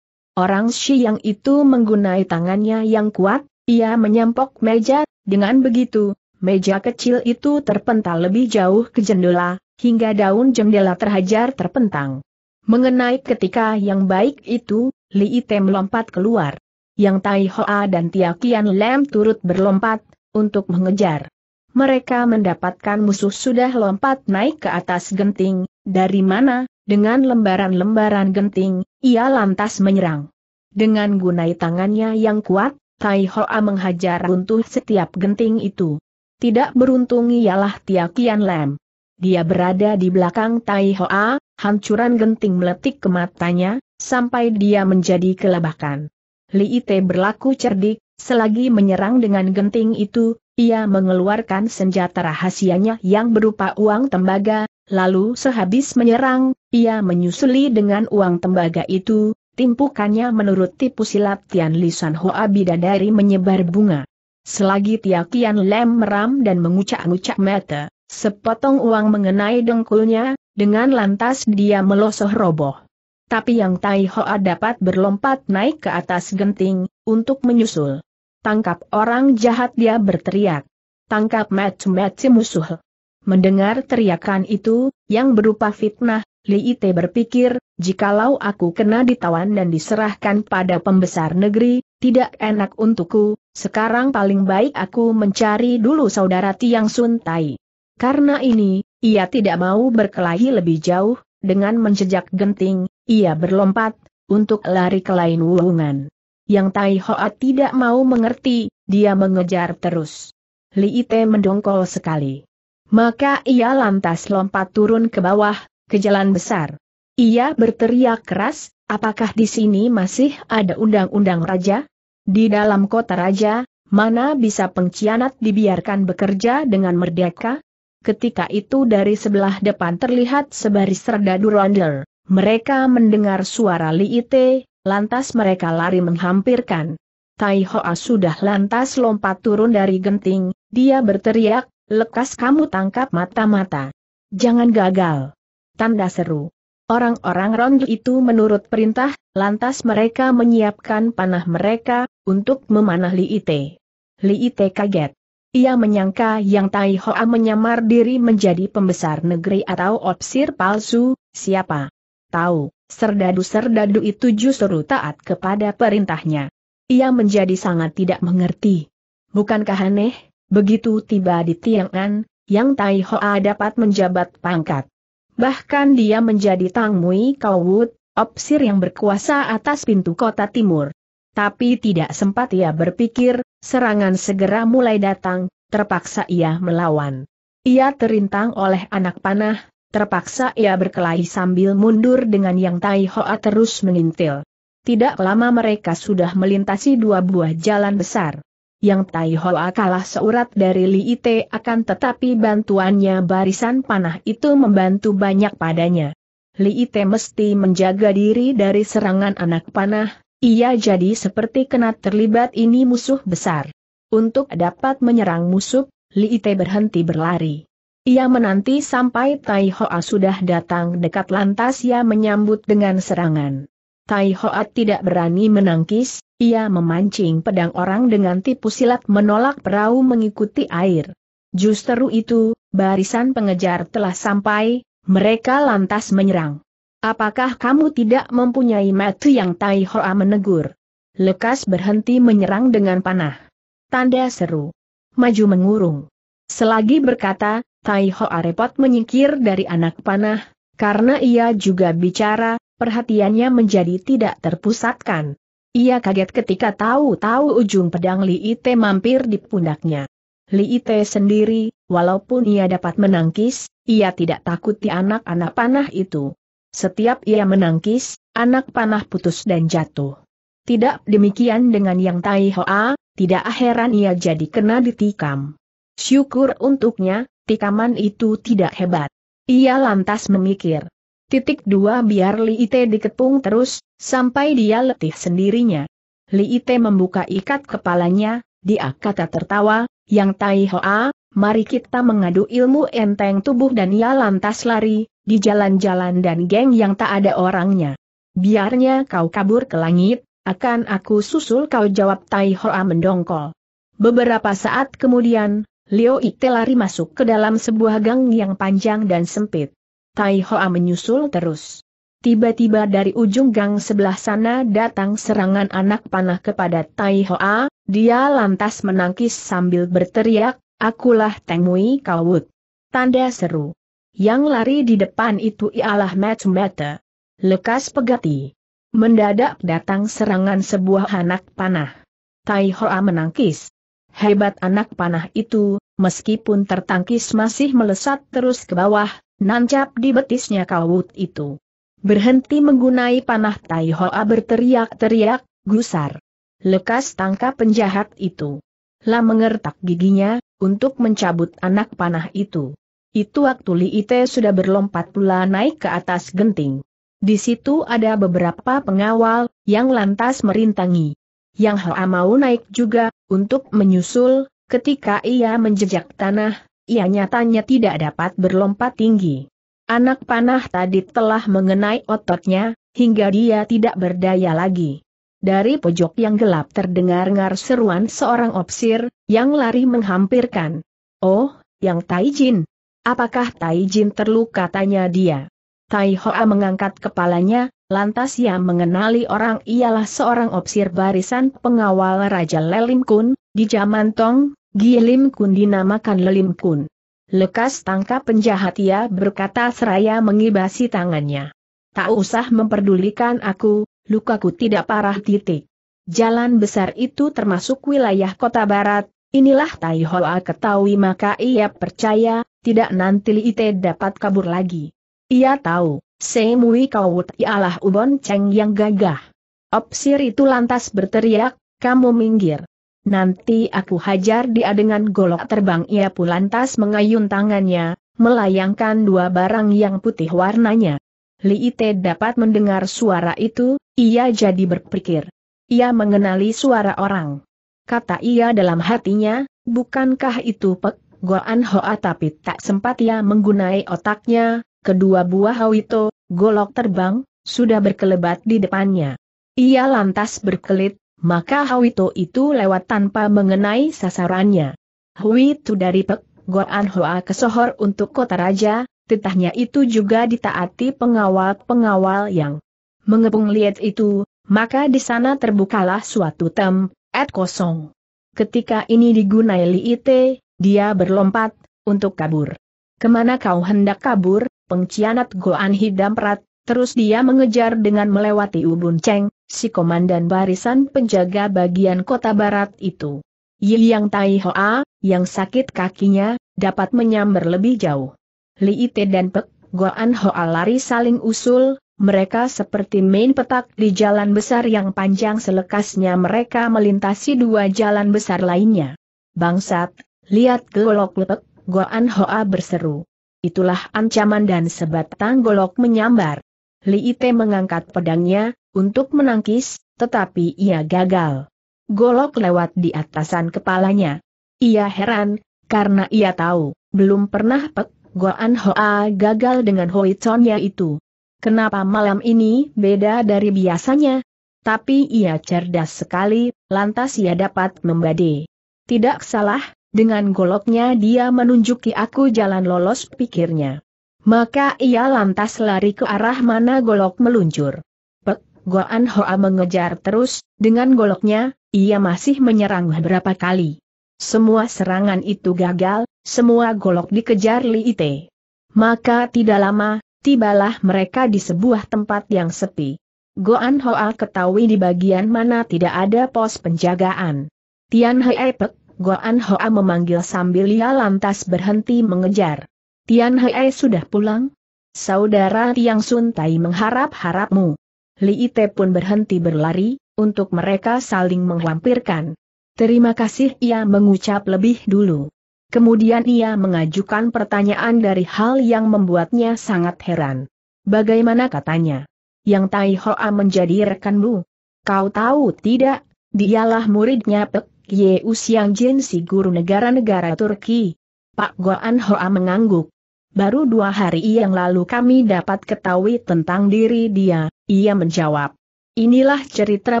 Orang Shi yang itu menggunai tangannya yang kuat, ia menyampok meja, dengan begitu, meja kecil itu terpental lebih jauh ke jendela, hingga daun jendela terhajar terpentang. Mengenai ketika yang baik itu, Li Item melompat keluar. Yang Tai Hoa dan Tia Kian Lem turut berlompat, untuk mengejar mereka mendapatkan musuh sudah lompat naik ke atas genting, dari mana, dengan lembaran-lembaran genting, ia lantas menyerang. Dengan gunai tangannya yang kuat, Tai Hoa menghajar runtuh setiap genting itu. Tidak beruntung ialah Tia Kian Lam. Dia berada di belakang Tai Hoa, hancuran genting meletik ke matanya, sampai dia menjadi kelabakan. Li Ite berlaku cerdik, selagi menyerang dengan genting itu, ia mengeluarkan senjata rahasianya yang berupa uang tembaga, lalu sehabis menyerang, ia menyusuli dengan uang tembaga itu, timpukannya menurut tipu silat Tian Lisan Hoa Bidadari menyebar bunga. Selagi Tia Kian Lem meram dan mengucak-ngucak mata, sepotong uang mengenai dengkulnya, dengan lantas dia melosoh roboh. Tapi yang Tai Hoa dapat berlompat naik ke atas genting, untuk menyusul. Tangkap orang jahat dia berteriak. Tangkap match si musuh. Mendengar teriakan itu, yang berupa fitnah, Li Ite berpikir, jikalau aku kena ditawan dan diserahkan pada pembesar negeri, tidak enak untukku, sekarang paling baik aku mencari dulu saudara Tiang Sun Tai. Karena ini, ia tidak mau berkelahi lebih jauh, dengan menjejak genting, ia berlompat, untuk lari ke lain wuungan. Yang Tai Hoa tidak mau mengerti, dia mengejar terus. Li Ite mendongkol sekali. Maka ia lantas lompat turun ke bawah, ke jalan besar. Ia berteriak keras, apakah di sini masih ada undang-undang raja? Di dalam kota raja, mana bisa pengkhianat dibiarkan bekerja dengan merdeka? Ketika itu dari sebelah depan terlihat sebaris serdadu ronder. Mereka mendengar suara Li Ite, Lantas mereka lari menghampirkan. Tai Hoa sudah lantas lompat turun dari genting, dia berteriak, lekas kamu tangkap mata-mata. Jangan gagal. Tanda seru. Orang-orang Rond itu menurut perintah, lantas mereka menyiapkan panah mereka, untuk memanah Li Ite. Li Ite kaget. Ia menyangka yang Tai Hoa menyamar diri menjadi pembesar negeri atau opsir palsu, siapa? Tahu. Serdadu-serdadu itu justru taat kepada perintahnya. Ia menjadi sangat tidak mengerti. Bukankah aneh, begitu tiba di Tiang'an, Yang Tai Hoa dapat menjabat pangkat. Bahkan dia menjadi Tang Mui Kau opsir yang berkuasa atas pintu kota timur. Tapi tidak sempat ia berpikir, serangan segera mulai datang, terpaksa ia melawan. Ia terintang oleh anak panah, Terpaksa ia berkelahi sambil mundur dengan yang Tai Hoa terus mengintil. Tidak lama mereka sudah melintasi dua buah jalan besar. Yang Tai Hoa kalah seurat dari Li Ite akan tetapi bantuannya barisan panah itu membantu banyak padanya. Li Ite mesti menjaga diri dari serangan anak panah, ia jadi seperti kena terlibat ini musuh besar. Untuk dapat menyerang musuh, Li Ite berhenti berlari. Ia menanti sampai Tai Hoa sudah datang dekat lantas ia menyambut dengan serangan. Tai Hoa tidak berani menangkis, ia memancing pedang orang dengan tipu silat menolak perahu mengikuti air. Justru itu, barisan pengejar telah sampai, mereka lantas menyerang. Apakah kamu tidak mempunyai mati yang Tai Hoa menegur? Lekas berhenti menyerang dengan panah. Tanda seru. Maju mengurung. Selagi berkata, Tai Ho repot menyingkir dari anak panah, karena ia juga bicara, perhatiannya menjadi tidak terpusatkan. Ia kaget ketika tahu-tahu ujung pedang Li Ite mampir di pundaknya. Li Ite sendiri, walaupun ia dapat menangkis, ia tidak takut di anak-anak panah itu. Setiap ia menangkis, anak panah putus dan jatuh. Tidak demikian dengan yang Tai Hoa, tidak heran ia jadi kena ditikam. Syukur untuknya, tikaman itu tidak hebat. Ia lantas memikir. Titik dua biar Li Ite dikepung terus, sampai dia letih sendirinya. Li Ite membuka ikat kepalanya, dia kata tertawa, yang tai hoa, mari kita mengadu ilmu enteng tubuh dan ia lantas lari, di jalan-jalan dan geng yang tak ada orangnya. Biarnya kau kabur ke langit, akan aku susul kau jawab Tai Hoa mendongkol. Beberapa saat kemudian, Leo Ite lari masuk ke dalam sebuah gang yang panjang dan sempit. Tai Hoa menyusul terus. Tiba-tiba dari ujung gang sebelah sana datang serangan anak panah kepada Tai Hoa, dia lantas menangkis sambil berteriak, Akulah Mui Kawut. Tanda seru. Yang lari di depan itu ialah Mat Mata. Lekas pegati. Mendadak datang serangan sebuah anak panah. Tai Hoa menangkis. Hebat anak panah itu, meskipun tertangkis masih melesat terus ke bawah, nancap di betisnya kawut itu. Berhenti menggunai panah Tai Hoa berteriak-teriak, gusar. Lekas tangkap penjahat itu. Lah mengertak giginya, untuk mencabut anak panah itu. Itu waktu Li Ite sudah berlompat pula naik ke atas genting. Di situ ada beberapa pengawal, yang lantas merintangi. Yang Hoa mau naik juga, untuk menyusul, ketika ia menjejak tanah, ia nyatanya tidak dapat berlompat tinggi. Anak panah tadi telah mengenai ototnya, hingga dia tidak berdaya lagi. Dari pojok yang gelap terdengar-ngar seruan seorang opsir, yang lari menghampirkan. Oh, yang Taijin. Apakah Taijin terluka tanya dia. Tai Hoa mengangkat kepalanya, Lantas ia mengenali orang ialah seorang opsir barisan pengawal Raja Lelim Kun, di zaman Tong, Gilim Kun dinamakan Lelim Kun. Lekas tangkap penjahat ia berkata seraya mengibasi tangannya. Tak usah memperdulikan aku, lukaku tidak parah titik. Jalan besar itu termasuk wilayah kota barat, inilah Tai Hoa ketahui maka ia percaya, tidak nanti Ite dapat kabur lagi. Ia tahu, Semui kau ialah Ubon Cheng yang gagah. Opsir itu lantas berteriak, kamu minggir. Nanti aku hajar dia dengan golok terbang ia pun lantas mengayun tangannya, melayangkan dua barang yang putih warnanya. Li Ite dapat mendengar suara itu, ia jadi berpikir. Ia mengenali suara orang. Kata ia dalam hatinya, bukankah itu Pek Goan Hoa tapi tak sempat ia menggunai otaknya, kedua buah hawito, golok terbang, sudah berkelebat di depannya. Ia lantas berkelit, maka hawito itu lewat tanpa mengenai sasarannya. Hawito dari Pek, Goan Hoa ke Sohor untuk kota raja, titahnya itu juga ditaati pengawal-pengawal yang mengepung liat itu, maka di sana terbukalah suatu tem, et kosong. Ketika ini digunai Liite, dia berlompat, untuk kabur. Kemana kau hendak kabur, pengkhianat Goan Hidam Prat, terus dia mengejar dengan melewati Ubun Cheng, si komandan barisan penjaga bagian kota barat itu. Yang Tai Hoa, yang sakit kakinya, dapat menyambar lebih jauh. Li Ite dan Pek, Goan Hoa lari saling usul, mereka seperti main petak di jalan besar yang panjang selekasnya mereka melintasi dua jalan besar lainnya. Bangsat, lihat ke golok lepek, Goan Hoa berseru itulah ancaman dan sebatang golok menyambar. Li Ite mengangkat pedangnya, untuk menangkis, tetapi ia gagal. Golok lewat di atasan kepalanya. Ia heran, karena ia tahu, belum pernah Pek Goan Hoa gagal dengan hoiconnya itu. Kenapa malam ini beda dari biasanya? Tapi ia cerdas sekali, lantas ia dapat membade. Tidak salah, dengan goloknya dia menunjuki aku jalan lolos pikirnya. Maka ia lantas lari ke arah mana golok meluncur. Pek, Goan Hoa mengejar terus, dengan goloknya, ia masih menyerang beberapa kali. Semua serangan itu gagal, semua golok dikejar Li Ite. Maka tidak lama, tibalah mereka di sebuah tempat yang sepi. Goan Hoa ketahui di bagian mana tidak ada pos penjagaan. Tian Hei Pek Goan Hoa memanggil sambil ia lantas berhenti mengejar. Tian Hei sudah pulang? Saudara Tiang Sun Tai mengharap-harapmu. Li Ite pun berhenti berlari, untuk mereka saling menghampirkan. Terima kasih ia mengucap lebih dulu. Kemudian ia mengajukan pertanyaan dari hal yang membuatnya sangat heran. Bagaimana katanya? Yang Tai Hoa menjadi rekanmu? Kau tahu tidak, dialah muridnya Pek Ye Usiang Jin si guru negara-negara Turki. Pak Goan Hoa mengangguk. Baru dua hari yang lalu kami dapat ketahui tentang diri dia, ia menjawab. Inilah cerita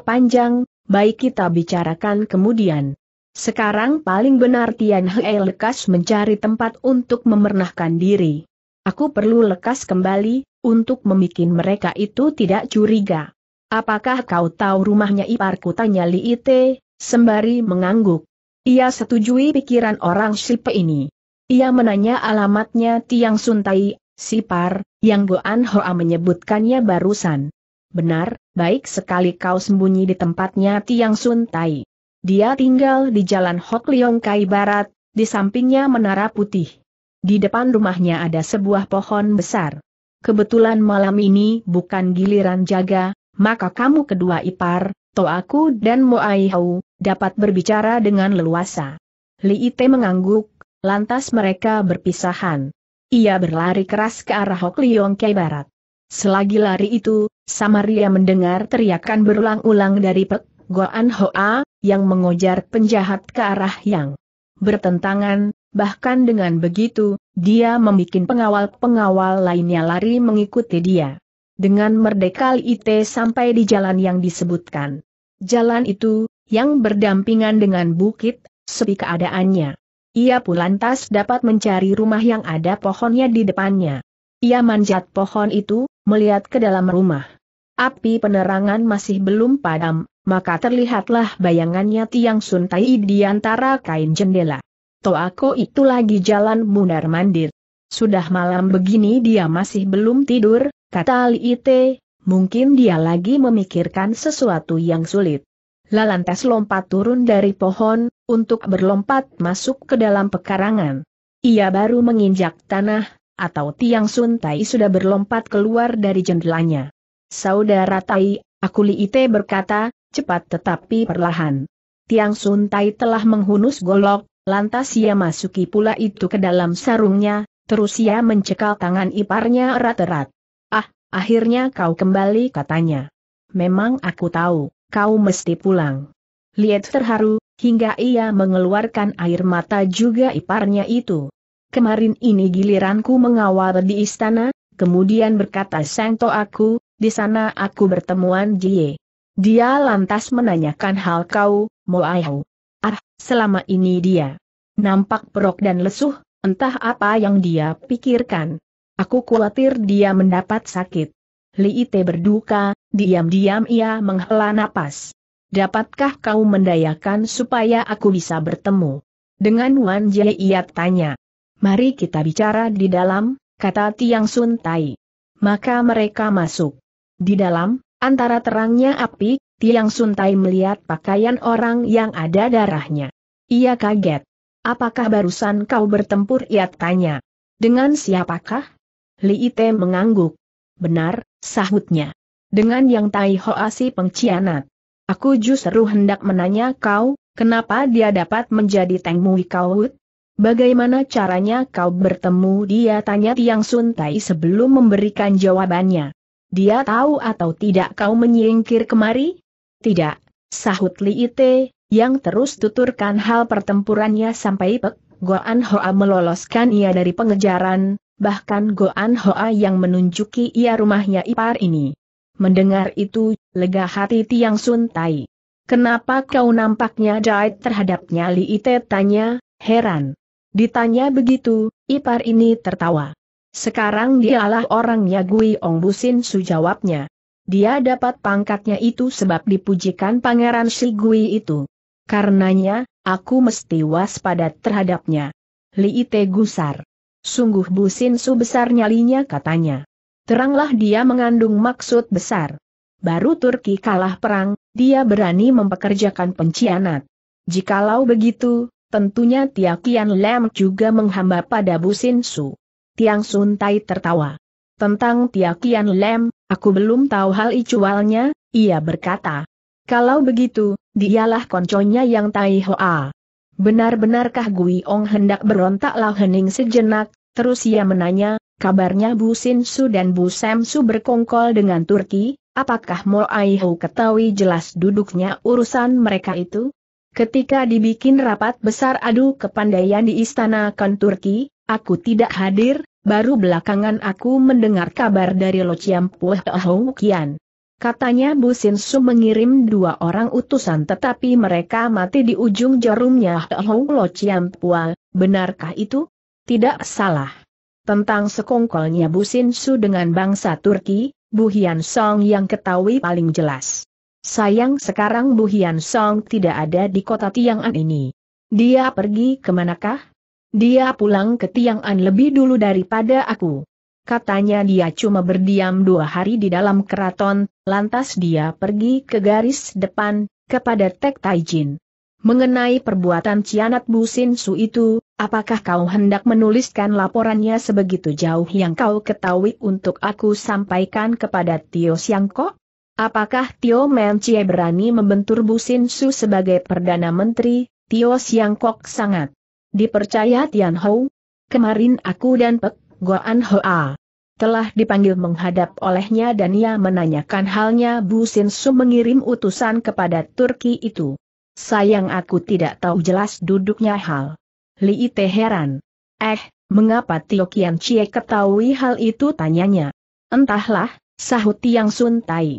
panjang, baik kita bicarakan kemudian. Sekarang paling benar Tian Hei lekas mencari tempat untuk memernahkan diri. Aku perlu lekas kembali, untuk memikin mereka itu tidak curiga. Apakah kau tahu rumahnya iparku tanya Li Ite, sembari mengangguk. Ia setujui pikiran orang Sipe ini. Ia menanya alamatnya Tiang Suntai, Sipar, yang Goan Hoa menyebutkannya barusan. Benar, baik sekali kau sembunyi di tempatnya Tiang Suntai. Dia tinggal di jalan Hok Leong Kai Barat, di sampingnya Menara Putih. Di depan rumahnya ada sebuah pohon besar. Kebetulan malam ini bukan giliran jaga, maka kamu kedua ipar, Toaku dan Moaihau, dapat berbicara dengan leluasa. Li Ite mengangguk, lantas mereka berpisahan. Ia berlari keras ke arah Hok Liong Kei barat. Selagi lari itu, Samaria mendengar teriakan berulang-ulang dari Pek Goan Hoa, yang mengojar penjahat ke arah yang bertentangan, bahkan dengan begitu, dia membuat pengawal-pengawal lainnya lari mengikuti dia. Dengan merdeka Lite sampai di jalan yang disebutkan. Jalan itu, yang berdampingan dengan bukit, sepi keadaannya. Ia pun lantas dapat mencari rumah yang ada pohonnya di depannya. Ia manjat pohon itu, melihat ke dalam rumah. Api penerangan masih belum padam, maka terlihatlah bayangannya Tiang suntai di antara kain jendela. Toako itu lagi jalan mundar-mandir. Sudah malam begini dia masih belum tidur, kata Li Ite, mungkin dia lagi memikirkan sesuatu yang sulit. Lalantas lompat turun dari pohon, untuk berlompat masuk ke dalam pekarangan. Ia baru menginjak tanah, atau tiang suntai sudah berlompat keluar dari jendelanya. Saudara Tai, aku Li Ite berkata, cepat tetapi perlahan. Tiang suntai telah menghunus golok, lantas ia masuki pula itu ke dalam sarungnya, terus ia mencekal tangan iparnya erat-erat. Akhirnya kau kembali katanya. Memang aku tahu, kau mesti pulang. Liet terharu, hingga ia mengeluarkan air mata juga iparnya itu. Kemarin ini giliranku mengawal di istana, kemudian berkata Sengto aku, di sana aku bertemuan Jie. Dia lantas menanyakan hal kau, Moaihu. Ah, selama ini dia nampak perok dan lesuh, entah apa yang dia pikirkan. Aku khawatir dia mendapat sakit. Li Ite berduka, diam-diam ia menghela napas. Dapatkah kau mendayakan supaya aku bisa bertemu? Dengan Wan Jie ia tanya. Mari kita bicara di dalam, kata Tiang Sun Tai. Maka mereka masuk. Di dalam, antara terangnya api, Tiang Sun Tai melihat pakaian orang yang ada darahnya. Ia kaget. Apakah barusan kau bertempur? Ia tanya. Dengan siapakah? Li Ite mengangguk. Benar, sahutnya. Dengan yang Tai Hoa si pengkhianat. Aku justru hendak menanya kau, kenapa dia dapat menjadi Teng Mui Kaut? Bagaimana caranya kau bertemu dia tanya Tiang Sun Tai sebelum memberikan jawabannya. Dia tahu atau tidak kau menyingkir kemari? Tidak, sahut Li Ite, yang terus tuturkan hal pertempurannya sampai Pek Goan Hoa meloloskan ia dari pengejaran, bahkan Goan Hoa yang menunjuki ia rumahnya ipar ini. Mendengar itu, lega hati Tiang Sun Tai. Kenapa kau nampaknya jahit terhadapnya Li ite tanya, heran. Ditanya begitu, ipar ini tertawa. Sekarang dialah orangnya Gui Ong Busin Su jawabnya. Dia dapat pangkatnya itu sebab dipujikan pangeran si Gui itu. Karenanya, aku mesti waspada terhadapnya. Li Ite gusar. Sungguh busin su besar nyalinya katanya. Teranglah dia mengandung maksud besar. Baru Turki kalah perang, dia berani mempekerjakan pencianat. Jikalau begitu, tentunya Tiakian Lem juga menghamba pada Busin Su. Tiang Sun Tai tertawa. Tentang Tiakian Lem, aku belum tahu hal icualnya, ia berkata. Kalau begitu, dialah konconya yang Tai Hoa. Benar-benarkah Gui Ong hendak berontaklah hening sejenak, terus ia menanya, kabarnya Bu Sin Su dan Bu Sam Su berkongkol dengan Turki, apakah Mo Ai Hou ketahui jelas duduknya urusan mereka itu? Ketika dibikin rapat besar adu kepandaian di istana kan Turki, aku tidak hadir, baru belakangan aku mendengar kabar dari Lo Chiam Pueh Kian. Katanya Bu Sin Su mengirim dua orang utusan tetapi mereka mati di ujung jarumnya Hong Lo Chiam Pua, benarkah itu? Tidak salah. Tentang sekongkolnya Bu Sin Su dengan bangsa Turki, Bu Hian Song yang ketahui paling jelas. Sayang sekarang Bu Hian Song tidak ada di kota Tiang'an ini. Dia pergi kemanakah? Dia pulang ke Tiang'an lebih dulu daripada aku. Katanya dia cuma berdiam dua hari di dalam keraton, lantas dia pergi ke garis depan, kepada Tek Taijin. Mengenai perbuatan Cianat Busin Su itu, apakah kau hendak menuliskan laporannya sebegitu jauh yang kau ketahui untuk aku sampaikan kepada Tio Siangko? Apakah Tio Mencie berani membentur Busin Su sebagai Perdana Menteri, Tio Siangkok sangat dipercaya Tian Hou? Kemarin aku dan Pek Goan Hoa. Telah dipanggil menghadap olehnya dan ia menanyakan halnya Bu Sin Su mengirim utusan kepada Turki itu. Sayang aku tidak tahu jelas duduknya hal. Li Ite heran. Eh, mengapa Tio Kian Chie ketahui hal itu tanyanya. Entahlah, sahut Tiang Sun Tai.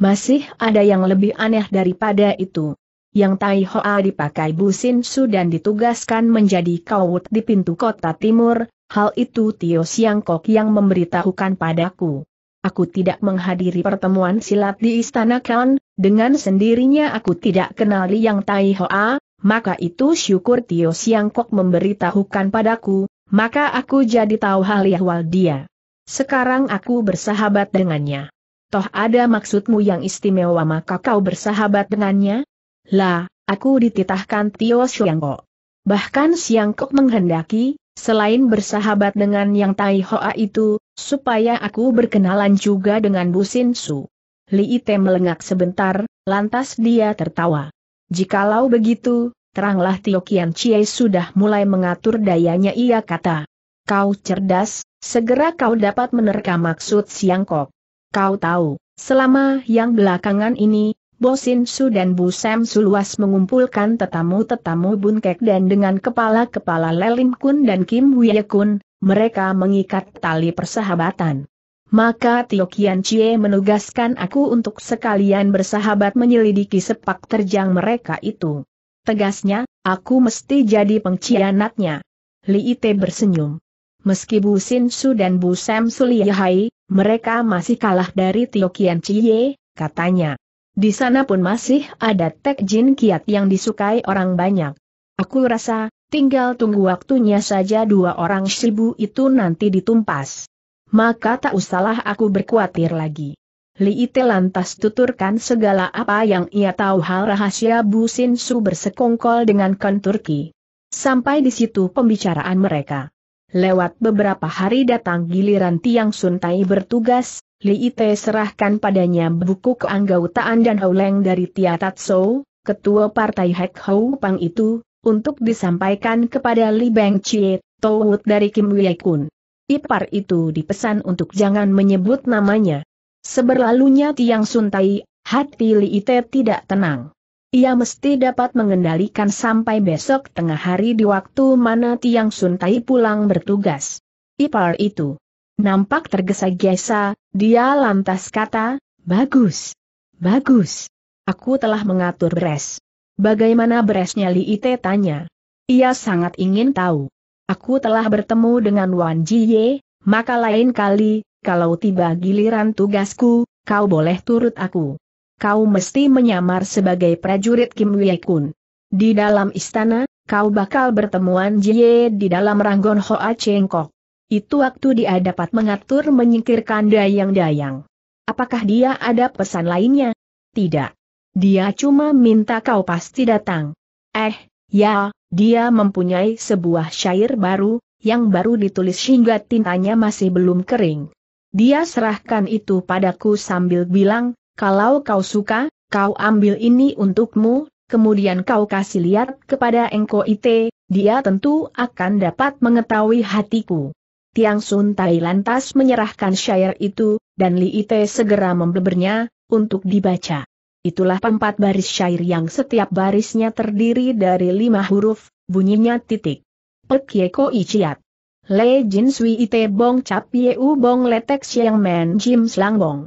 Masih ada yang lebih aneh daripada itu. Yang Tai Hoa dipakai Bu Sin Su dan ditugaskan menjadi kawut di pintu kota timur, Hal itu Tio Siangkok yang memberitahukan padaku. Aku tidak menghadiri pertemuan silat di Istana Khan, dengan sendirinya aku tidak kenali yang Tai Hoa, maka itu syukur Tio Siangkok memberitahukan padaku, maka aku jadi tahu hal ihwal dia. Sekarang aku bersahabat dengannya. Toh ada maksudmu yang istimewa maka kau bersahabat dengannya? Lah, aku dititahkan Tio Siangkok. Bahkan Siangkok menghendaki, selain bersahabat dengan yang Tai Hoa itu, supaya aku berkenalan juga dengan Bu Sin Su. Li Ite melengak sebentar, lantas dia tertawa. Jikalau begitu, teranglah Tio Kian Chie sudah mulai mengatur dayanya ia kata. Kau cerdas, segera kau dapat menerka maksud Siang Kok. Kau tahu, selama yang belakangan ini, Bosin Su dan Bu Sam Su mengumpulkan tetamu-tetamu Bunkek dan dengan kepala-kepala Lelim Kun dan Kim Wye Kun, mereka mengikat tali persahabatan. Maka Tio Kian Chie menugaskan aku untuk sekalian bersahabat menyelidiki sepak terjang mereka itu. Tegasnya, aku mesti jadi pengkhianatnya. Li Ite bersenyum. Meski Bu Sin Su dan Bu Sam Su mereka masih kalah dari Tio Kian Chie, katanya. Di sana pun masih ada Tek Jin Kiat yang disukai orang banyak. Aku rasa, tinggal tunggu waktunya saja dua orang sibu itu nanti ditumpas. Maka tak usahlah aku berkuatir lagi. Li Ite lantas tuturkan segala apa yang ia tahu hal rahasia Bu Sin Su bersekongkol dengan Kon Turki. Sampai di situ pembicaraan mereka. Lewat beberapa hari datang giliran Tiang Suntai bertugas, Li Ite serahkan padanya buku keanggotaan dan Hauleng dari Tia Tatso, ketua partai Hek Hou Pang itu, untuk disampaikan kepada Li Beng Chie, Towut dari Kim Wei Kun. Ipar itu dipesan untuk jangan menyebut namanya. Seberlalunya Tiang Tai, hati Li Ite tidak tenang. Ia mesti dapat mengendalikan sampai besok tengah hari di waktu mana Tiang Tai pulang bertugas. Ipar itu nampak tergesa-gesa, dia lantas kata, bagus, bagus. Aku telah mengatur beres. Bagaimana beresnya Li Ite tanya. Ia sangat ingin tahu. Aku telah bertemu dengan Wan Ji Ye, maka lain kali, kalau tiba giliran tugasku, kau boleh turut aku. Kau mesti menyamar sebagai prajurit Kim Wei kun Di dalam istana, kau bakal bertemuan Ye di dalam ranggon Hoa Chengkok. Itu waktu dia dapat mengatur menyingkirkan dayang-dayang. Apakah dia ada pesan lainnya? Tidak. Dia cuma minta kau pasti datang. Eh, ya, dia mempunyai sebuah syair baru, yang baru ditulis hingga tintanya masih belum kering. Dia serahkan itu padaku sambil bilang, kalau kau suka, kau ambil ini untukmu, kemudian kau kasih lihat kepada Engko Ite, dia tentu akan dapat mengetahui hatiku. Tiang Sun Tai lantas menyerahkan syair itu, dan Li Ite segera membebernya, untuk dibaca. Itulah empat baris syair yang setiap barisnya terdiri dari lima huruf, bunyinya titik. Pek Ye Ko Ichiat. Le Jin Sui Ite Bong Cap Ye U Bong Letek Siang Men Jim Slang Bong.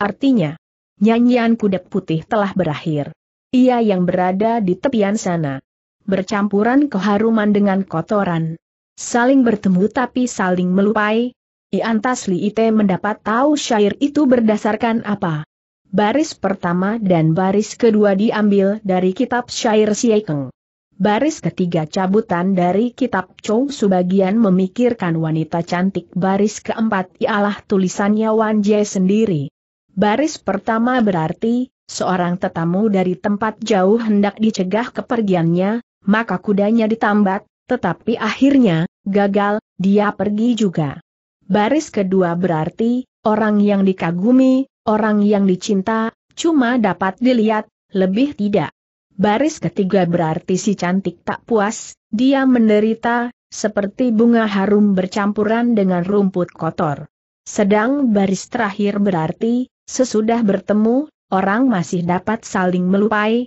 Artinya, nyanyian kuda putih telah berakhir. Ia yang berada di tepian sana. Bercampuran keharuman dengan kotoran. Saling bertemu tapi saling melupai. Tasli Liite mendapat tahu syair itu berdasarkan apa. Baris pertama dan baris kedua diambil dari kitab syair Siekeng. Baris ketiga cabutan dari kitab Chou sebagian memikirkan wanita cantik baris keempat ialah tulisannya Wan Jie sendiri. Baris pertama berarti, seorang tetamu dari tempat jauh hendak dicegah kepergiannya, maka kudanya ditambat, tetapi akhirnya, gagal, dia pergi juga. Baris kedua berarti, orang yang dikagumi, orang yang dicinta, cuma dapat dilihat, lebih tidak. Baris ketiga berarti si cantik tak puas, dia menderita, seperti bunga harum bercampuran dengan rumput kotor. Sedang baris terakhir berarti, sesudah bertemu, orang masih dapat saling melupai,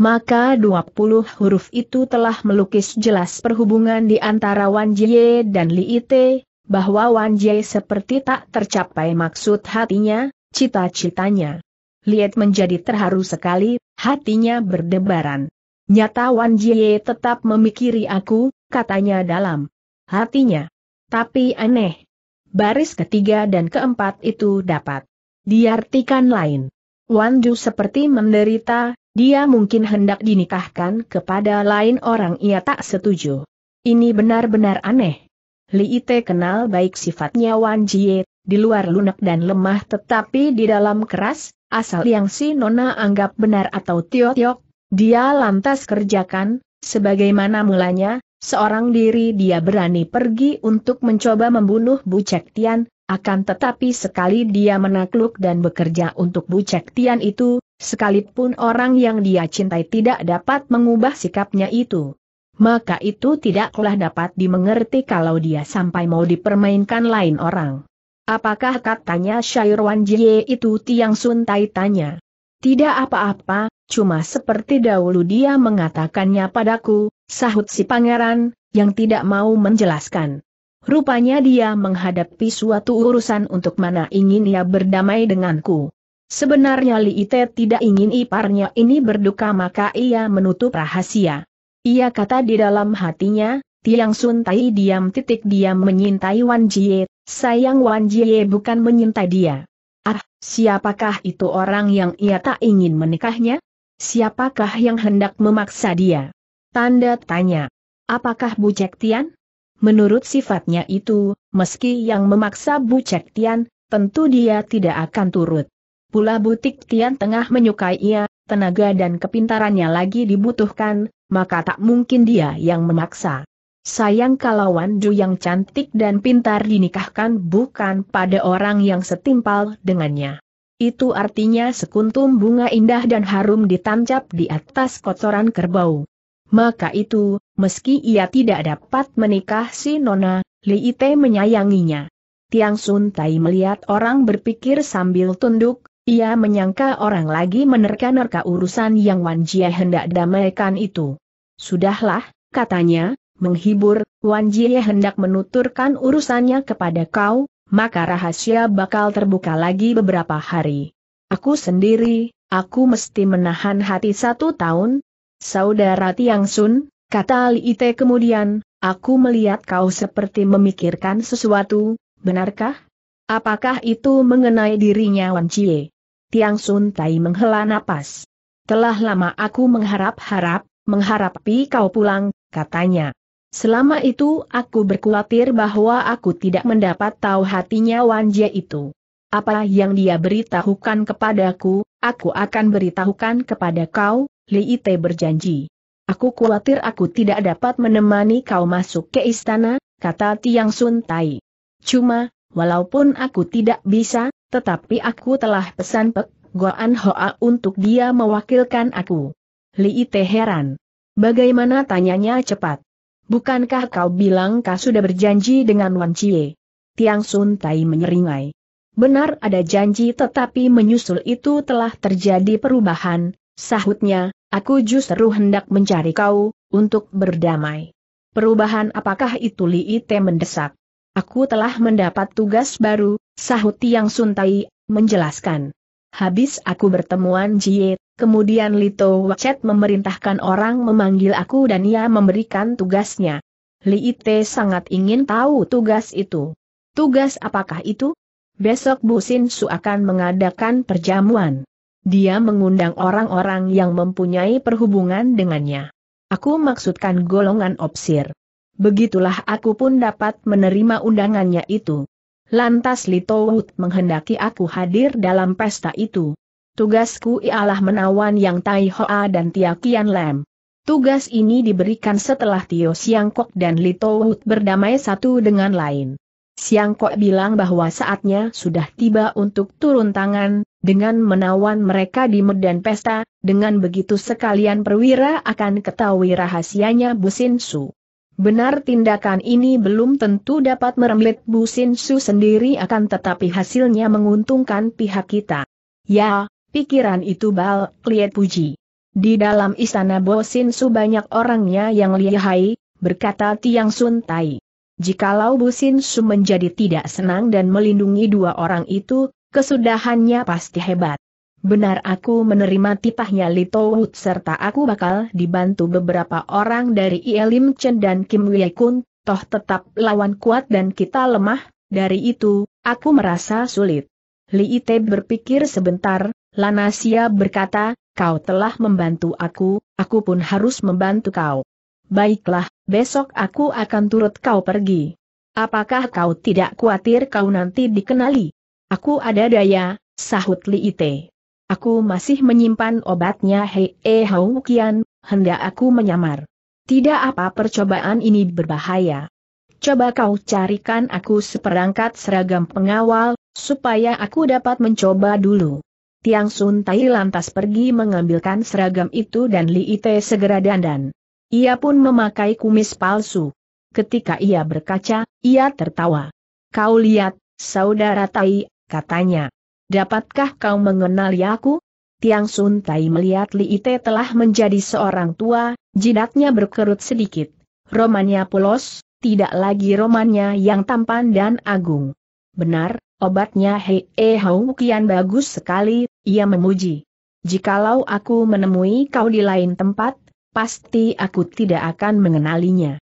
maka 20 huruf itu telah melukis jelas perhubungan di antara Wan Jie dan Li Ite, bahwa Wan Jie seperti tak tercapai maksud hatinya, cita-citanya. Liet menjadi terharu sekali, hatinya berdebaran. Nyata Wan Jie tetap memikiri aku, katanya dalam hatinya. Tapi aneh. Baris ketiga dan keempat itu dapat diartikan lain. Wan Ju seperti menderita, dia mungkin hendak dinikahkan kepada lain orang ia tak setuju. Ini benar-benar aneh. Li Ite kenal baik sifatnya Wan Jie, di luar lunak dan lemah tetapi di dalam keras, asal yang si Nona anggap benar atau Tio tiok dia lantas kerjakan, sebagaimana mulanya, seorang diri dia berani pergi untuk mencoba membunuh Bu Cek Tian, akan tetapi sekali dia menakluk dan bekerja untuk Bucek Tian itu, sekalipun orang yang dia cintai tidak dapat mengubah sikapnya itu. Maka itu tidaklah dapat dimengerti kalau dia sampai mau dipermainkan lain orang. Apakah katanya Syairwan Jie itu Tiang Sun Tai tanya? Tidak apa-apa, cuma seperti dahulu dia mengatakannya padaku, sahut si pangeran, yang tidak mau menjelaskan. Rupanya dia menghadapi suatu urusan untuk mana ingin ia berdamai denganku. Sebenarnya Li Ite tidak ingin iparnya ini berduka maka ia menutup rahasia. Ia kata di dalam hatinya, Tiang Sun Tai diam titik diam menyintai Wan Jie, sayang Wan Jie bukan menyintai dia. Ah, siapakah itu orang yang ia tak ingin menikahnya? Siapakah yang hendak memaksa dia? Tanda tanya. Apakah Bu Cek Tian? Menurut sifatnya itu, meski yang memaksa Bu Cek Tian, tentu dia tidak akan turut. Pula butik Tian tengah menyukai ia, tenaga dan kepintarannya lagi dibutuhkan, maka tak mungkin dia yang memaksa. Sayang kalau Wan Ju yang cantik dan pintar dinikahkan bukan pada orang yang setimpal dengannya. Itu artinya sekuntum bunga indah dan harum ditancap di atas kotoran kerbau. Maka itu, meski ia tidak dapat menikah si Nona, Li Ite menyayanginya. Tiang Sun Tai melihat orang berpikir sambil tunduk, ia menyangka orang lagi menerka-nerka urusan yang Wan Jie hendak damaikan itu. Sudahlah, katanya, menghibur, Wan Jie hendak menuturkan urusannya kepada kau, maka rahasia bakal terbuka lagi beberapa hari. Aku sendiri, aku mesti menahan hati satu tahun, Saudara Tiang Sun, kata Li Ite kemudian, aku melihat kau seperti memikirkan sesuatu, benarkah? Apakah itu mengenai dirinya Wan Chie? Tiang Sun Tai menghela napas. Telah lama aku mengharap-harap, mengharapi kau pulang, katanya. Selama itu aku berkhawatir bahwa aku tidak mendapat tahu hatinya Wan Jie itu. Apa yang dia beritahukan kepadaku, aku akan beritahukan kepada kau, Li Te berjanji. Aku khawatir aku tidak dapat menemani kau masuk ke istana, kata Tiang Sun Tai. Cuma, walaupun aku tidak bisa, tetapi aku telah pesan Pek Goan Hoa untuk dia mewakilkan aku. Li Te heran. Bagaimana tanyanya cepat? Bukankah kau bilang kau sudah berjanji dengan Wan Chie? Tiang Sun Tai menyeringai. Benar ada janji tetapi menyusul itu telah terjadi perubahan, Sahutnya, aku justru hendak mencari kau, untuk berdamai. Perubahan apakah itu Li Ite mendesak? Aku telah mendapat tugas baru, sahut Tiang Suntai, menjelaskan. Habis aku bertemuan Jie, kemudian Lito Wacet memerintahkan orang memanggil aku dan ia memberikan tugasnya. Li Ite sangat ingin tahu tugas itu. Tugas apakah itu? Besok Bu Sin Su akan mengadakan perjamuan. Dia mengundang orang-orang yang mempunyai perhubungan dengannya. Aku maksudkan golongan opsir. Begitulah aku pun dapat menerima undangannya itu. Lantas Lito Litowood menghendaki aku hadir dalam pesta itu. Tugasku ialah menawan yang Tai Hoa dan Tia Kian Lam. Tugas ini diberikan setelah Tio Kok dan Lito Litowood berdamai satu dengan lain. Siang Kok bilang bahwa saatnya sudah tiba untuk turun tangan, dengan menawan mereka di medan pesta, dengan begitu sekalian perwira akan ketahui rahasianya Busin Su. Benar tindakan ini belum tentu dapat merembet Busin Su sendiri akan tetapi hasilnya menguntungkan pihak kita. Ya, pikiran itu bal, lihat puji. Di dalam istana Bosin Su banyak orangnya yang lihai, berkata Tiang Sun Tai. Jikalau Busin Su menjadi tidak senang dan melindungi dua orang itu, kesudahannya pasti hebat. Benar aku menerima titahnya Lito Wood serta aku bakal dibantu beberapa orang dari Ielim Chen dan Kim Wei Kun, toh tetap lawan kuat dan kita lemah, dari itu, aku merasa sulit. Li Ite berpikir sebentar, Lanasia berkata, kau telah membantu aku, aku pun harus membantu kau. Baiklah, besok aku akan turut kau pergi. Apakah kau tidak khawatir kau nanti dikenali? Aku ada daya, sahut Li Ite. Aku masih menyimpan obatnya Hei E eh, Hau Kian, hendak aku menyamar. Tidak apa percobaan ini berbahaya. Coba kau carikan aku seperangkat seragam pengawal, supaya aku dapat mencoba dulu. Tiang Sun Tai lantas pergi mengambilkan seragam itu dan Li Ite segera dandan. Ia pun memakai kumis palsu. Ketika ia berkaca, ia tertawa. Kau lihat, saudara Tai, katanya. Dapatkah kau mengenali aku? Tiang Sun Tai melihat Li Ite telah menjadi seorang tua, jidatnya berkerut sedikit. Romannya polos, tidak lagi romannya yang tampan dan agung. Benar, obatnya Hei E eh Hou kian bagus sekali, ia memuji. Jikalau aku menemui kau di lain tempat, pasti aku tidak akan mengenalinya.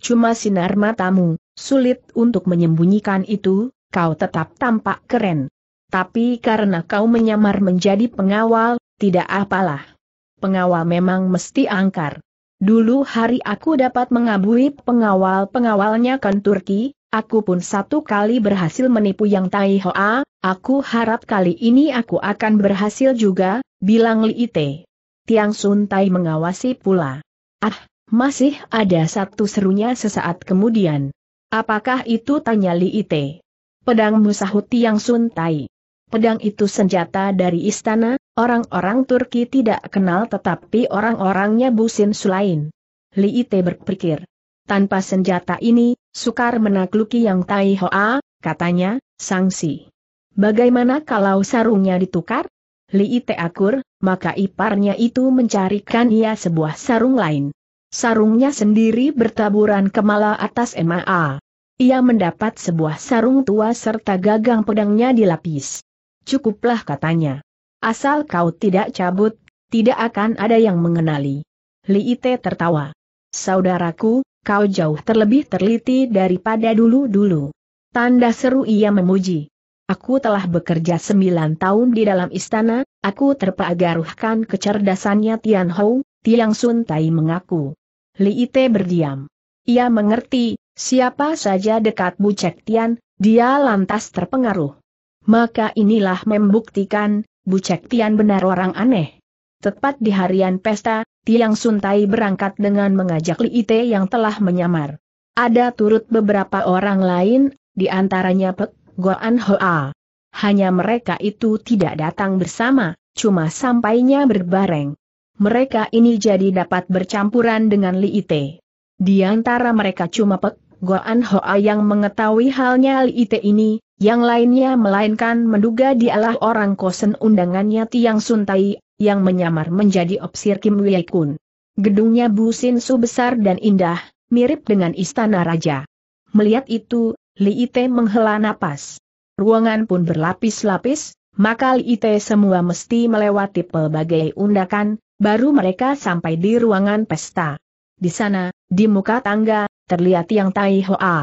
Cuma sinar matamu, sulit untuk menyembunyikan itu, kau tetap tampak keren. Tapi karena kau menyamar menjadi pengawal, tidak apalah. Pengawal memang mesti angkar. Dulu hari aku dapat mengabui pengawal-pengawalnya kan Turki, aku pun satu kali berhasil menipu yang Tai Hoa, aku harap kali ini aku akan berhasil juga, bilang Li Ite. Tiang Sun Tai mengawasi pula. Ah, masih ada satu serunya sesaat kemudian. Apakah itu tanya Li Ite? Pedang Musahuti Tiang Sun Tai. Pedang itu senjata dari istana, orang-orang Turki tidak kenal tetapi orang-orangnya Busin Sulain. Li Ite berpikir. Tanpa senjata ini, sukar menakluki yang Tai Hoa, katanya, sangsi. Bagaimana kalau sarungnya ditukar? Li akur, maka iparnya itu mencarikan ia sebuah sarung lain. Sarungnya sendiri bertaburan kemala atas MAA. Ia mendapat sebuah sarung tua serta gagang pedangnya dilapis. Cukuplah katanya. Asal kau tidak cabut, tidak akan ada yang mengenali. Li Ite tertawa. Saudaraku, kau jauh terlebih terliti daripada dulu-dulu. Tanda seru ia memuji. Aku telah bekerja sembilan tahun di dalam istana, aku terpagaruhkan kecerdasannya Tian Hou, Tiang Sun Tai mengaku. Li Ite berdiam. Ia mengerti, siapa saja dekat Bu Cek Tian, dia lantas terpengaruh. Maka inilah membuktikan, Bu Cek Tian benar orang aneh. Tepat di harian pesta, Tiang Sun Tai berangkat dengan mengajak Li Ite yang telah menyamar. Ada turut beberapa orang lain, di antaranya Pek Goan Hoa. Hanya mereka itu tidak datang bersama, cuma sampainya berbareng. Mereka ini jadi dapat bercampuran dengan Li Ite. Di antara mereka cuma Pek Goan Hoa yang mengetahui halnya Li Ite ini, yang lainnya melainkan menduga dialah orang kosen undangannya Tiang Suntai, yang menyamar menjadi opsir Kim Wei Kun. Gedungnya Bu Sin Su besar dan indah, mirip dengan istana raja. Melihat itu, Li Ite menghela napas. Ruangan pun berlapis-lapis, maka Li Ite semua mesti melewati pelbagai undakan, baru mereka sampai di ruangan pesta. Di sana, di muka tangga, terlihat Yang Tai Hoa.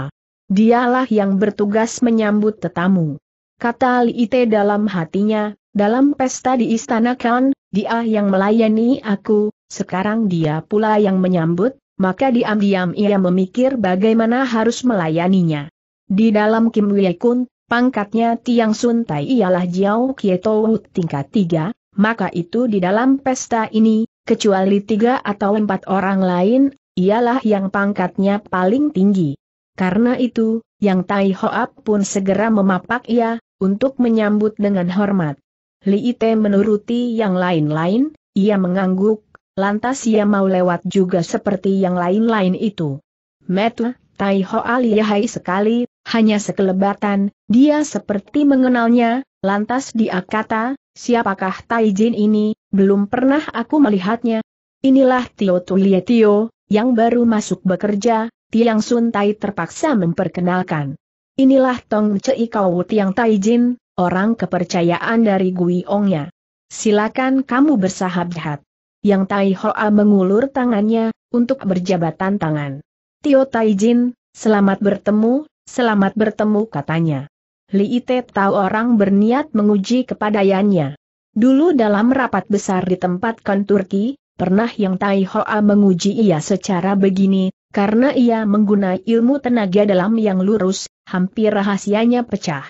Dialah yang bertugas menyambut tetamu. Kata Li Ite dalam hatinya, dalam pesta di Istana Kan, dia yang melayani aku, sekarang dia pula yang menyambut, maka diam-diam ia memikir bagaimana harus melayaninya. Di dalam Kim Wei Kun, pangkatnya Tiang Sun Tai ialah Jiao Kietou tingkat 3, maka itu di dalam pesta ini, kecuali tiga atau empat orang lain, ialah yang pangkatnya paling tinggi. Karena itu, yang Tai Hoap pun segera memapak ia, untuk menyambut dengan hormat. Li Ite menuruti yang lain-lain, ia mengangguk, lantas ia mau lewat juga seperti yang lain-lain itu. Metu, Tai Hoa lihai sekali, hanya sekelebatan, dia seperti mengenalnya, lantas dia kata, siapakah Taijin ini, belum pernah aku melihatnya. Inilah Tio Tio, yang baru masuk bekerja, Tiang Sun Tai terpaksa memperkenalkan. Inilah Tong Chei Kau Tiang Taijin, orang kepercayaan dari Gui Ongnya. Silakan kamu bersahabat. Yang Tai Hoa mengulur tangannya, untuk berjabatan tangan. Tio Taijin, selamat bertemu, Selamat bertemu katanya. Li Ite tahu orang berniat menguji kepadaiannya. Dulu dalam rapat besar di tempat Kon Turki, pernah yang Tai Hoa menguji ia secara begini, karena ia menggunakan ilmu tenaga dalam yang lurus, hampir rahasianya pecah.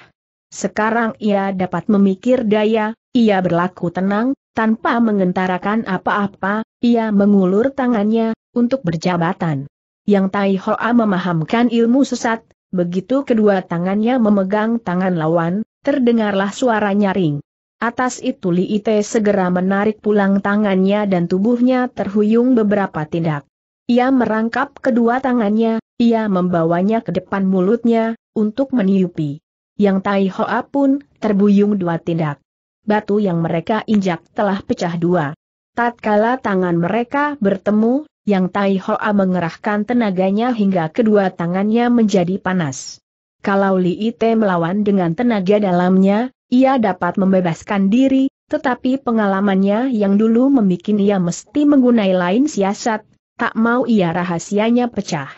Sekarang ia dapat memikir daya, ia berlaku tenang, tanpa mengentarakan apa-apa, ia mengulur tangannya, untuk berjabatan. Yang Tai Hoa memahamkan ilmu sesat, Begitu kedua tangannya memegang tangan lawan, terdengarlah suara nyaring. Atas itu Li Ite segera menarik pulang tangannya dan tubuhnya terhuyung beberapa tindak. Ia merangkap kedua tangannya, ia membawanya ke depan mulutnya, untuk meniupi. Yang Tai Hoa pun, terbuyung dua tindak. Batu yang mereka injak telah pecah dua. Tatkala tangan mereka bertemu, yang Tai Hoa mengerahkan tenaganya hingga kedua tangannya menjadi panas. Kalau Li Ite melawan dengan tenaga dalamnya, ia dapat membebaskan diri, tetapi pengalamannya yang dulu membuat ia mesti menggunai lain siasat, tak mau ia rahasianya pecah.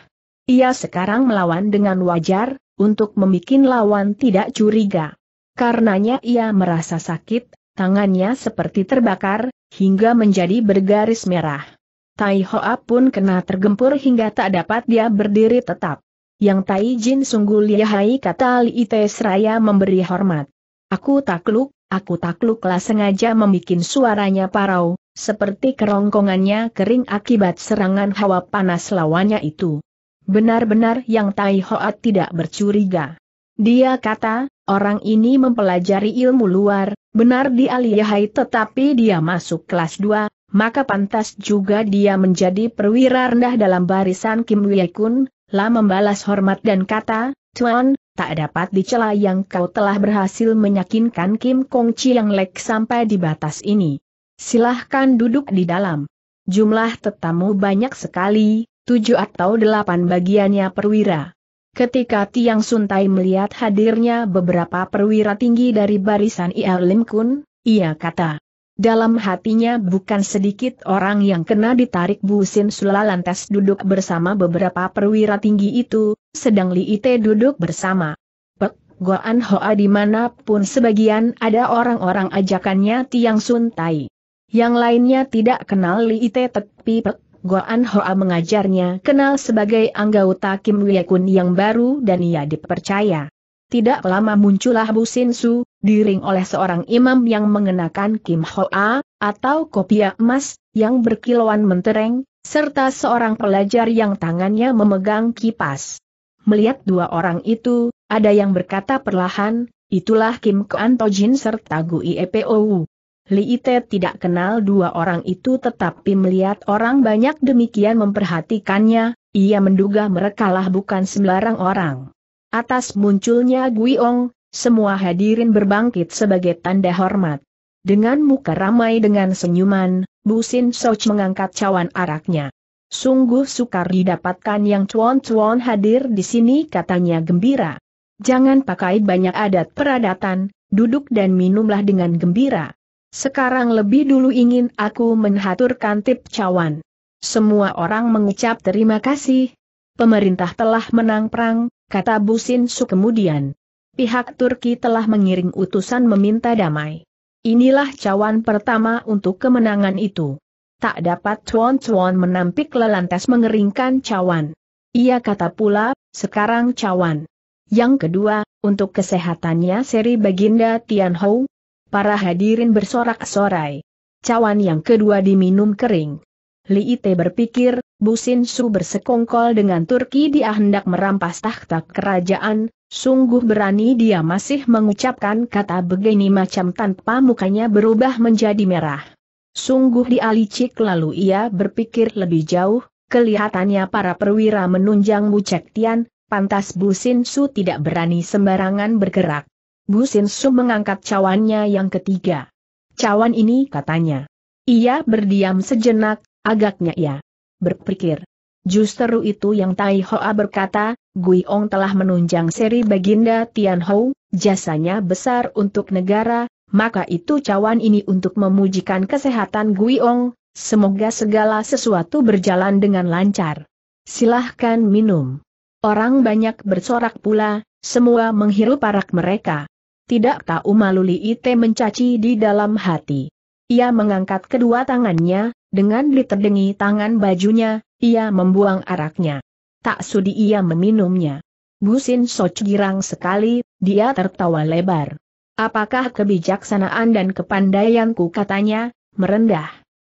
Ia sekarang melawan dengan wajar, untuk membuat lawan tidak curiga. Karenanya ia merasa sakit, tangannya seperti terbakar, hingga menjadi bergaris merah. Tai Hoa pun kena tergempur hingga tak dapat dia berdiri tetap. Yang Tai Jin sungguh lihai kata Li Ite Seraya memberi hormat. Aku takluk, aku takluklah sengaja membuat suaranya parau, seperti kerongkongannya kering akibat serangan hawa panas lawannya itu. Benar-benar yang Tai Hoa tidak bercuriga. Dia kata, orang ini mempelajari ilmu luar, benar dia lihai tetapi dia masuk kelas 2, maka pantas juga dia menjadi perwira rendah dalam barisan Kim Wye-kun, lah membalas hormat dan kata, Tuan, tak dapat dicela yang kau telah berhasil menyakinkan Kim Kong Chi yang Lek sampai di batas ini. Silahkan duduk di dalam. Jumlah tetamu banyak sekali, tujuh atau delapan bagiannya perwira. Ketika Tiang Suntai melihat hadirnya beberapa perwira tinggi dari barisan Ia Lim Kun, ia kata, dalam hatinya bukan sedikit orang yang kena ditarik Busin Sula lantas duduk bersama beberapa perwira tinggi itu, sedang Li Ite duduk bersama. Pek, Goan Hoa dimanapun sebagian ada orang-orang ajakannya Tiang Sun Tai. Yang lainnya tidak kenal Li Ite tepi Pek, Goan Hoa mengajarnya kenal sebagai anggota Kim Wiekun yang baru dan ia dipercaya. Tidak lama muncullah Bu Sin Su, diring oleh seorang imam yang mengenakan Kim Hoa, atau kopiah emas, yang berkilauan mentereng, serta seorang pelajar yang tangannya memegang kipas. Melihat dua orang itu, ada yang berkata perlahan, itulah Kim Koan Tojin serta O U. Li Ite tidak kenal dua orang itu tetapi melihat orang banyak demikian memperhatikannya, ia menduga merekalah bukan sembarang orang. Atas munculnya Guiong, semua hadirin berbangkit sebagai tanda hormat. Dengan muka ramai dengan senyuman, Busin Sin Soch mengangkat cawan araknya. Sungguh sukar didapatkan yang cuan-cuan hadir di sini katanya gembira. Jangan pakai banyak adat peradatan, duduk dan minumlah dengan gembira. Sekarang lebih dulu ingin aku menghaturkan tip cawan. Semua orang mengucap terima kasih. Pemerintah telah menang perang, kata Busin Su kemudian. Pihak Turki telah mengiring utusan meminta damai. Inilah cawan pertama untuk kemenangan itu. Tak dapat cuan-cuan menampik lelantas mengeringkan cawan. Ia kata pula, sekarang cawan. Yang kedua, untuk kesehatannya seri Baginda Tianhou, para hadirin bersorak-sorai. Cawan yang kedua diminum kering. Li Ite berpikir, Bu Sin Su bersekongkol dengan Turki dia hendak merampas takhta kerajaan, sungguh berani dia masih mengucapkan kata begini macam tanpa mukanya berubah menjadi merah. Sungguh dia licik lalu ia berpikir lebih jauh, kelihatannya para perwira menunjang Cek Tian, pantas Sin Su tidak berani sembarangan bergerak. Bu Sin Su mengangkat cawannya yang ketiga. Cawan ini katanya. Ia berdiam sejenak, Agaknya ya. berpikir. Justru itu yang Tai Hoa berkata, Gui Ong telah menunjang seri Baginda Tian Hou, jasanya besar untuk negara, maka itu cawan ini untuk memujikan kesehatan Gui Ong. semoga segala sesuatu berjalan dengan lancar. Silahkan minum. Orang banyak bersorak pula, semua menghirup arak mereka. Tidak tahu malu Li Ite mencaci di dalam hati. Ia mengangkat kedua tangannya, dengan diterdengi tangan bajunya, ia membuang araknya. Tak sudi ia meminumnya. Busin soc girang sekali, dia tertawa lebar. Apakah kebijaksanaan dan kepandaianku katanya, merendah?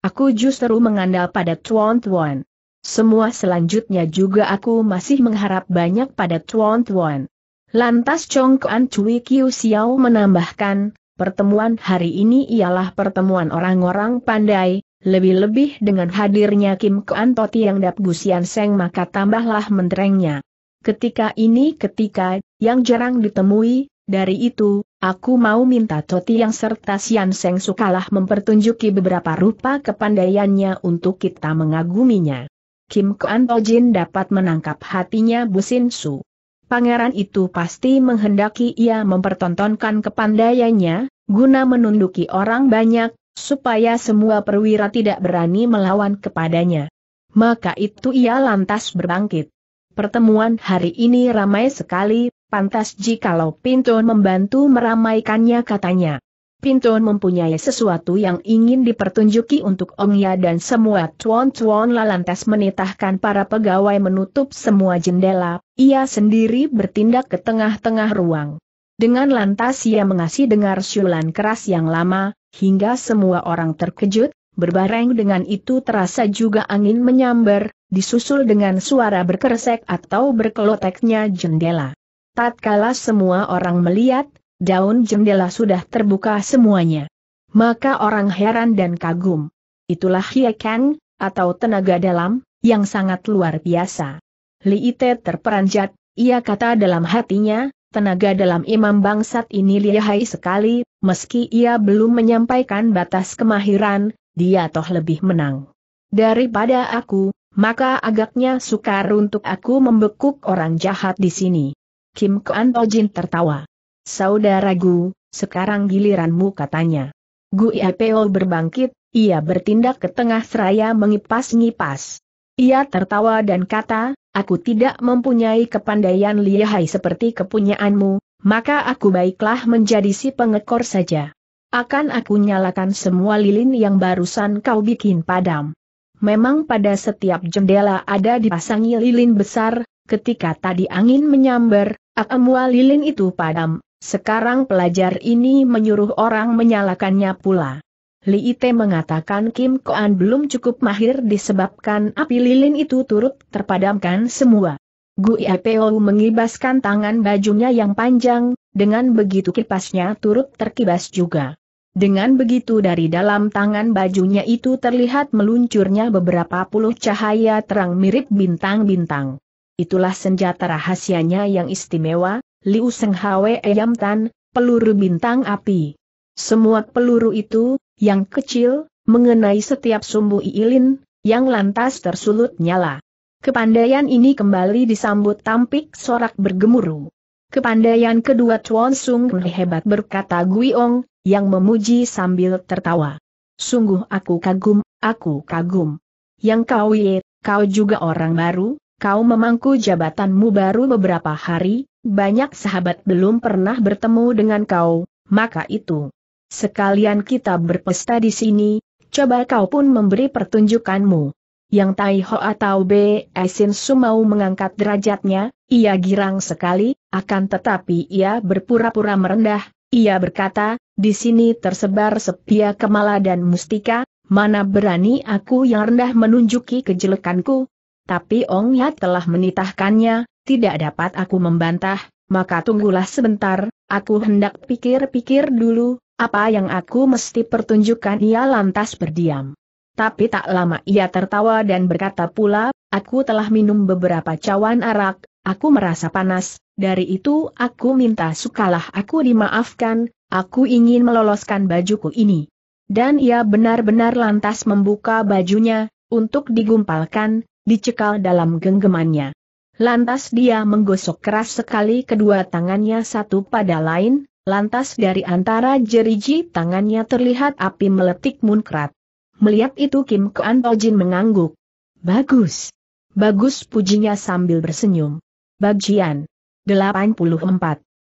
Aku justru mengandal pada Tuan Tuan. Semua selanjutnya juga aku masih mengharap banyak pada Tuan Tuan. Lantas Chong Kuan Cui Kiu Xiao menambahkan, pertemuan hari ini ialah pertemuan orang-orang pandai, lebih-lebih dengan hadirnya Kim Kuan Toti yang dap Gusian Seng maka tambahlah menterengnya. Ketika ini ketika, yang jarang ditemui, dari itu, aku mau minta Toti yang serta Sian Seng sukalah mempertunjuki beberapa rupa kepandaiannya untuk kita mengaguminya. Kim Kuan Tojin dapat menangkap hatinya Bu Sin Su. Pangeran itu pasti menghendaki ia mempertontonkan kepandaiannya, guna menunduki orang banyak, supaya semua perwira tidak berani melawan kepadanya. Maka itu ia lantas berbangkit. Pertemuan hari ini ramai sekali, pantas jikalau Pinton membantu meramaikannya katanya. Pinton mempunyai sesuatu yang ingin dipertunjuki untuk Ongya dan semua tuan-tuan lantas menitahkan para pegawai menutup semua jendela, ia sendiri bertindak ke tengah-tengah ruang. Dengan lantas ia mengasih dengar syulan keras yang lama, hingga semua orang terkejut, berbareng dengan itu terasa juga angin menyambar, disusul dengan suara berkeresek atau berkeloteknya jendela. Tatkala semua orang melihat, daun jendela sudah terbuka semuanya. Maka orang heran dan kagum. Itulah Hiekan, atau tenaga dalam, yang sangat luar biasa. Ite terperanjat, ia kata dalam hatinya, Tenaga dalam imam bangsat ini lihai sekali, meski ia belum menyampaikan batas kemahiran, dia toh lebih menang. Daripada aku, maka agaknya sukar untuk aku membekuk orang jahat di sini. Kim Kuan Tojin tertawa. Saudaraku, sekarang giliranmu katanya. Gu Iapeo berbangkit, ia bertindak ke tengah seraya mengipas-ngipas. Ia tertawa dan kata, aku tidak mempunyai kepandaian lihai seperti kepunyaanmu, maka aku baiklah menjadi si pengekor saja. Akan aku nyalakan semua lilin yang barusan kau bikin padam. Memang pada setiap jendela ada dipasangi lilin besar, ketika tadi angin menyambar, semua lilin itu padam, sekarang pelajar ini menyuruh orang menyalakannya pula. Li Ite mengatakan Kim Koan belum cukup mahir disebabkan api lilin itu turut terpadamkan semua. Gu Apeo mengibaskan tangan bajunya yang panjang, dengan begitu kipasnya turut terkibas juga. Dengan begitu dari dalam tangan bajunya itu terlihat meluncurnya beberapa puluh cahaya terang mirip bintang-bintang. Itulah senjata rahasianya yang istimewa, Liu Seng Hwe Yam Tan, peluru bintang api. Semua peluru itu, yang kecil, mengenai setiap sumbu ilin, yang lantas tersulut nyala. Kepandaian ini kembali disambut tampik sorak bergemuruh. Kepandaian kedua Chuan Sung hebat berkata Guiong, yang memuji sambil tertawa. Sungguh aku kagum, aku kagum. Yang kau ye, kau juga orang baru, kau memangku jabatanmu baru beberapa hari, banyak sahabat belum pernah bertemu dengan kau, maka itu. Sekalian kita berpesta di sini, coba kau pun memberi pertunjukanmu. Yang Tai Ho atau B. Esin Su mau mengangkat derajatnya, ia girang sekali, akan tetapi ia berpura-pura merendah, ia berkata, di sini tersebar sepia kemala dan mustika, mana berani aku yang rendah menunjuki kejelekanku? Tapi Ong Yat telah menitahkannya, tidak dapat aku membantah, maka tunggulah sebentar, aku hendak pikir-pikir dulu, apa yang aku mesti pertunjukkan ia lantas berdiam. Tapi tak lama ia tertawa dan berkata pula, aku telah minum beberapa cawan arak, aku merasa panas, dari itu aku minta sukalah aku dimaafkan, aku ingin meloloskan bajuku ini. Dan ia benar-benar lantas membuka bajunya, untuk digumpalkan, dicekal dalam genggamannya. Lantas dia menggosok keras sekali kedua tangannya satu pada lain, Lantas dari antara jeriji tangannya terlihat api meletik munkrat. Melihat itu Kim Kuan Tojin mengangguk. Bagus. Bagus pujinya sambil bersenyum. Bagian 84.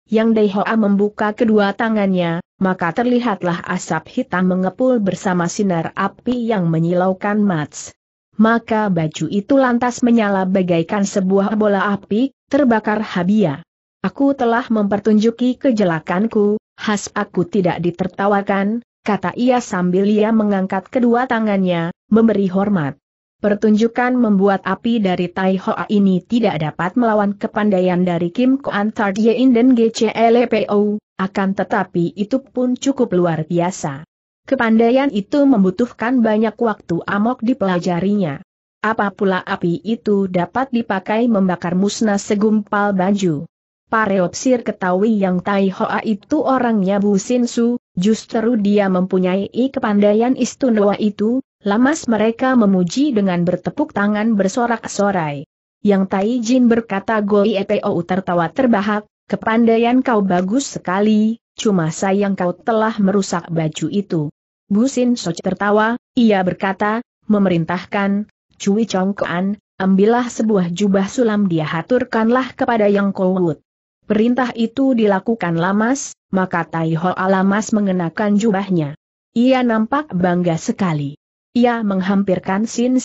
Yang Daihoa membuka kedua tangannya, maka terlihatlah asap hitam mengepul bersama sinar api yang menyilaukan mats. Maka baju itu lantas menyala bagaikan sebuah bola api, terbakar habia. Aku telah mempertunjuki kejelakanku, khas aku tidak ditertawakan, kata ia sambil ia mengangkat kedua tangannya, memberi hormat. Pertunjukan membuat api dari Tai Hoa ini tidak dapat melawan kepandaian dari Kim Koan Tart Yein dan GCLPO, akan tetapi itu pun cukup luar biasa. Kepandaian itu membutuhkan banyak waktu amok dipelajarinya. Apa pula api itu dapat dipakai membakar musnah segumpal baju. Pareopsir ketahui yang Tai Hoa itu orangnya Bu Sin Su, justru dia mempunyai i kepandaian istunawa itu, lamas mereka memuji dengan bertepuk tangan bersorak-sorai. Yang Tai Jin berkata Goi Epo tertawa terbahak, kepandaian kau bagus sekali, cuma sayang kau telah merusak baju itu. Bu Sin Soch tertawa, ia berkata, memerintahkan, Cui Chongkoan, ambillah sebuah jubah sulam dia haturkanlah kepada Yang Kowut. Perintah itu dilakukan Lamas, maka Taiho alamas mengenakan jubahnya. Ia nampak bangga sekali. Ia menghampirkan Sin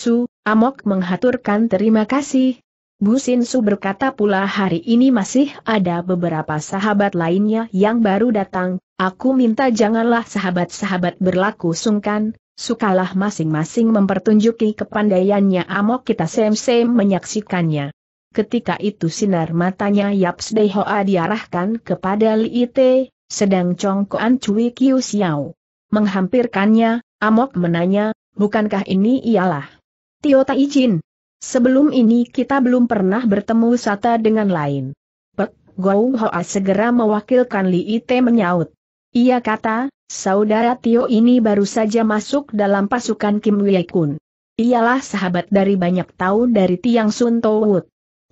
Amok menghaturkan terima kasih. Bu Sin berkata pula hari ini masih ada beberapa sahabat lainnya yang baru datang, aku minta janganlah sahabat-sahabat berlaku sungkan, sukalah masing-masing mempertunjuki kepandaiannya Amok kita sem-sem menyaksikannya. Ketika itu sinar matanya Yaps Hoa diarahkan kepada Li Ite, sedang Chong Koan Cui Kiu Xiao. Menghampirkannya, Amok menanya, bukankah ini ialah Tio Tai Jin? Sebelum ini kita belum pernah bertemu sata dengan lain. Pek Gou Hoa segera mewakilkan Li Ite menyaut. Ia kata, saudara Tio ini baru saja masuk dalam pasukan Kim Wei Kun. Ialah sahabat dari banyak tahun dari Tiang Sun Towut.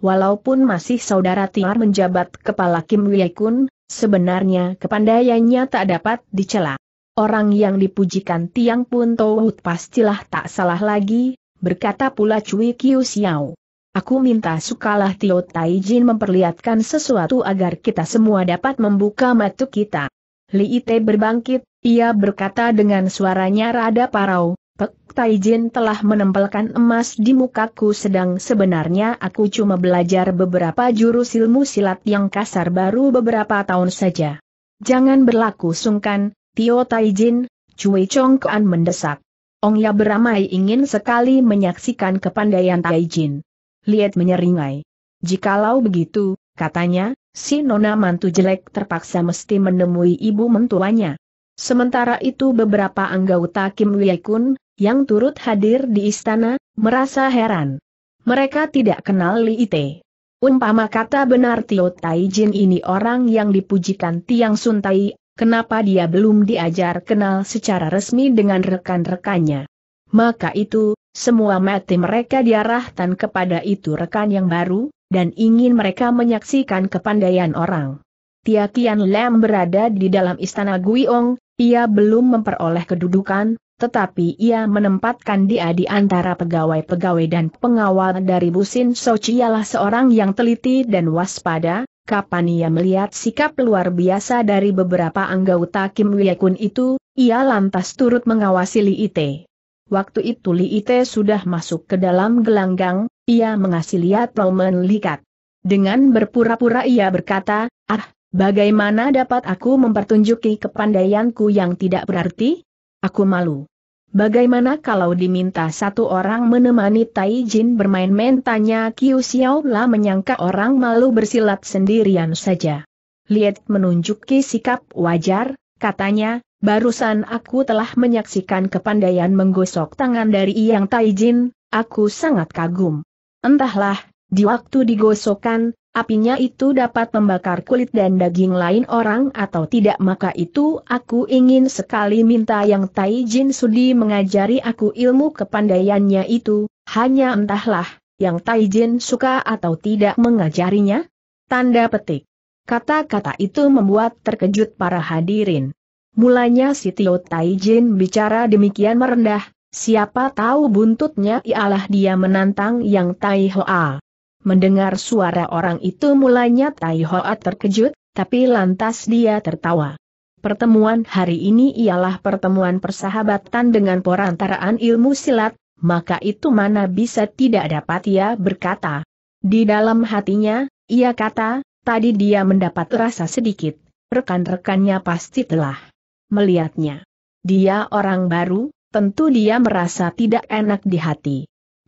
Walaupun masih saudara Tiar menjabat kepala Kim Wei Kun, sebenarnya kepandaiannya tak dapat dicela. Orang yang dipujikan Tiang pun tahu pastilah tak salah lagi, berkata pula Cui Kiu Xiao. Aku minta sukalah Tio Taijin memperlihatkan sesuatu agar kita semua dapat membuka mata kita. Li Ite berbangkit, ia berkata dengan suaranya rada parau, Pek Taijin telah menempelkan emas di mukaku sedang sebenarnya aku cuma belajar beberapa jurus ilmu silat yang kasar baru beberapa tahun saja. Jangan berlaku sungkan, Tio Taijin, Cui Kuan mendesak. Ong Ya beramai ingin sekali menyaksikan kepandaian Taijin. Liat menyeringai. Jikalau begitu, katanya, si nona mantu jelek terpaksa mesti menemui ibu mentuanya. Sementara itu beberapa anggota Kim Wei Kun, yang turut hadir di istana, merasa heran. Mereka tidak kenal Li Ite. Umpama kata benar Tio Jin ini orang yang dipujikan Tiang Tai, kenapa dia belum diajar kenal secara resmi dengan rekan-rekannya? Maka itu, semua mati mereka diarahkan kepada itu rekan yang baru, dan ingin mereka menyaksikan kepandaian orang. Tia Kian Lam berada di dalam istana Guiong, ia belum memperoleh kedudukan, tetapi ia menempatkan dia di antara pegawai-pegawai dan pengawal dari Busin Sochi ialah seorang yang teliti dan waspada, kapan ia melihat sikap luar biasa dari beberapa anggota Kim Wiekun itu, ia lantas turut mengawasi Li Ite. Waktu itu Li Ite sudah masuk ke dalam gelanggang, ia mengasih lihat Roman Likat. Dengan berpura-pura ia berkata, ah, bagaimana dapat aku mempertunjuki kepandaianku yang tidak berarti? Aku malu. Bagaimana kalau diminta satu orang menemani Tai Jin bermain-main tanya Kiu Xiao La menyangka orang malu bersilat sendirian saja. Liet menunjuki sikap wajar, katanya, barusan aku telah menyaksikan kepandaian menggosok tangan dari Yang Tai Jin, aku sangat kagum. Entahlah, di waktu digosokan apinya itu dapat membakar kulit dan daging lain orang atau tidak maka itu aku ingin sekali minta yang Tai Jin Sudi mengajari aku ilmu kepandaiannya itu, hanya entahlah, yang Tai Jin suka atau tidak mengajarinya? Tanda petik. Kata-kata itu membuat terkejut para hadirin. Mulanya si Tio Tai Jin bicara demikian merendah, siapa tahu buntutnya ialah dia menantang yang Tai Hoa. Mendengar suara orang itu mulanya Tai Hoat terkejut, tapi lantas dia tertawa. Pertemuan hari ini ialah pertemuan persahabatan dengan perantaraan ilmu silat, maka itu mana bisa tidak dapat ia berkata. Di dalam hatinya, ia kata, tadi dia mendapat rasa sedikit, rekan-rekannya pasti telah melihatnya. Dia orang baru, tentu dia merasa tidak enak di hati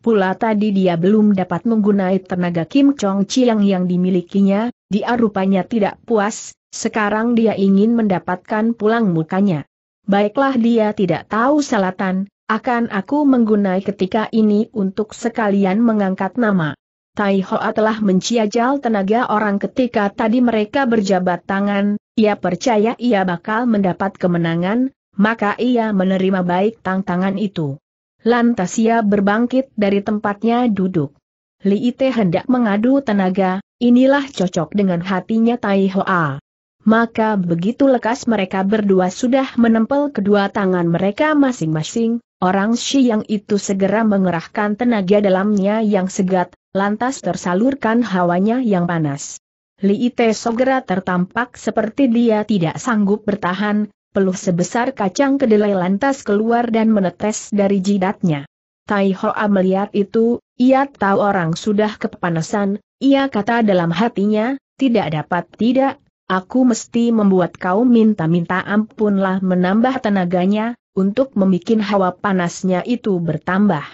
pula tadi dia belum dapat menggunai tenaga Kim Chong Chiang yang dimilikinya, dia rupanya tidak puas, sekarang dia ingin mendapatkan pulang mukanya. Baiklah dia tidak tahu salatan, akan aku menggunai ketika ini untuk sekalian mengangkat nama. Tai Hoa telah menciajal tenaga orang ketika tadi mereka berjabat tangan, ia percaya ia bakal mendapat kemenangan, maka ia menerima baik tantangan itu. Lantas ia berbangkit dari tempatnya duduk. Li Ite hendak mengadu tenaga, inilah cocok dengan hatinya Tai Hoa. Maka begitu lekas mereka berdua sudah menempel kedua tangan mereka masing-masing, orang Shi yang itu segera mengerahkan tenaga dalamnya yang segat, lantas tersalurkan hawanya yang panas. Li Ite segera tertampak seperti dia tidak sanggup bertahan, peluh sebesar kacang kedelai lantas keluar dan menetes dari jidatnya. Tai Hoa melihat itu, ia tahu orang sudah kepanasan, ia kata dalam hatinya, tidak dapat tidak, aku mesti membuat kau minta-minta ampunlah menambah tenaganya, untuk membuat hawa panasnya itu bertambah.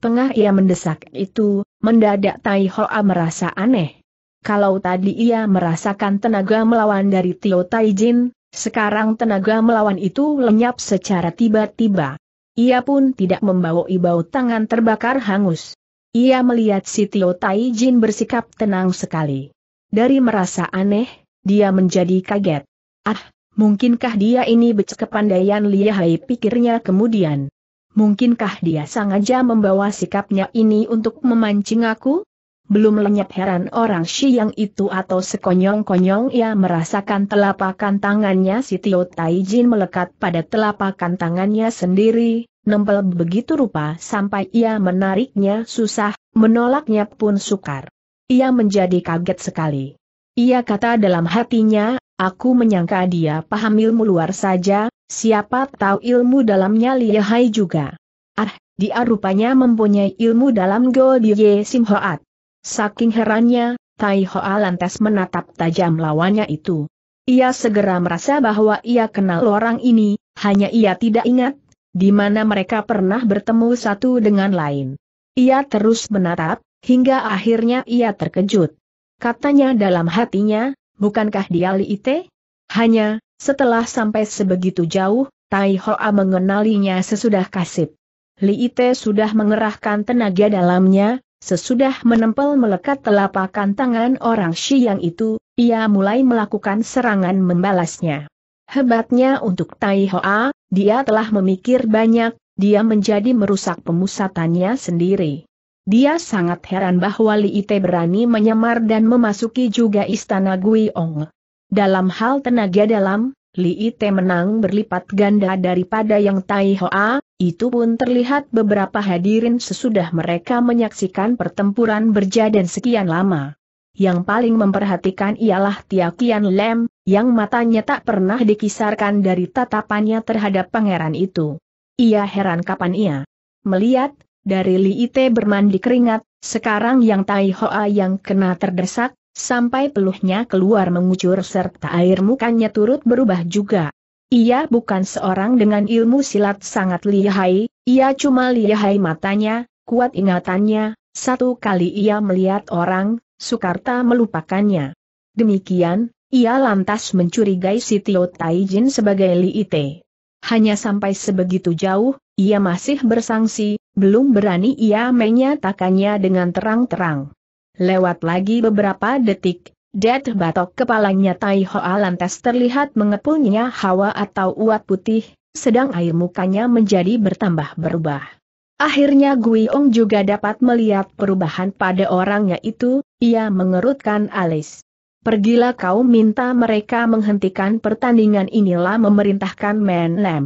Tengah ia mendesak itu, mendadak Tai Hoa merasa aneh. Kalau tadi ia merasakan tenaga melawan dari Tio Tai Jin? Sekarang tenaga melawan itu lenyap secara tiba-tiba. Ia pun tidak membawa ibau tangan terbakar hangus. Ia melihat si Tio Tai Jin bersikap tenang sekali. Dari merasa aneh, dia menjadi kaget. Ah, mungkinkah dia ini becek kepandaian lihai pikirnya kemudian. Mungkinkah dia sengaja membawa sikapnya ini untuk memancing aku? belum lenyap heran orang yang itu atau sekonyong-konyong ia merasakan telapakan tangannya si Tio Jin melekat pada telapakan tangannya sendiri, nempel begitu rupa sampai ia menariknya susah, menolaknya pun sukar. Ia menjadi kaget sekali. Ia kata dalam hatinya, aku menyangka dia paham ilmu luar saja, siapa tahu ilmu dalamnya lihai juga. Ah, dia rupanya mempunyai ilmu dalam Goldiye Simhoat. Saking herannya, Tai Hoa lantas menatap tajam lawannya itu. Ia segera merasa bahwa ia kenal orang ini, hanya ia tidak ingat, di mana mereka pernah bertemu satu dengan lain. Ia terus menatap, hingga akhirnya ia terkejut. Katanya dalam hatinya, bukankah dia Li Ite? Hanya, setelah sampai sebegitu jauh, Tai Hoa mengenalinya sesudah kasip. Li Ite sudah mengerahkan tenaga dalamnya, Sesudah menempel melekat telapakan tangan orang Yang itu, ia mulai melakukan serangan membalasnya. Hebatnya untuk Tai Hoa, dia telah memikir banyak, dia menjadi merusak pemusatannya sendiri. Dia sangat heran bahwa Li Ite berani menyamar dan memasuki juga istana Gui Ong. Dalam hal tenaga dalam, Li Ite menang berlipat ganda daripada yang Tai Hoa, itu pun terlihat beberapa hadirin sesudah mereka menyaksikan pertempuran berjalan sekian lama. Yang paling memperhatikan ialah Tiakian Kian Lem, yang matanya tak pernah dikisarkan dari tatapannya terhadap pangeran itu. Ia heran kapan ia melihat, dari Li Ite bermandi keringat, sekarang yang Tai Hoa yang kena terdesak, sampai peluhnya keluar mengucur serta air mukanya turut berubah juga. Ia bukan seorang dengan ilmu silat sangat lihai, ia cuma lihai matanya, kuat ingatannya, satu kali ia melihat orang, Sukarta melupakannya. Demikian, ia lantas mencurigai si Tio Taijin sebagai Li Ite. Hanya sampai sebegitu jauh, ia masih bersangsi, belum berani ia menyatakannya dengan terang-terang. Lewat lagi beberapa detik, Dad batok kepalanya Tai Hoa lantas terlihat mengepulnya hawa atau uap putih, sedang air mukanya menjadi bertambah berubah. Akhirnya Gui Ong juga dapat melihat perubahan pada orangnya itu, ia mengerutkan alis. Pergilah kau minta mereka menghentikan pertandingan inilah memerintahkan Man Lem.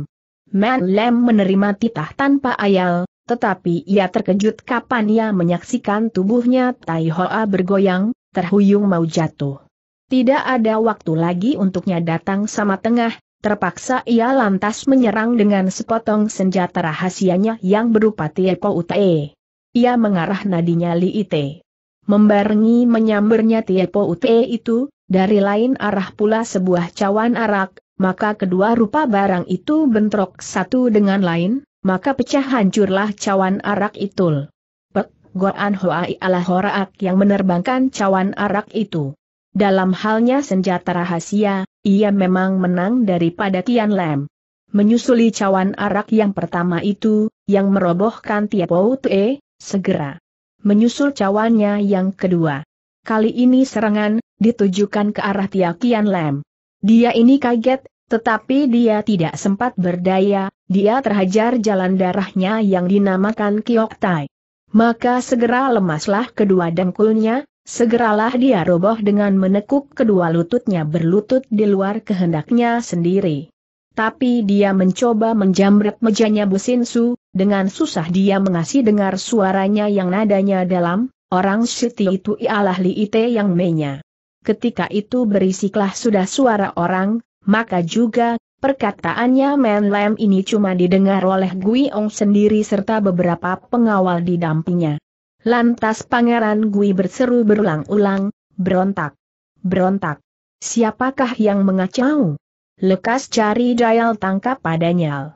Man Lem menerima titah tanpa ayal, tetapi ia terkejut kapan ia menyaksikan tubuhnya Tai Hoa bergoyang, terhuyung mau jatuh. Tidak ada waktu lagi untuknya datang sama tengah, terpaksa ia lantas menyerang dengan sepotong senjata rahasianya yang berupa Tiepo Ute. Ia mengarah nadinya Li Ite. Membarengi menyambernya Tiepo Ute itu, dari lain arah pula sebuah cawan arak, maka kedua rupa barang itu bentrok satu dengan lain, maka pecah hancurlah cawan arak itul. Goan Hoai ala Horaak yang menerbangkan cawan arak itu. Dalam halnya senjata rahasia, ia memang menang daripada Tian Lem. Menyusuli cawan arak yang pertama itu, yang merobohkan tiap baut Tue, segera menyusul cawannya yang kedua. Kali ini serangan, ditujukan ke arah Tia Kian Lem. Dia ini kaget, tetapi dia tidak sempat berdaya, dia terhajar jalan darahnya yang dinamakan Kiok Tai. Maka segera lemaslah kedua dengkulnya, segeralah dia roboh dengan menekuk kedua lututnya berlutut di luar kehendaknya sendiri. Tapi dia mencoba menjamret mejanya Businsu, dengan susah dia mengasih dengar suaranya yang nadanya dalam, orang Siti itu ialah Liite yang menya. Ketika itu berisiklah sudah suara orang, maka juga Perkataannya Men Lam ini cuma didengar oleh Gui Ong sendiri serta beberapa pengawal di dampingnya. Lantas Pangeran Gui berseru berulang-ulang, berontak, berontak. Siapakah yang mengacau? Lekas cari dayal tangkap padanya.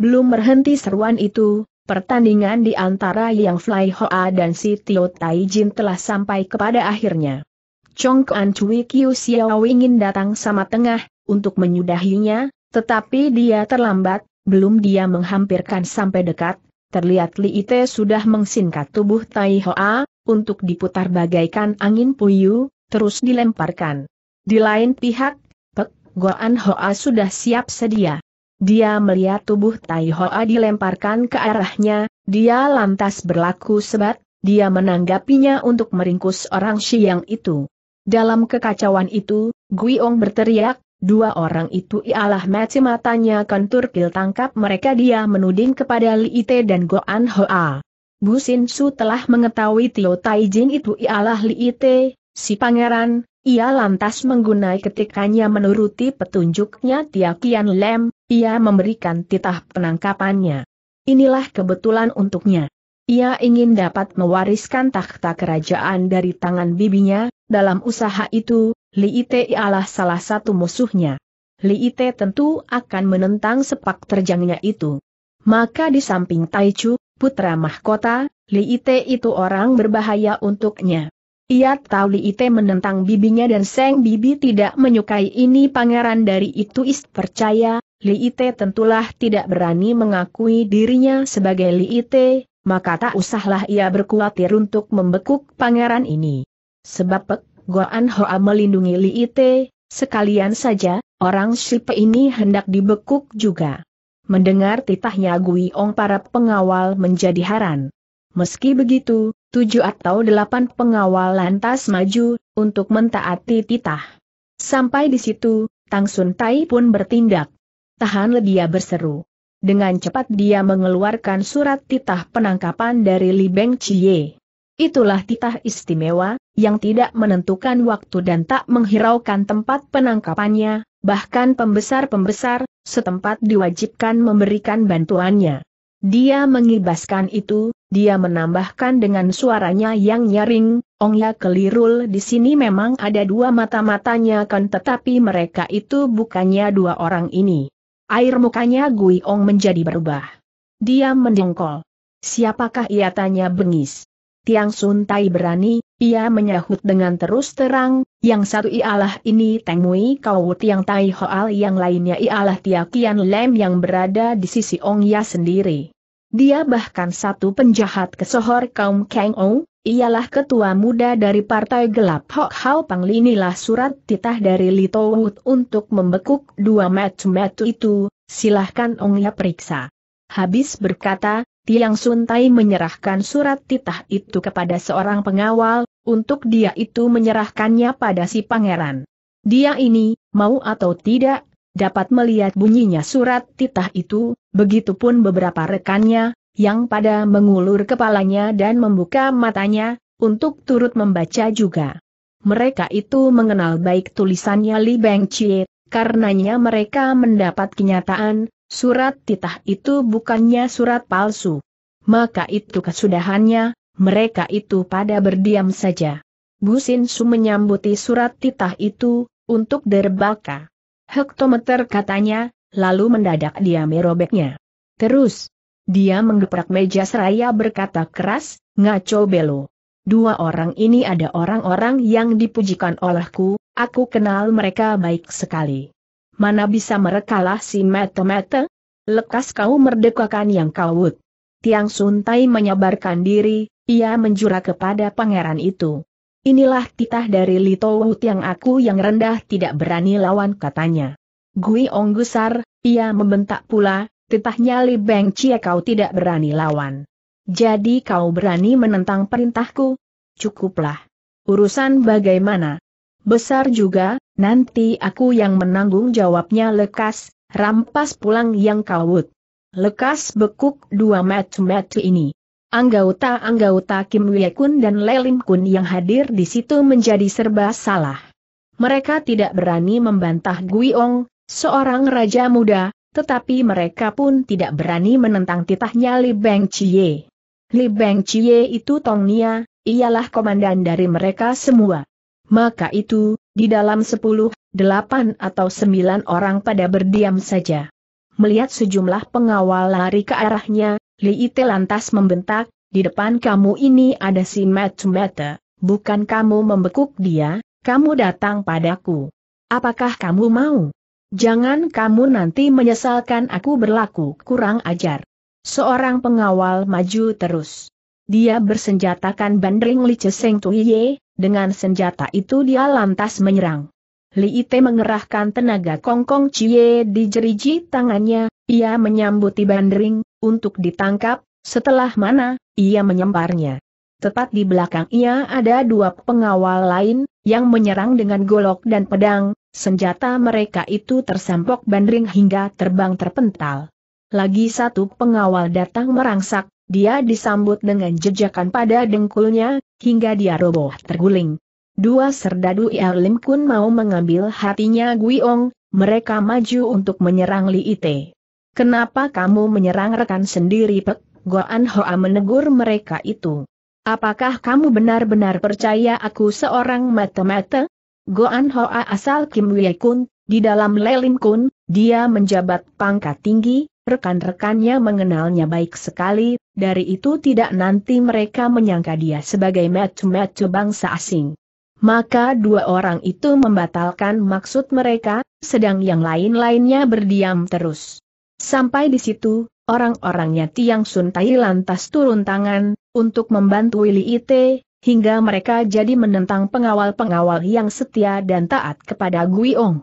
Belum berhenti seruan itu, pertandingan di antara Yang Fly Hoa dan si Tio Tai Jin telah sampai kepada akhirnya. Chong An Cui Kiu Xiao ingin datang sama tengah, untuk menyudahinya, tetapi dia terlambat, belum dia menghampirkan sampai dekat, terlihat Li Ite sudah mengsingkat tubuh Tai Hoa, untuk diputar bagaikan angin puyuh, terus dilemparkan. Di lain pihak, Pek Goan Hoa sudah siap sedia. Dia melihat tubuh Tai Hoa dilemparkan ke arahnya, dia lantas berlaku sebat, dia menanggapinya untuk meringkus orang Siang itu. Dalam kekacauan itu, Gui Guiong berteriak, Dua orang itu ialah mati matanya kan Turkil tangkap mereka dia menuding kepada Li Ite dan An Hoa. Bu Sin Su telah mengetahui Tio Taijin itu ialah Li Ite, si pangeran, ia lantas menggunai ketikannya menuruti petunjuknya Tia Kian Lem, ia memberikan titah penangkapannya. Inilah kebetulan untuknya. Ia ingin dapat mewariskan takhta kerajaan dari tangan bibinya, dalam usaha itu, Li Ite ialah salah satu musuhnya. Li Ite tentu akan menentang sepak terjangnya itu. Maka di samping Taichu, putra mahkota, Li Ite itu orang berbahaya untuknya. Ia tahu Li Ite menentang bibinya dan Seng Bibi tidak menyukai ini pangeran dari itu ist percaya, Li Ite tentulah tidak berani mengakui dirinya sebagai Li Ite, maka tak usahlah ia berkuatir untuk membekuk pangeran ini. Sebab Pek Goan Hoa melindungi Li Ite, sekalian saja, orang Sipe ini hendak dibekuk juga. Mendengar titahnya Gui Ong para pengawal menjadi haran. Meski begitu, tujuh atau delapan pengawal lantas maju, untuk mentaati titah. Sampai di situ, Tang Sun Tai pun bertindak. Tahan dia berseru. Dengan cepat dia mengeluarkan surat titah penangkapan dari Li Beng Chie. Itulah titah istimewa, yang tidak menentukan waktu dan tak menghiraukan tempat penangkapannya, bahkan pembesar-pembesar, setempat diwajibkan memberikan bantuannya. Dia mengibaskan itu, dia menambahkan dengan suaranya yang nyaring, Ongya kelirul di sini memang ada dua mata-matanya kan tetapi mereka itu bukannya dua orang ini. Air mukanya Gui Ong menjadi berubah. Dia mendengkol. Siapakah ia tanya bengis. Tiang Sun Tai berani, ia menyahut dengan terus terang, yang satu ialah ini Teng Mui Kau Tiang Tai Hoal yang lainnya ialah Tiakian Kian Lem yang berada di sisi Ong Ya sendiri. Dia bahkan satu penjahat kesohor kaum Kang Ong, ialah ketua muda dari partai gelap Hok Hau Pang Linilah surat titah dari Lito Wut untuk membekuk dua metu-metu itu, silahkan Ong Ya periksa. Habis berkata, Tiang Suntai menyerahkan surat titah itu kepada seorang pengawal, untuk dia itu menyerahkannya pada si pangeran. Dia ini, mau atau tidak, dapat melihat bunyinya surat titah itu, begitupun beberapa rekannya, yang pada mengulur kepalanya dan membuka matanya, untuk turut membaca juga. Mereka itu mengenal baik tulisannya Li Beng Chie, karenanya mereka mendapat kenyataan, Surat titah itu bukannya surat palsu. Maka itu kesudahannya, mereka itu pada berdiam saja. Busin Su menyambuti surat titah itu, untuk derbaka. Hektometer katanya, lalu mendadak dia merobeknya. Terus, dia menggeprak meja seraya berkata keras, ngaco belo. Dua orang ini ada orang-orang yang dipujikan olehku, aku kenal mereka baik sekali mana bisa merekalah si mete-mete? Lekas kau merdekakan yang kau Tiang Tiang Suntai menyabarkan diri, ia menjura kepada pangeran itu. Inilah titah dari Lito Wut yang aku yang rendah tidak berani lawan katanya. Gui Ong Gusar, ia membentak pula, titahnya Li Beng Chie kau tidak berani lawan. Jadi kau berani menentang perintahku? Cukuplah. Urusan bagaimana? Besar juga, Nanti aku yang menanggung jawabnya lekas, rampas pulang yang kawut. Lekas bekuk dua matu-matu ini. Anggota-anggota Kim Kun dan Leilin Kun yang hadir di situ menjadi serba salah. Mereka tidak berani membantah Guiong, seorang raja muda, tetapi mereka pun tidak berani menentang titahnya Li Beng Chie. Li Beng Chie itu Tong Nia, ialah komandan dari mereka semua maka itu, di dalam sepuluh, delapan atau sembilan orang pada berdiam saja. Melihat sejumlah pengawal lari ke arahnya, Li Ite lantas membentak, di depan kamu ini ada si Matumata, bukan kamu membekuk dia, kamu datang padaku. Apakah kamu mau? Jangan kamu nanti menyesalkan aku berlaku kurang ajar. Seorang pengawal maju terus. Dia bersenjatakan bandring Li Ceseng Ye. Dengan senjata itu dia lantas menyerang. Li Ite mengerahkan tenaga kongkong cie di jeriji tangannya, ia menyambuti bandering, untuk ditangkap, setelah mana, ia menyemparnya. Tepat di belakang ia ada dua pengawal lain, yang menyerang dengan golok dan pedang, senjata mereka itu tersampok bandring hingga terbang terpental. Lagi satu pengawal datang merangsak, dia disambut dengan jejakan pada dengkulnya, hingga dia roboh terguling. Dua serdadu Ia Lim Kun mau mengambil hatinya Guiong, mereka maju untuk menyerang Li Ite. Kenapa kamu menyerang rekan sendiri Pek? Goan Hoa menegur mereka itu. Apakah kamu benar-benar percaya aku seorang mata-mata? Goan Hoa asal Kim Wei Kun, di dalam Lelim Kun, dia menjabat pangkat tinggi, Rekan-rekannya mengenalnya baik sekali, dari itu tidak nanti mereka menyangka dia sebagai metu-metu bangsa asing. Maka dua orang itu membatalkan maksud mereka, sedang yang lain-lainnya berdiam terus. Sampai di situ, orang-orangnya Tiang Sun Tai lantas turun tangan, untuk membantu Willy Ite, hingga mereka jadi menentang pengawal-pengawal yang setia dan taat kepada Gui Ong.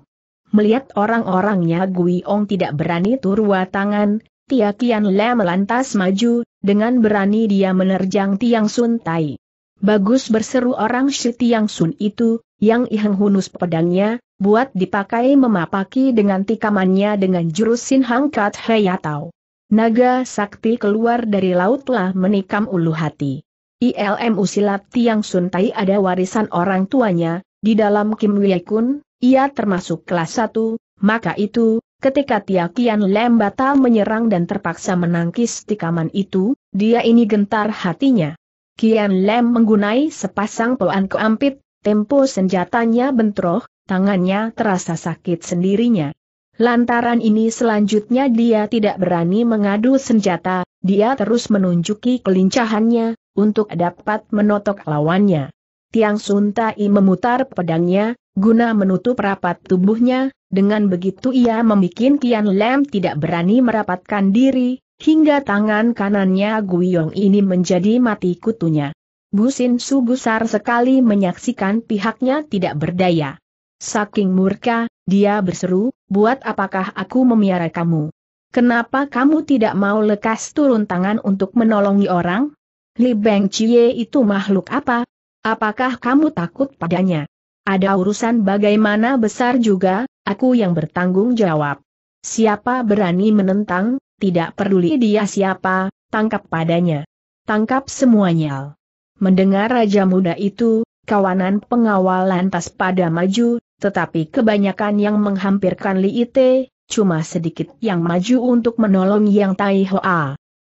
Melihat orang-orangnya Gui Ong tidak berani turwa tangan, Tia Kian Le melantas maju, dengan berani dia menerjang Tiang Sun Tai. Bagus berseru orang si Tiang Sun itu, yang iheng hunus pedangnya, buat dipakai memapaki dengan tikamannya dengan jurus Sin Hang Kat Heyatau. Naga sakti keluar dari lautlah menikam ulu hati. ILM usilat Tiang Sun Tai ada warisan orang tuanya, di dalam Kim Wei Kun, ia termasuk kelas 1, maka itu, ketika Tia Kian Lem batal menyerang dan terpaksa menangkis tikaman itu, dia ini gentar hatinya. Kian Lem menggunai sepasang pelan keampit, tempo senjatanya bentroh, tangannya terasa sakit sendirinya. Lantaran ini selanjutnya dia tidak berani mengadu senjata, dia terus menunjuki kelincahannya, untuk dapat menotok lawannya. Tiang Suntai memutar pedangnya, Guna menutup rapat tubuhnya, dengan begitu ia membuat Kian Lem tidak berani merapatkan diri, hingga tangan kanannya Guyong ini menjadi mati kutunya. Busin Su besar sekali menyaksikan pihaknya tidak berdaya. Saking murka, dia berseru, buat apakah aku memiara kamu? Kenapa kamu tidak mau lekas turun tangan untuk menolongi orang? Li Beng Chie itu makhluk apa? Apakah kamu takut padanya? Ada urusan bagaimana besar juga, aku yang bertanggung jawab. Siapa berani menentang, tidak peduli dia siapa, tangkap padanya. Tangkap semuanya. Mendengar Raja Muda itu, kawanan pengawal lantas pada maju, tetapi kebanyakan yang menghampirkan Li Ite, cuma sedikit yang maju untuk menolong Yang Tai Hoa.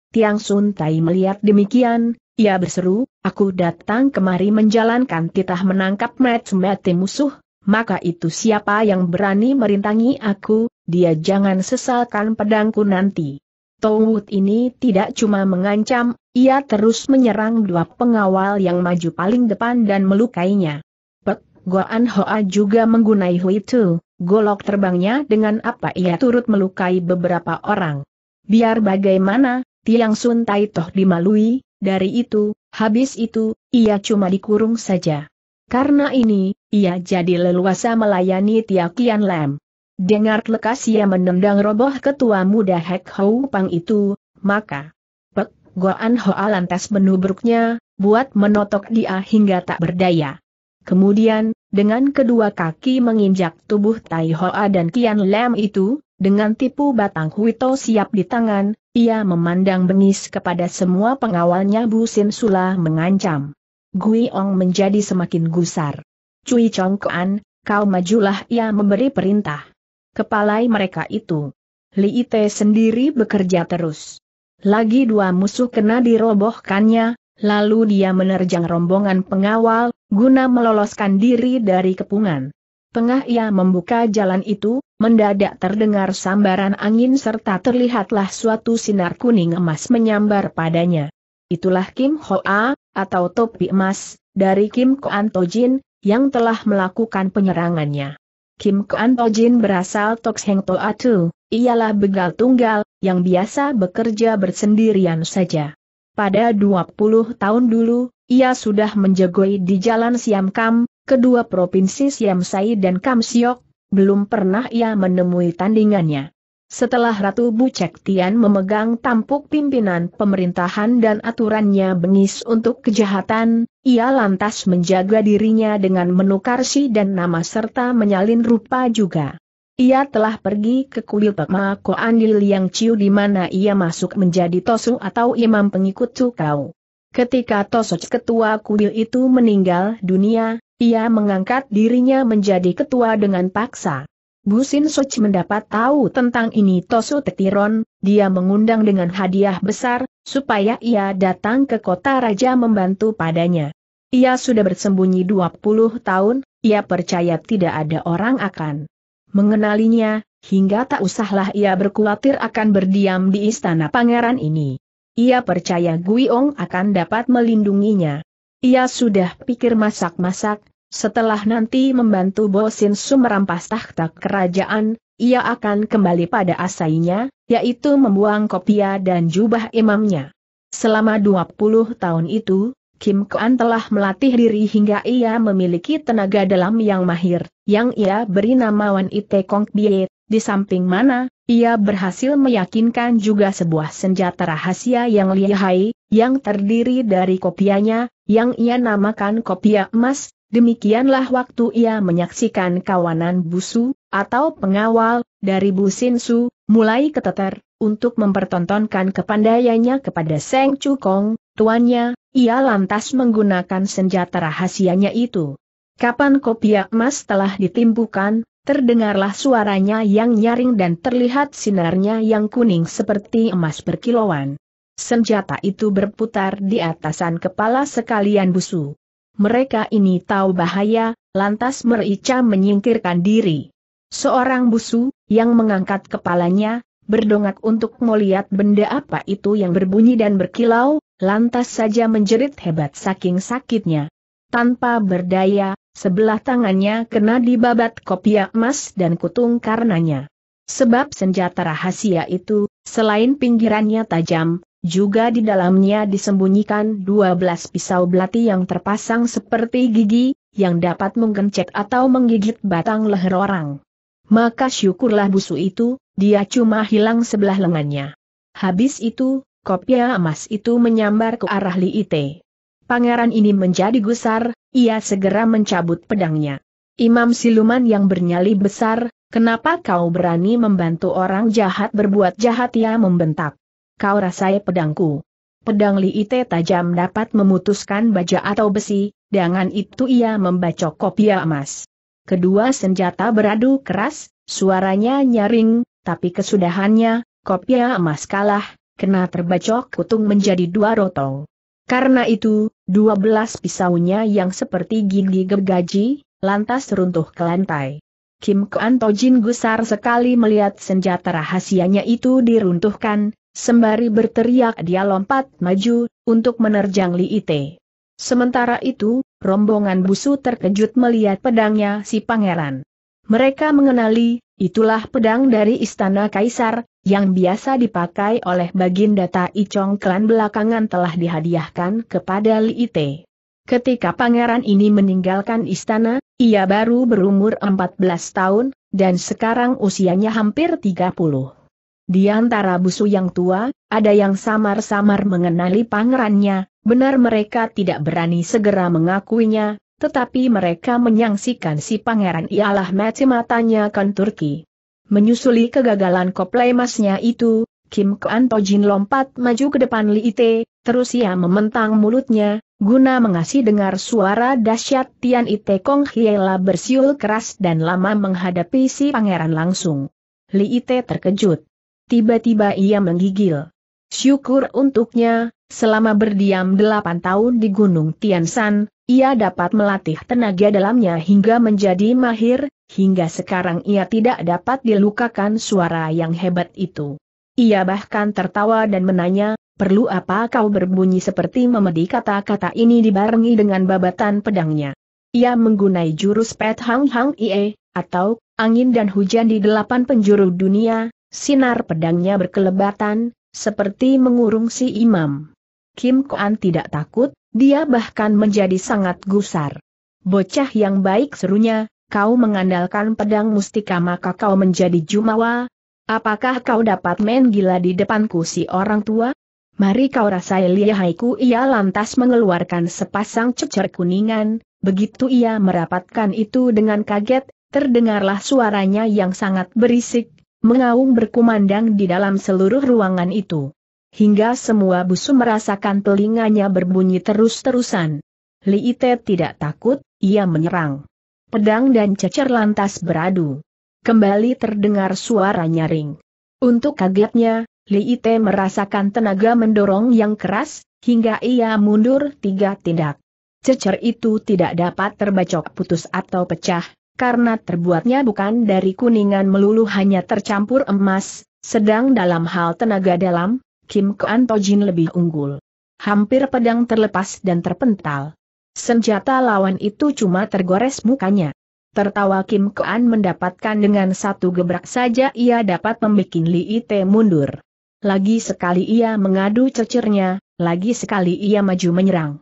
Tiang Sun Tai melihat demikian, ia berseru, Aku datang kemari menjalankan titah menangkap mati musuh, maka itu siapa yang berani merintangi aku, dia jangan sesalkan pedangku nanti. Towut ini tidak cuma mengancam, ia terus menyerang dua pengawal yang maju paling depan dan melukainya. Pek Goan Hoa juga menggunai Hui Tu, golok terbangnya dengan apa ia turut melukai beberapa orang. Biar bagaimana, Tiang Sun Tai Toh dimalui, dari itu, habis itu, ia cuma dikurung saja. Karena ini, ia jadi leluasa melayani Tia Kian Lam. Dengar lekas ia menendang roboh ketua muda Hek Hou Pang itu, maka Pek Goan Hoa lantas menubruknya, buat menotok dia hingga tak berdaya. Kemudian, dengan kedua kaki menginjak tubuh Tai Hoa dan Kian Lam itu, dengan tipu batang Huito siap di tangan, ia memandang bengis kepada semua pengawalnya Bu Sin Sula mengancam. Gui Ong menjadi semakin gusar. Cui Kuan, kau majulah ia memberi perintah. Kepalai mereka itu. Li Ite sendiri bekerja terus. Lagi dua musuh kena dirobohkannya, lalu dia menerjang rombongan pengawal, guna meloloskan diri dari kepungan. Tengah ia membuka jalan itu, mendadak terdengar sambaran angin serta terlihatlah suatu sinar kuning emas menyambar padanya. Itulah Kim Hoa, atau topi emas, dari Kim Koan Tojin, yang telah melakukan penyerangannya. Kim Koan Tojin berasal A Toatu, ialah begal tunggal, yang biasa bekerja bersendirian saja. Pada 20 tahun dulu, ia sudah menjegoi di jalan Siam Kam, kedua provinsi Siam Sai dan Kam Siok, belum pernah ia menemui tandingannya. Setelah Ratu Bucek Tian memegang tampuk pimpinan pemerintahan dan aturannya bengis untuk kejahatan, ia lantas menjaga dirinya dengan menukar si dan nama serta menyalin rupa juga. Ia telah pergi ke kuil Pekma Anil yang Ciu di mana ia masuk menjadi Tosu atau imam pengikut Cukau. Ketika Tosoc ketua kuil itu meninggal dunia, ia mengangkat dirinya menjadi ketua dengan paksa. Busin Soch mendapat tahu tentang ini Tosu Tetiron, dia mengundang dengan hadiah besar, supaya ia datang ke kota raja membantu padanya. Ia sudah bersembunyi 20 tahun, ia percaya tidak ada orang akan mengenalinya, hingga tak usahlah ia berkhawatir akan berdiam di istana pangeran ini. Ia percaya Guiong akan dapat melindunginya. Ia sudah pikir masak-masak, setelah nanti membantu Bosin Su merampas tahta kerajaan, ia akan kembali pada asainya, yaitu membuang kopia dan jubah imamnya. Selama 20 tahun itu, Kim Kwan telah melatih diri hingga ia memiliki tenaga dalam yang mahir, yang ia beri nama Wan Ite Kong Bie, di samping mana, ia berhasil meyakinkan juga sebuah senjata rahasia yang lihai, yang terdiri dari kopianya, yang ia namakan kopia emas, demikianlah waktu ia menyaksikan kawanan busu, atau pengawal, dari businsu, mulai keteter, untuk mempertontonkan kepandaiannya kepada Seng Cukong, tuannya, ia lantas menggunakan senjata rahasianya itu. Kapan kopia emas telah ditimpukan, terdengarlah suaranya yang nyaring dan terlihat sinarnya yang kuning seperti emas berkilauan. Senjata itu berputar di atasan kepala sekalian busu. Mereka ini tahu bahaya, lantas merica menyingkirkan diri. Seorang busu, yang mengangkat kepalanya, berdongak untuk melihat benda apa itu yang berbunyi dan berkilau, lantas saja menjerit hebat saking sakitnya. Tanpa berdaya, sebelah tangannya kena dibabat kopiah emas dan kutung karenanya. Sebab senjata rahasia itu, selain pinggirannya tajam, juga di dalamnya disembunyikan 12 pisau belati yang terpasang seperti gigi, yang dapat menggencet atau menggigit batang leher orang. Maka syukurlah busu itu, dia cuma hilang sebelah lengannya. Habis itu, kopia emas itu menyambar ke arah Li Ite. Pangeran ini menjadi gusar, ia segera mencabut pedangnya. Imam siluman yang bernyali besar, kenapa kau berani membantu orang jahat berbuat jahat ia membentak kau rasai pedangku. Pedang Li Ite tajam dapat memutuskan baja atau besi, dengan itu ia membacok kopiah emas. Kedua senjata beradu keras, suaranya nyaring, tapi kesudahannya, kopiah emas kalah, kena terbacok kutung menjadi dua rotong. Karena itu, dua belas pisaunya yang seperti gigi gergaji, lantas runtuh ke lantai. Kim Kuan Tojin gusar sekali melihat senjata rahasianya itu diruntuhkan, Sembari berteriak dia lompat maju, untuk menerjang Li Ite. Sementara itu, rombongan busu terkejut melihat pedangnya si pangeran. Mereka mengenali, itulah pedang dari Istana Kaisar, yang biasa dipakai oleh Baginda Tai Chong Klan belakangan telah dihadiahkan kepada Li Ite. Ketika pangeran ini meninggalkan istana, ia baru berumur 14 tahun, dan sekarang usianya hampir 30. Di antara busu yang tua, ada yang samar-samar mengenali pangerannya, benar mereka tidak berani segera mengakuinya, tetapi mereka menyaksikan si pangeran ialah mati matanya kan Turki. Menyusuli kegagalan koplay masnya itu, Kim Kuan Tojin lompat maju ke depan Li Ite, terus ia mementang mulutnya, guna mengasih dengar suara dahsyat Tian Ite Kong Hiela bersiul keras dan lama menghadapi si pangeran langsung. Li Ite terkejut tiba-tiba ia menggigil. Syukur untuknya, selama berdiam delapan tahun di Gunung Tiansan, ia dapat melatih tenaga dalamnya hingga menjadi mahir, hingga sekarang ia tidak dapat dilukakan suara yang hebat itu. Ia bahkan tertawa dan menanya, perlu apa kau berbunyi seperti memedi kata-kata ini dibarengi dengan babatan pedangnya. Ia menggunai jurus Pet Hang Hang Ie, atau angin dan hujan di delapan penjuru dunia, Sinar pedangnya berkelebatan, seperti mengurung si imam. Kim Koan tidak takut, dia bahkan menjadi sangat gusar. Bocah yang baik serunya, kau mengandalkan pedang mustika maka kau menjadi jumawa. Apakah kau dapat main gila di depanku si orang tua? Mari kau rasai lihaiku ia lantas mengeluarkan sepasang cecer kuningan, begitu ia merapatkan itu dengan kaget, terdengarlah suaranya yang sangat berisik, mengaung berkumandang di dalam seluruh ruangan itu. Hingga semua busu merasakan telinganya berbunyi terus-terusan. Li Ite tidak takut, ia menyerang. Pedang dan cecer lantas beradu. Kembali terdengar suara nyaring. Untuk kagetnya, Li Ite merasakan tenaga mendorong yang keras, hingga ia mundur tiga tindak. Cecer itu tidak dapat terbacok putus atau pecah, karena terbuatnya bukan dari kuningan melulu hanya tercampur emas, sedang dalam hal tenaga dalam, Kim Koan Tojin lebih unggul. Hampir pedang terlepas dan terpental. Senjata lawan itu cuma tergores mukanya. Tertawa Kim Koan mendapatkan dengan satu gebrak saja ia dapat membuat Li Ite mundur. Lagi sekali ia mengadu cecernya, lagi sekali ia maju menyerang.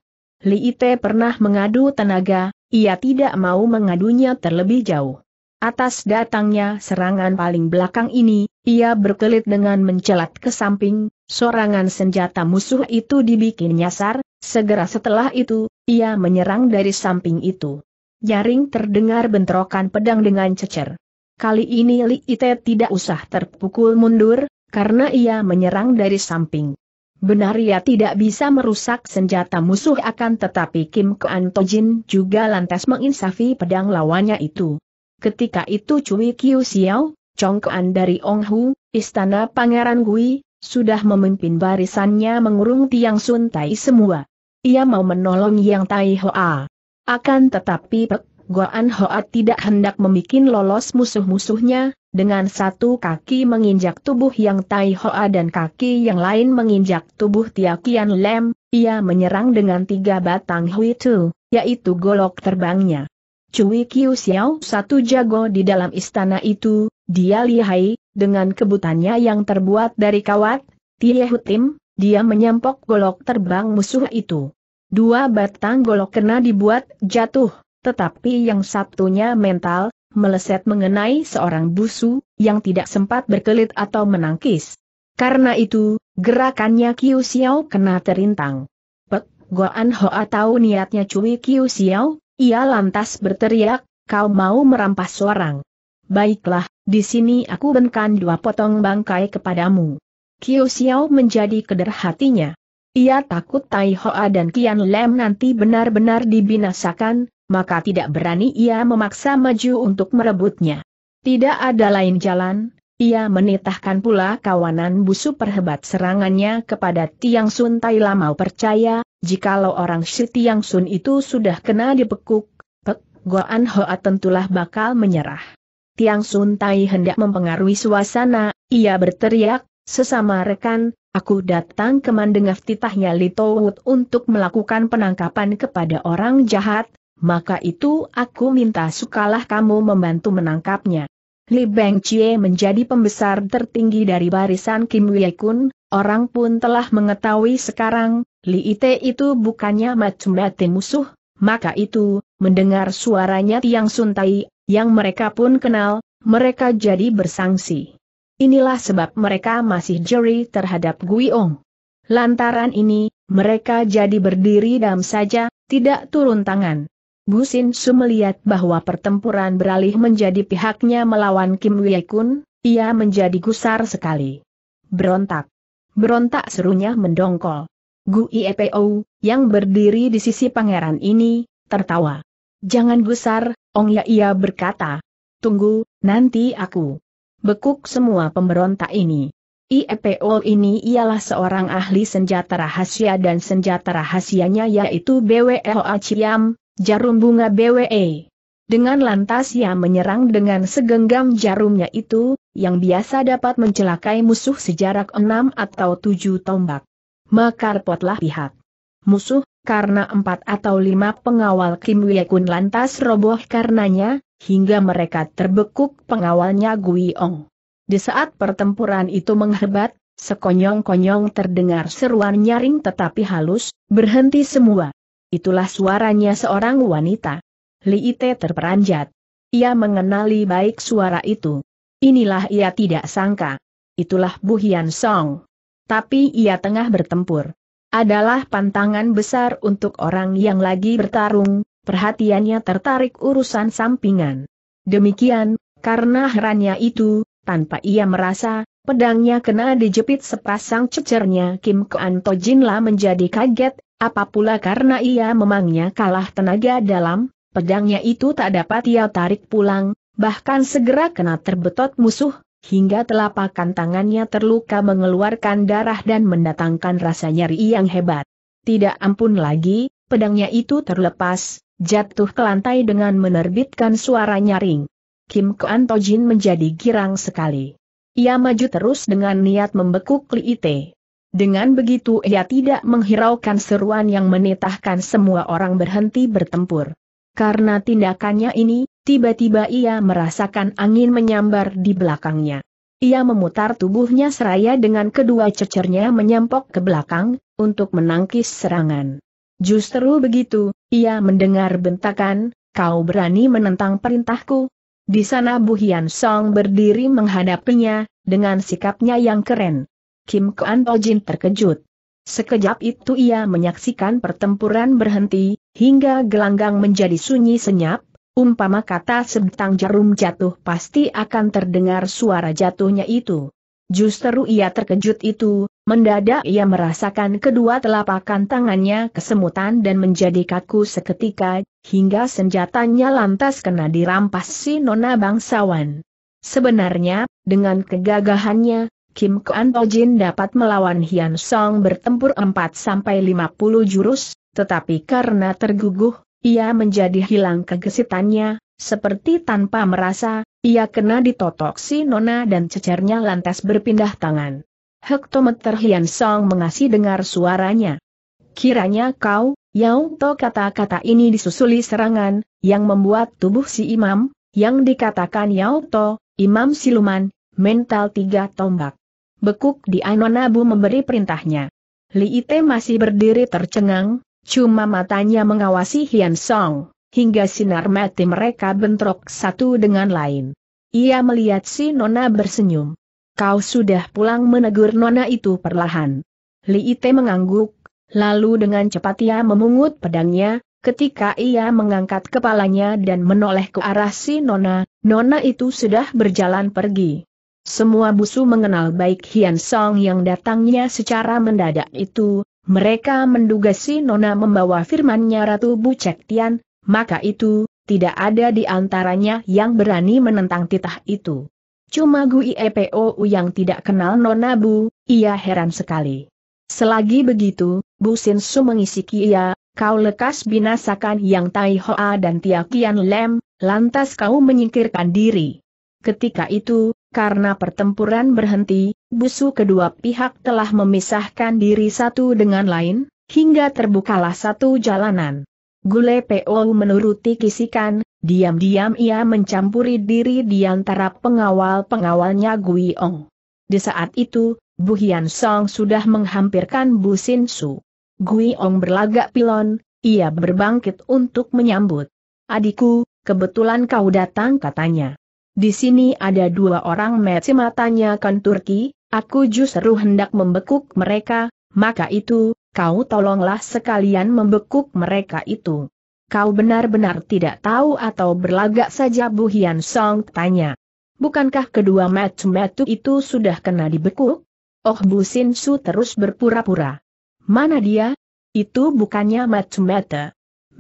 Li Ite pernah mengadu tenaga, ia tidak mau mengadunya terlebih jauh. Atas datangnya serangan paling belakang ini, ia berkelit dengan mencelat ke samping, sorangan senjata musuh itu dibikin nyasar, segera setelah itu, ia menyerang dari samping itu. Jaring terdengar bentrokan pedang dengan cecer. Kali ini Li Ite tidak usah terpukul mundur, karena ia menyerang dari samping. Benar ia tidak bisa merusak senjata musuh akan tetapi Kim Kuan Tojin juga lantas menginsafi pedang lawannya itu. Ketika itu Cui Kiu Xiao, Kuan dari Ong Hu, Istana Pangeran Gui, sudah memimpin barisannya mengurung Tiang Sun Tai semua. Ia mau menolong Yang Tai Hoa. Akan tetapi Pek Goan Hoat tidak hendak memikin lolos musuh-musuhnya, dengan satu kaki menginjak tubuh yang Tai Hoa dan kaki yang lain menginjak tubuh Tia Kian Lem, ia menyerang dengan tiga batang Hui Tu, yaitu golok terbangnya. Cui Kiu Xiao satu jago di dalam istana itu, dia lihai, dengan kebutannya yang terbuat dari kawat, Tie Hutim, dia menyempok golok terbang musuh itu. Dua batang golok kena dibuat jatuh, tetapi yang satunya mental, meleset mengenai seorang busu, yang tidak sempat berkelit atau menangkis. Karena itu, gerakannya Kiu Xiao kena terintang. Pek, Goan Hoa tahu niatnya Cui Kiu Xiao, ia lantas berteriak, kau mau merampas seorang? Baiklah, di sini aku benkan dua potong bangkai kepadamu. Kiu Xiao menjadi keder hatinya. Ia takut Tai Hoa dan Kian Lem nanti benar-benar dibinasakan, maka tidak berani ia memaksa maju untuk merebutnya. Tidak ada lain jalan, ia menitahkan pula kawanan busu perhebat serangannya kepada Tiang Sun Tai Lamau percaya, jikalau orang si Tiang Sun itu sudah kena dipekuk, Pek Goan Hoa tentulah bakal menyerah. Tiang Sun Tai hendak mempengaruhi suasana, ia berteriak, sesama rekan, Aku datang ke Mandengaf titahnya Litowut untuk melakukan penangkapan kepada orang jahat, maka itu aku minta sukalah kamu membantu menangkapnya. Li Beng Chie menjadi pembesar tertinggi dari barisan Kim Wye Kun, orang pun telah mengetahui sekarang, Li Ite itu bukannya macam batin musuh, maka itu, mendengar suaranya Tiang Sun Tai, yang mereka pun kenal, mereka jadi bersangsi. Inilah sebab mereka masih jeri terhadap Gui Ong. Lantaran ini, mereka jadi berdiri dam saja, tidak turun tangan. Busin Su melihat bahwa pertempuran beralih menjadi pihaknya melawan Kim Wei Kun, ia menjadi gusar sekali. Berontak. Berontak serunya mendongkol. Gu Iepo, yang berdiri di sisi pangeran ini, tertawa. Jangan gusar, Ong Ya ia berkata. Tunggu, nanti aku. Bekuk semua pemberontak ini. IEPO ini ialah seorang ahli senjata rahasia dan senjata rahasianya yaitu BWLA Ciam, Jarum bunga BWE. Dengan lantas ia menyerang dengan segenggam jarumnya itu, yang biasa dapat mencelakai musuh sejarak enam atau tujuh tombak. potlah pihak musuh, karena empat atau lima pengawal Kim Wee Kun lantas roboh karenanya, hingga mereka terbekuk pengawalnya Gui Ong. Di saat pertempuran itu menghebat, sekonyong-konyong terdengar seruan nyaring tetapi halus, berhenti semua. Itulah suaranya seorang wanita. Li Ite terperanjat. Ia mengenali baik suara itu. Inilah ia tidak sangka. Itulah Bu Hian Song. Tapi ia tengah bertempur. Adalah pantangan besar untuk orang yang lagi bertarung, perhatiannya tertarik urusan sampingan. Demikian, karena herannya itu, tanpa ia merasa, pedangnya kena dijepit sepasang cecernya Kim Koan Tojinla menjadi kaget, apa pula karena ia memangnya kalah tenaga dalam, pedangnya itu tak dapat ia tarik pulang, bahkan segera kena terbetot musuh, hingga telapakan tangannya terluka mengeluarkan darah dan mendatangkan rasa nyeri yang hebat. Tidak ampun lagi, pedangnya itu terlepas, jatuh ke lantai dengan menerbitkan suara nyaring. Kim Kuan Tojin menjadi girang sekali. Ia maju terus dengan niat membekuk Li Ite. Dengan begitu ia tidak menghiraukan seruan yang menitahkan semua orang berhenti bertempur. Karena tindakannya ini, tiba-tiba ia merasakan angin menyambar di belakangnya. Ia memutar tubuhnya seraya dengan kedua cecernya menyempok ke belakang, untuk menangkis serangan. Justru begitu, ia mendengar bentakan, kau berani menentang perintahku. Di sana Bu Song berdiri menghadapinya, dengan sikapnya yang keren. Kim Koan Tojin terkejut. Sekejap itu ia menyaksikan pertempuran berhenti, hingga gelanggang menjadi sunyi senyap, umpama kata sebentang jarum jatuh pasti akan terdengar suara jatuhnya itu. Justru ia terkejut itu, mendadak ia merasakan kedua telapakan tangannya kesemutan dan menjadi kaku seketika, hingga senjatanya lantas kena dirampas si nona bangsawan. Sebenarnya, dengan kegagahannya, Kim Kuan Jin dapat melawan Hian Song bertempur 4-50 jurus, tetapi karena terguguh, ia menjadi hilang kegesitannya, seperti tanpa merasa, ia kena ditotok si Nona dan cecernya lantas berpindah tangan. Hektometer Hian Song mengasih dengar suaranya. Kiranya kau, Yang To kata-kata ini disusuli serangan, yang membuat tubuh si imam, yang dikatakan Yao To, imam siluman, mental tiga tombak. Bekuk di Anonabu memberi perintahnya. Li Ite masih berdiri tercengang, cuma matanya mengawasi Hian Song, hingga sinar mati mereka bentrok satu dengan lain. Ia melihat si Nona bersenyum. Kau sudah pulang menegur Nona itu perlahan. Li Ite mengangguk, lalu dengan cepat ia memungut pedangnya, Ketika ia mengangkat kepalanya dan menoleh ke arah si Nona, Nona itu sudah berjalan pergi. Semua busu mengenal baik Hian Song yang datangnya secara mendadak itu, mereka menduga si Nona membawa firmannya Ratu Bu Bucek Tian, maka itu, tidak ada di antaranya yang berani menentang titah itu. Cuma Gui EPOU yang tidak kenal Nona Bu, ia heran sekali. Selagi begitu, Bu Sin Su mengisiki ia, kau lekas binasakan yang Tai Hoa dan Tia Kian Lem, lantas kau menyingkirkan diri. Ketika itu, karena pertempuran berhenti, busu kedua pihak telah memisahkan diri satu dengan lain, hingga terbukalah satu jalanan. Gule PO menuruti kisikan, diam-diam ia mencampuri diri di antara pengawal-pengawalnya Gui Ong. Di saat itu, Bu Hian Song sudah menghampirkan Bu Sin Su. Gui Ong berlagak pilon, ia berbangkit untuk menyambut. Adikku, kebetulan kau datang katanya. Di sini ada dua orang mati matanya kan Turki, aku justru hendak membekuk mereka, maka itu, kau tolonglah sekalian membekuk mereka itu. Kau benar-benar tidak tahu atau berlagak saja Bu Hian Song tanya. Bukankah kedua mat metu itu sudah kena dibekuk? Oh Bu Sin Su terus berpura-pura. Mana dia? Itu bukannya mat. metu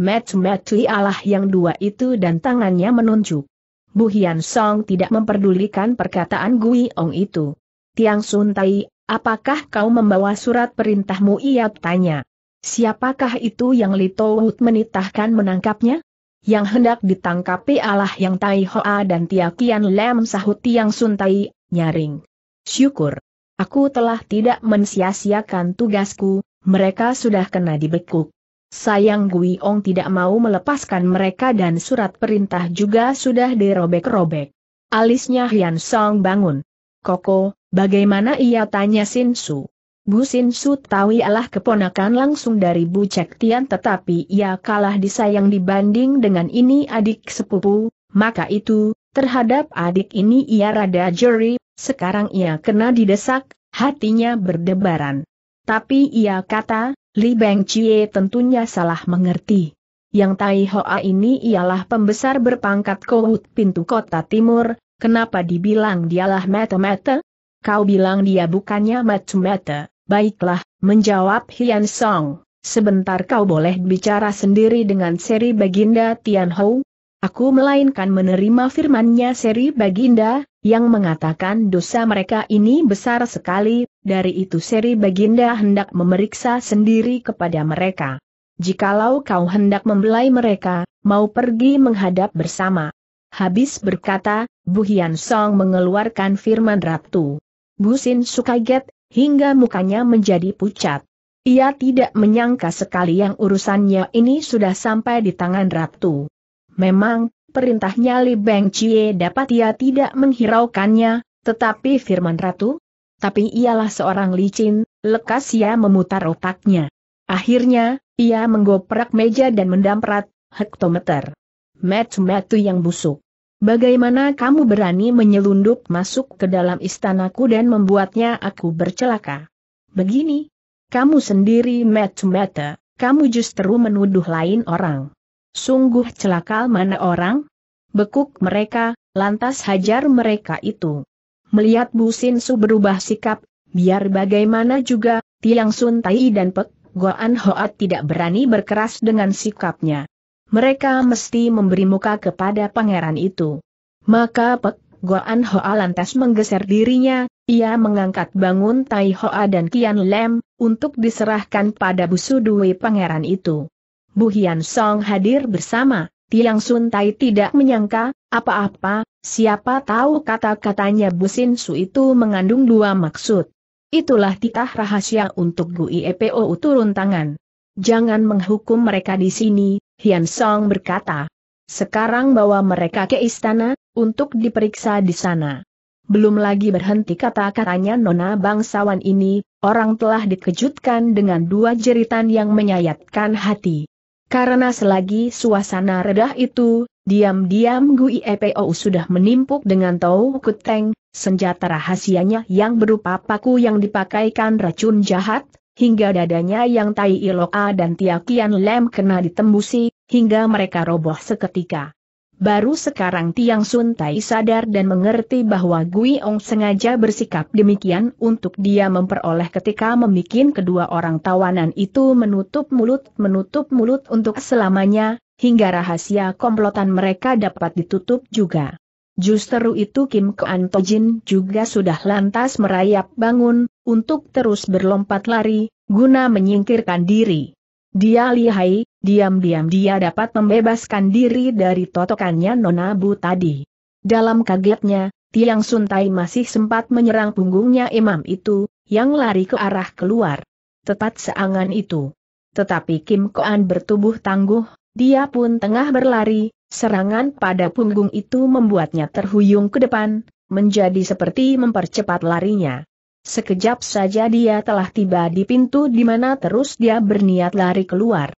mat metu ialah yang dua itu dan tangannya menunjuk. Bu Hian Song tidak memperdulikan perkataan Gui Ong itu. Tiang Sun Tai, apakah kau membawa surat perintahmu? Ia tanya. Siapakah itu yang Li Tout menitahkan menangkapnya? Yang hendak ditangkap Allah yang Tai Hoa dan Tia Kian Lem sahut Tiang Sun Tai, nyaring. Syukur. Aku telah tidak mensia-siakan tugasku, mereka sudah kena dibekuk. Sayang Gui Ong tidak mau melepaskan mereka dan surat perintah juga sudah dirobek-robek. Alisnya Hian Song bangun. Koko, bagaimana ia tanya Sin Su? Bu Sin Su tahu ialah keponakan langsung dari Bu Cek Tian tetapi ia kalah disayang dibanding dengan ini adik sepupu, maka itu, terhadap adik ini ia rada jeri, sekarang ia kena didesak, hatinya berdebaran. Tapi ia kata, Li Beng Chie tentunya salah mengerti. Yang Tai Hoa ini ialah pembesar berpangkat Kohut Pintu Kota Timur, kenapa dibilang dialah mata-mata? Kau bilang dia bukannya mata-mata, baiklah, menjawab Hian Song. Sebentar kau boleh bicara sendiri dengan seri Baginda Tian Hou. Aku melainkan menerima firmannya seri Baginda, yang mengatakan dosa mereka ini besar sekali, dari itu seri Baginda hendak memeriksa sendiri kepada mereka. Jikalau kau hendak membelai mereka, mau pergi menghadap bersama. Habis berkata, Bu Hian Song mengeluarkan firman Ratu. Busin Sukaget, hingga mukanya menjadi pucat. Ia tidak menyangka sekali yang urusannya ini sudah sampai di tangan Ratu. Memang, perintahnya Li Beng Chie dapat ia tidak menghiraukannya, tetapi firman ratu? Tapi ialah seorang licin, lekas ia memutar otaknya. Akhirnya, ia menggoprak meja dan mendamprat, hektometer. Metu-metu yang busuk. Bagaimana kamu berani menyelundup masuk ke dalam istanaku dan membuatnya aku bercelaka? Begini. Kamu sendiri metu metu kamu justru menuduh lain orang. Sungguh celaka mana orang? Bekuk mereka, lantas hajar mereka itu. Melihat Bu Su berubah sikap, biar bagaimana juga, Tiang Sun Tai dan Pek Goan Hoat tidak berani berkeras dengan sikapnya. Mereka mesti memberi muka kepada pangeran itu. Maka Pek Goan Hoa lantas menggeser dirinya, ia mengangkat bangun Tai Hoa dan Kian Lem, untuk diserahkan pada busu Dui pangeran itu. Bu Hian Song hadir bersama, Tiang Sun Tai tidak menyangka, apa-apa, siapa tahu kata-katanya Bu Sin Su itu mengandung dua maksud. Itulah titah rahasia untuk Gu Iepo turun tangan. Jangan menghukum mereka di sini, Hian Song berkata. Sekarang bawa mereka ke istana, untuk diperiksa di sana. Belum lagi berhenti kata-katanya Nona bangsawan ini, orang telah dikejutkan dengan dua jeritan yang menyayatkan hati. Karena selagi suasana redah itu, diam-diam Gui Epo sudah menimpuk dengan Tau Kuteng, senjata rahasianya yang berupa paku yang dipakaikan racun jahat, hingga dadanya yang Tai Iloa dan Tiakian Lem kena ditembusi, hingga mereka roboh seketika. Baru sekarang Tiang Sun Tai sadar dan mengerti bahwa Gui Ong sengaja bersikap demikian untuk dia memperoleh ketika memikin kedua orang tawanan itu menutup mulut, menutup mulut untuk selamanya, hingga rahasia komplotan mereka dapat ditutup juga. Justru itu Kim Kuan Tojin juga sudah lantas merayap bangun, untuk terus berlompat lari, guna menyingkirkan diri. Dia lihai, diam-diam dia dapat membebaskan diri dari totokannya Nona Nonabu tadi. Dalam kagetnya, Tiang Suntai masih sempat menyerang punggungnya imam itu, yang lari ke arah keluar. Tepat seangan itu. Tetapi Kim Koan bertubuh tangguh, dia pun tengah berlari, serangan pada punggung itu membuatnya terhuyung ke depan, menjadi seperti mempercepat larinya. Sekejap saja dia telah tiba di pintu di mana terus dia berniat lari keluar.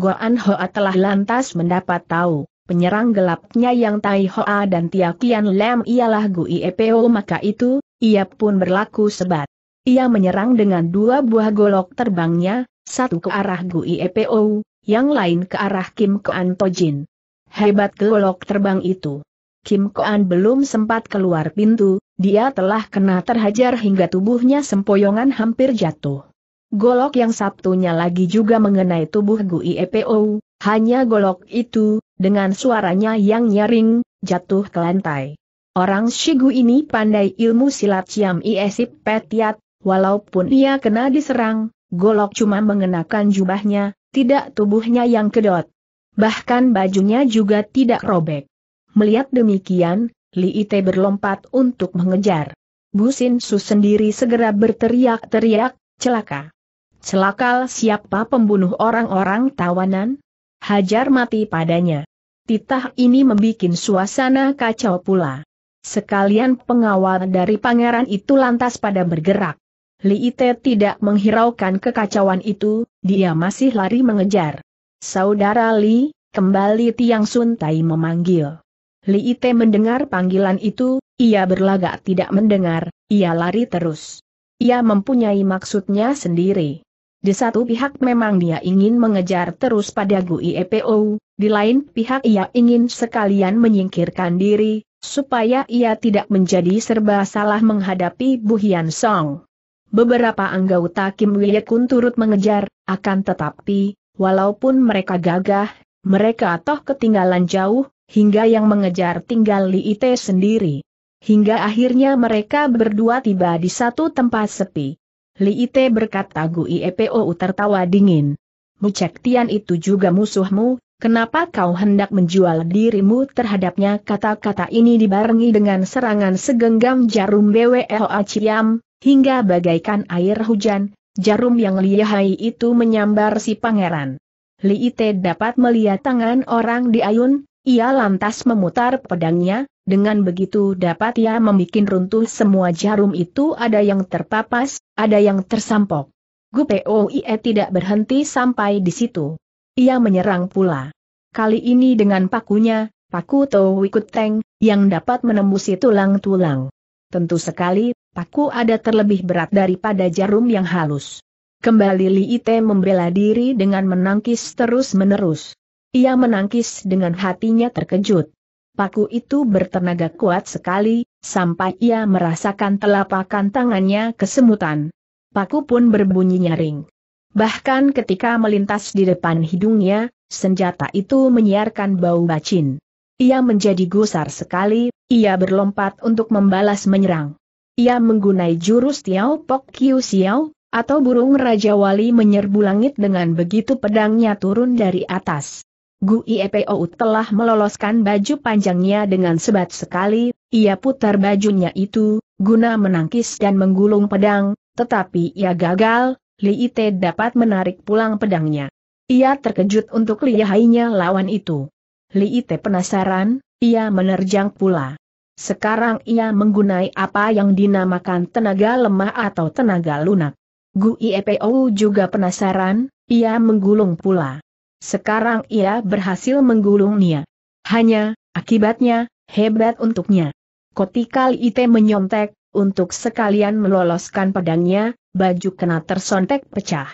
Goan Hoa telah lantas mendapat tahu, penyerang gelapnya yang Tai Hoa dan Tia Kian Lam ialah Gui Iepo maka itu, ia pun berlaku sebat. Ia menyerang dengan dua buah golok terbangnya, satu ke arah Gui Iepo, yang lain ke arah Kim Koan Tojin. Hebat golok terbang itu. Kim Koan belum sempat keluar pintu, dia telah kena terhajar hingga tubuhnya sempoyongan hampir jatuh. Golok yang satunya lagi juga mengenai tubuh Gui Epo, hanya golok itu, dengan suaranya yang nyaring, jatuh ke lantai. Orang Shigu ini pandai ilmu silat Siam Iesip Petiat, walaupun ia kena diserang, golok cuma mengenakan jubahnya, tidak tubuhnya yang kedot. Bahkan bajunya juga tidak robek. Melihat demikian, Li Ite berlompat untuk mengejar. Busin Su sendiri segera berteriak-teriak, celaka. Celakal siapa pembunuh orang-orang tawanan? Hajar mati padanya. Titah ini membuat suasana kacau pula. Sekalian pengawal dari pangeran itu lantas pada bergerak. Li Ite tidak menghiraukan kekacauan itu, dia masih lari mengejar. Saudara Li, kembali Tiang Sun Tai memanggil. Li Ite mendengar panggilan itu, ia berlagak tidak mendengar, ia lari terus. Ia mempunyai maksudnya sendiri. Di satu pihak memang dia ingin mengejar terus pada Gu IEPO, di lain pihak ia ingin sekalian menyingkirkan diri, supaya ia tidak menjadi serba salah menghadapi Bu Hian Song. Beberapa anggota Kim Kun turut mengejar, akan tetapi, walaupun mereka gagah, mereka toh ketinggalan jauh, hingga yang mengejar tinggal Li Ite sendiri. Hingga akhirnya mereka berdua tiba di satu tempat sepi. Li Ite berkata Gui Epo tertawa dingin. Mucek Tian itu juga musuhmu, kenapa kau hendak menjual dirimu terhadapnya kata-kata ini dibarengi dengan serangan segenggam jarum BWLA Ciam, hingga bagaikan air hujan, jarum yang lihai itu menyambar si pangeran. Li Ite dapat melihat tangan orang diayun, ia lantas memutar pedangnya, dengan begitu dapat ia membuat runtuh semua jarum itu ada yang terpapas, ada yang tersampok. Pouie tidak berhenti sampai di situ. Ia menyerang pula. Kali ini dengan pakunya, paku Ikut Teng, yang dapat menembusi tulang-tulang. Tentu sekali, paku ada terlebih berat daripada jarum yang halus. Kembali Li Ite membela diri dengan menangkis terus-menerus. Ia menangkis dengan hatinya terkejut paku itu bertenaga kuat sekali, sampai ia merasakan telapakan tangannya kesemutan. Paku pun berbunyi nyaring. Bahkan ketika melintas di depan hidungnya, senjata itu menyiarkan bau bacin. Ia menjadi gusar sekali, ia berlompat untuk membalas menyerang. Ia menggunai jurus Tiao Pok Kiu Xiao, atau burung Raja Wali menyerbu langit dengan begitu pedangnya turun dari atas. Gu Iepou telah meloloskan baju panjangnya dengan sebat sekali, ia putar bajunya itu, guna menangkis dan menggulung pedang, tetapi ia gagal, Li Ite dapat menarik pulang pedangnya. Ia terkejut untuk lihainya lawan itu. Li Ite penasaran, ia menerjang pula. Sekarang ia menggunai apa yang dinamakan tenaga lemah atau tenaga lunak. Gu Iepou juga penasaran, ia menggulung pula. Sekarang ia berhasil menggulung Nia. Hanya, akibatnya, hebat untuknya. Kotikal Ite menyontek, untuk sekalian meloloskan pedangnya, baju kena tersontek pecah.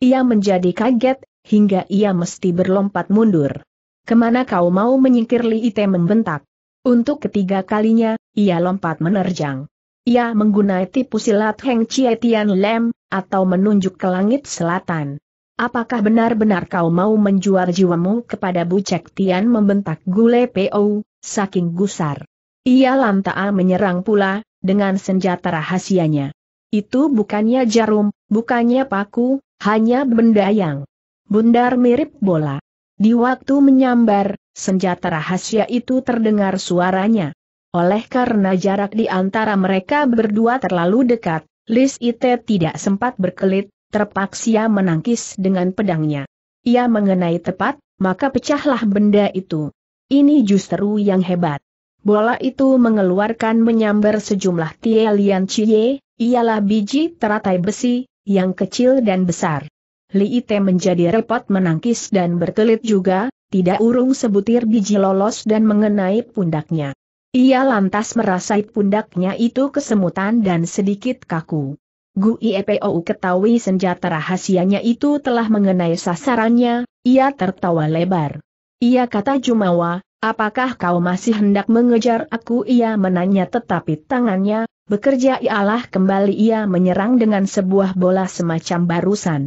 Ia menjadi kaget, hingga ia mesti berlompat mundur. Kemana kau mau menyingkir Li Ite membentak? Untuk ketiga kalinya, ia lompat menerjang. Ia menggunai tipu silat Heng Chie Tian Lem, atau menunjuk ke langit selatan. Apakah benar-benar kau mau menjual jiwamu kepada Cek Tian membentak Gule Po, saking gusar. Ia lantaa menyerang pula, dengan senjata rahasianya. Itu bukannya jarum, bukannya paku, hanya benda yang bundar mirip bola. Di waktu menyambar, senjata rahasia itu terdengar suaranya. Oleh karena jarak di antara mereka berdua terlalu dekat, Lis Ite tidak sempat berkelit, terpaksa menangkis dengan pedangnya. Ia mengenai tepat, maka pecahlah benda itu. Ini justru yang hebat. Bola itu mengeluarkan menyambar sejumlah tielian cie, ialah biji teratai besi, yang kecil dan besar. Li Ite menjadi repot menangkis dan berkelit juga, tidak urung sebutir biji lolos dan mengenai pundaknya. Ia lantas merasai pundaknya itu kesemutan dan sedikit kaku. Gu Iepou ketahui senjata rahasianya itu telah mengenai sasarannya, ia tertawa lebar. Ia kata Jumawa, apakah kau masih hendak mengejar aku? Ia menanya tetapi tangannya, bekerja ialah kembali ia menyerang dengan sebuah bola semacam barusan.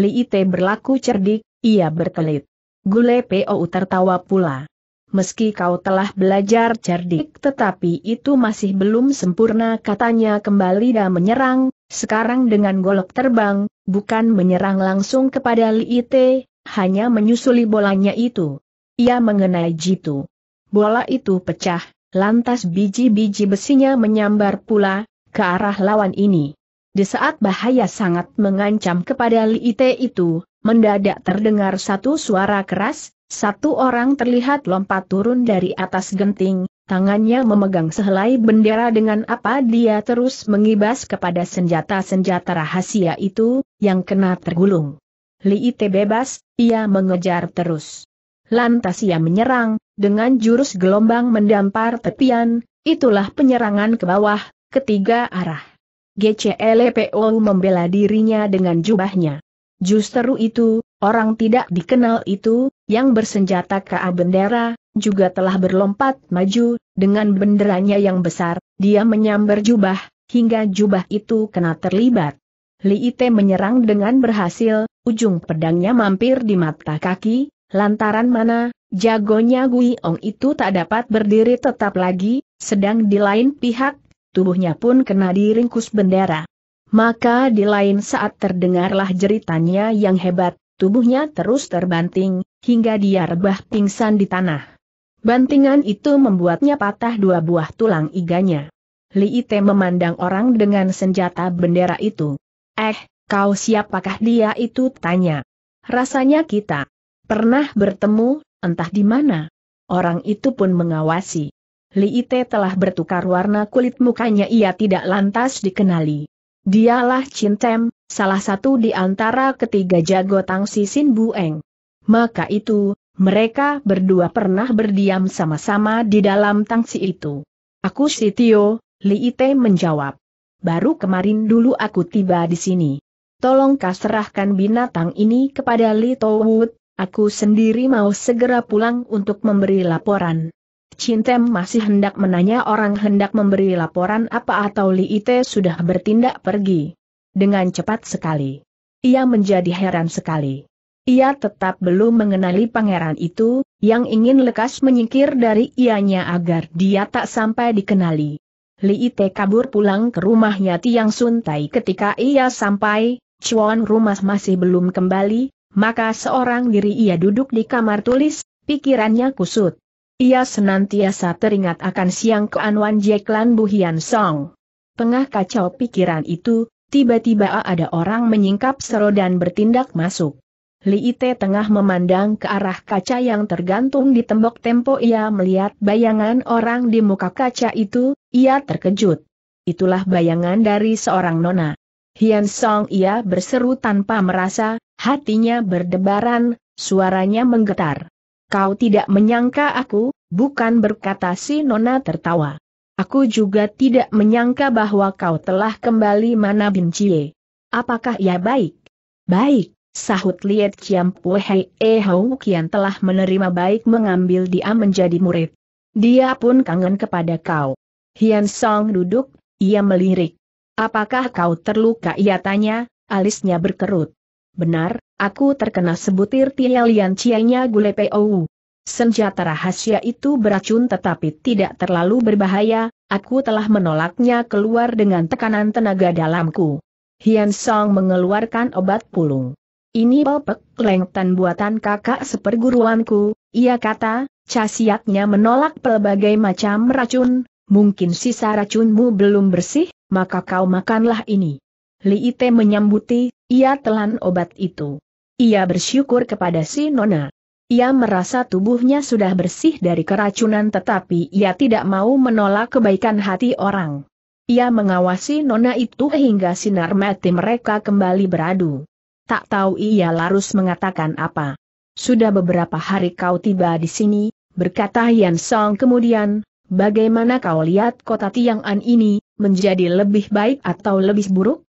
Li Ite berlaku cerdik, ia berkelit. Gule Pou tertawa pula. Meski kau telah belajar cerdik tetapi itu masih belum sempurna katanya kembali dan menyerang, sekarang dengan golok terbang, bukan menyerang langsung kepada Li Ite, hanya menyusuli bolanya itu. Ia mengenai Jitu. Bola itu pecah, lantas biji-biji besinya menyambar pula, ke arah lawan ini. Di saat bahaya sangat mengancam kepada Li Ite itu, mendadak terdengar satu suara keras, satu orang terlihat lompat turun dari atas genting, Tangannya memegang sehelai bendera dengan apa dia terus mengibas kepada senjata-senjata rahasia itu, yang kena tergulung. Li Ite bebas, ia mengejar terus. Lantas ia menyerang, dengan jurus gelombang mendampar tepian, itulah penyerangan ke bawah, ketiga arah. GCLPO membela dirinya dengan jubahnya. Justru itu, orang tidak dikenal itu, yang bersenjata KA bendera, juga telah berlompat maju, dengan benderanya yang besar, dia menyambar jubah, hingga jubah itu kena terlibat. Li Ite menyerang dengan berhasil, ujung pedangnya mampir di mata kaki, lantaran mana, jagonya Gui Ong itu tak dapat berdiri tetap lagi, sedang di lain pihak, tubuhnya pun kena diringkus bendera. Maka di lain saat terdengarlah jeritannya yang hebat, tubuhnya terus terbanting, hingga dia rebah pingsan di tanah. Bantingan itu membuatnya patah dua buah tulang iganya. Li Ite memandang orang dengan senjata bendera itu. Eh, kau siapakah dia itu tanya. Rasanya kita pernah bertemu, entah di mana. Orang itu pun mengawasi. Li Ite telah bertukar warna kulit mukanya ia tidak lantas dikenali. Dialah Cintem, salah satu di antara ketiga jago Tangsi Sin Bueng. Maka itu, mereka berdua pernah berdiam sama-sama di dalam tangsi itu. Aku Sitio, Li Ite menjawab. Baru kemarin dulu aku tiba di sini. Tolong kaserahkan binatang ini kepada Li Towood, aku sendiri mau segera pulang untuk memberi laporan. Cintem masih hendak menanya orang hendak memberi laporan apa atau Li Ite sudah bertindak pergi. Dengan cepat sekali. Ia menjadi heran sekali. Ia tetap belum mengenali pangeran itu, yang ingin lekas menyingkir dari ianya agar dia tak sampai dikenali. Li Ite kabur pulang ke rumahnya Tiang Tai. ketika ia sampai, Chuan rumah masih belum kembali, maka seorang diri ia duduk di kamar tulis, pikirannya kusut. Ia senantiasa teringat akan siang keanuan Jeklan Bu Buhian Song. Tengah kacau pikiran itu, tiba-tiba ada orang menyingkap serodan dan bertindak masuk. Li Ite tengah memandang ke arah kaca yang tergantung di tembok tempo ia melihat bayangan orang di muka kaca itu, ia terkejut. Itulah bayangan dari seorang nona. Hian Song ia berseru tanpa merasa, hatinya berdebaran, suaranya menggetar. Kau tidak menyangka aku, bukan berkata si Nona tertawa. Aku juga tidak menyangka bahwa kau telah kembali mana Bin Apakah ia baik? Baik, sahut Liet ciam Pue E Hou Kian telah menerima baik mengambil dia menjadi murid. Dia pun kangen kepada kau. Hian Song duduk, ia melirik. Apakah kau terluka ia tanya, alisnya berkerut. Benar, aku terkena sebutir tialian Cianya pou. Senjata rahasia itu beracun tetapi tidak terlalu berbahaya, aku telah menolaknya keluar dengan tekanan tenaga dalamku. Hian Song mengeluarkan obat pulung. Ini bebek lengtan buatan kakak seperguruanku, ia kata, casiatnya menolak pelbagai macam racun, mungkin sisa racunmu belum bersih, maka kau makanlah ini. Li Ite menyambuti, ia telan obat itu. Ia bersyukur kepada si Nona. Ia merasa tubuhnya sudah bersih dari keracunan tetapi ia tidak mau menolak kebaikan hati orang. Ia mengawasi Nona itu hingga sinar mati mereka kembali beradu. Tak tahu ia larus mengatakan apa. Sudah beberapa hari kau tiba di sini, berkata Yan Song kemudian, bagaimana kau lihat kota Tiang'an ini, menjadi lebih baik atau lebih buruk?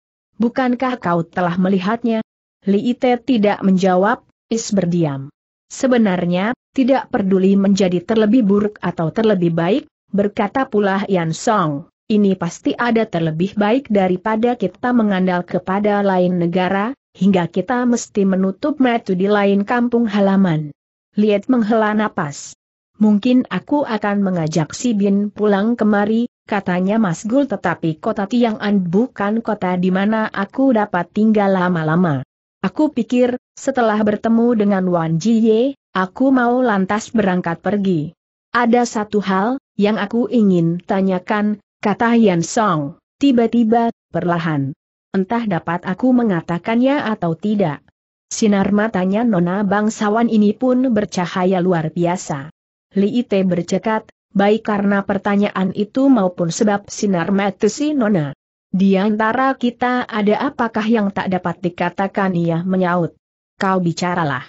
Bukankah kau telah melihatnya? Li Ite tidak menjawab, Is berdiam. Sebenarnya, tidak peduli menjadi terlebih buruk atau terlebih baik, berkata pula Yan Song, ini pasti ada terlebih baik daripada kita mengandal kepada lain negara, hingga kita mesti menutup metu di lain kampung halaman. Liat menghela napas. Mungkin aku akan mengajak si Bin pulang kemari, katanya Mas Gul tetapi kota Tiang'an bukan kota di mana aku dapat tinggal lama-lama. Aku pikir, setelah bertemu dengan Wan Jiye, aku mau lantas berangkat pergi. Ada satu hal, yang aku ingin tanyakan, kata Yan Song, tiba-tiba, perlahan. Entah dapat aku mengatakannya atau tidak. Sinar matanya nona bangsawan ini pun bercahaya luar biasa. Li Ite bercekat, baik karena pertanyaan itu maupun sebab sinar mata si Nona. Di antara kita ada apakah yang tak dapat dikatakan ia menyaut. Kau bicaralah.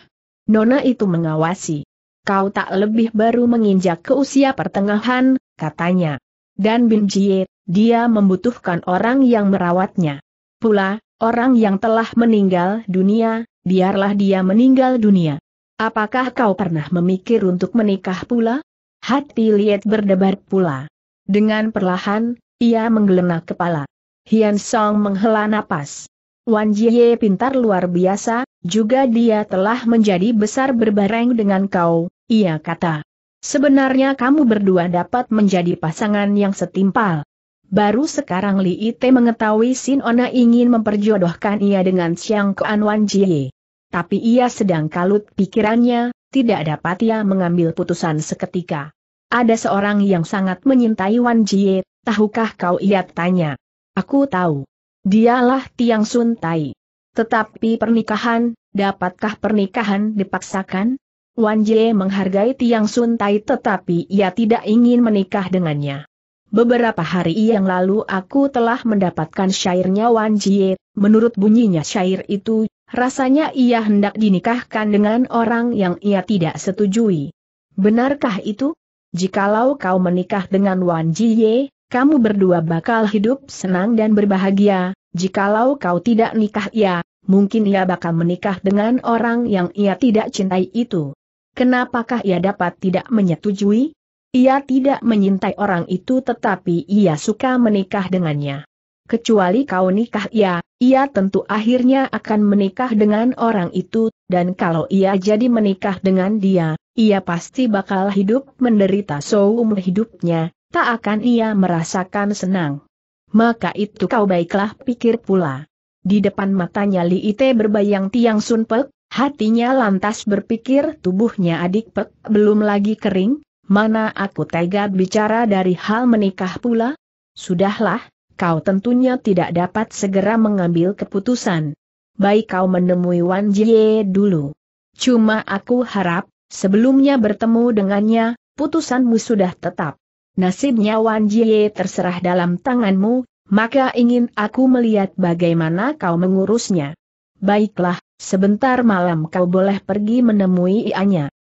Nona itu mengawasi. Kau tak lebih baru menginjak ke usia pertengahan, katanya. Dan Bin Jie, dia membutuhkan orang yang merawatnya. Pula, orang yang telah meninggal dunia, biarlah dia meninggal dunia. Apakah kau pernah memikir untuk menikah pula? Hati Liet berdebar pula. Dengan perlahan, ia menggelenak kepala. Hian Song menghela napas. Wan Jie pintar luar biasa, juga dia telah menjadi besar berbareng dengan kau, ia kata. Sebenarnya kamu berdua dapat menjadi pasangan yang setimpal. Baru sekarang Li Ite mengetahui Sin Ona ingin memperjodohkan ia dengan Xiang Kuan Wan Jie. Tapi ia sedang kalut pikirannya, tidak dapat ia mengambil putusan seketika. Ada seorang yang sangat menyintai Wan Jie, tahukah kau ia tanya? Aku tahu. Dialah Tiang Sun Tai. Tetapi pernikahan, dapatkah pernikahan dipaksakan? Wan Jie menghargai Tiang Sun Tai tetapi ia tidak ingin menikah dengannya. Beberapa hari yang lalu aku telah mendapatkan syairnya Wan Jie, menurut bunyinya syair itu, rasanya ia hendak dinikahkan dengan orang yang ia tidak setujui. Benarkah itu? jikalau kau menikah dengan Wan Jiye, kamu berdua bakal hidup senang dan berbahagia, jikalau kau tidak nikah ia, ya, mungkin ia bakal menikah dengan orang yang ia tidak cintai itu. Kenapakah ia dapat tidak menyetujui? Ia tidak menyintai orang itu tetapi ia suka menikah dengannya. Kecuali kau nikah ia, ya, ia tentu akhirnya akan menikah dengan orang itu, dan kalau ia jadi menikah dengan dia, ia pasti bakal hidup menderita seumur hidupnya, tak akan ia merasakan senang. Maka itu kau baiklah pikir pula. Di depan matanya Li Ite berbayang Tiang Sun hatinya lantas berpikir tubuhnya adik Pek belum lagi kering, mana aku tega bicara dari hal menikah pula? Sudahlah, kau tentunya tidak dapat segera mengambil keputusan. Baik kau menemui Wan Jie dulu. Cuma aku harap, sebelumnya bertemu dengannya, putusanmu sudah tetap. Nasibnya Wan Jie terserah dalam tanganmu, maka ingin aku melihat bagaimana kau mengurusnya. Baiklah, sebentar malam kau boleh pergi menemui ianya.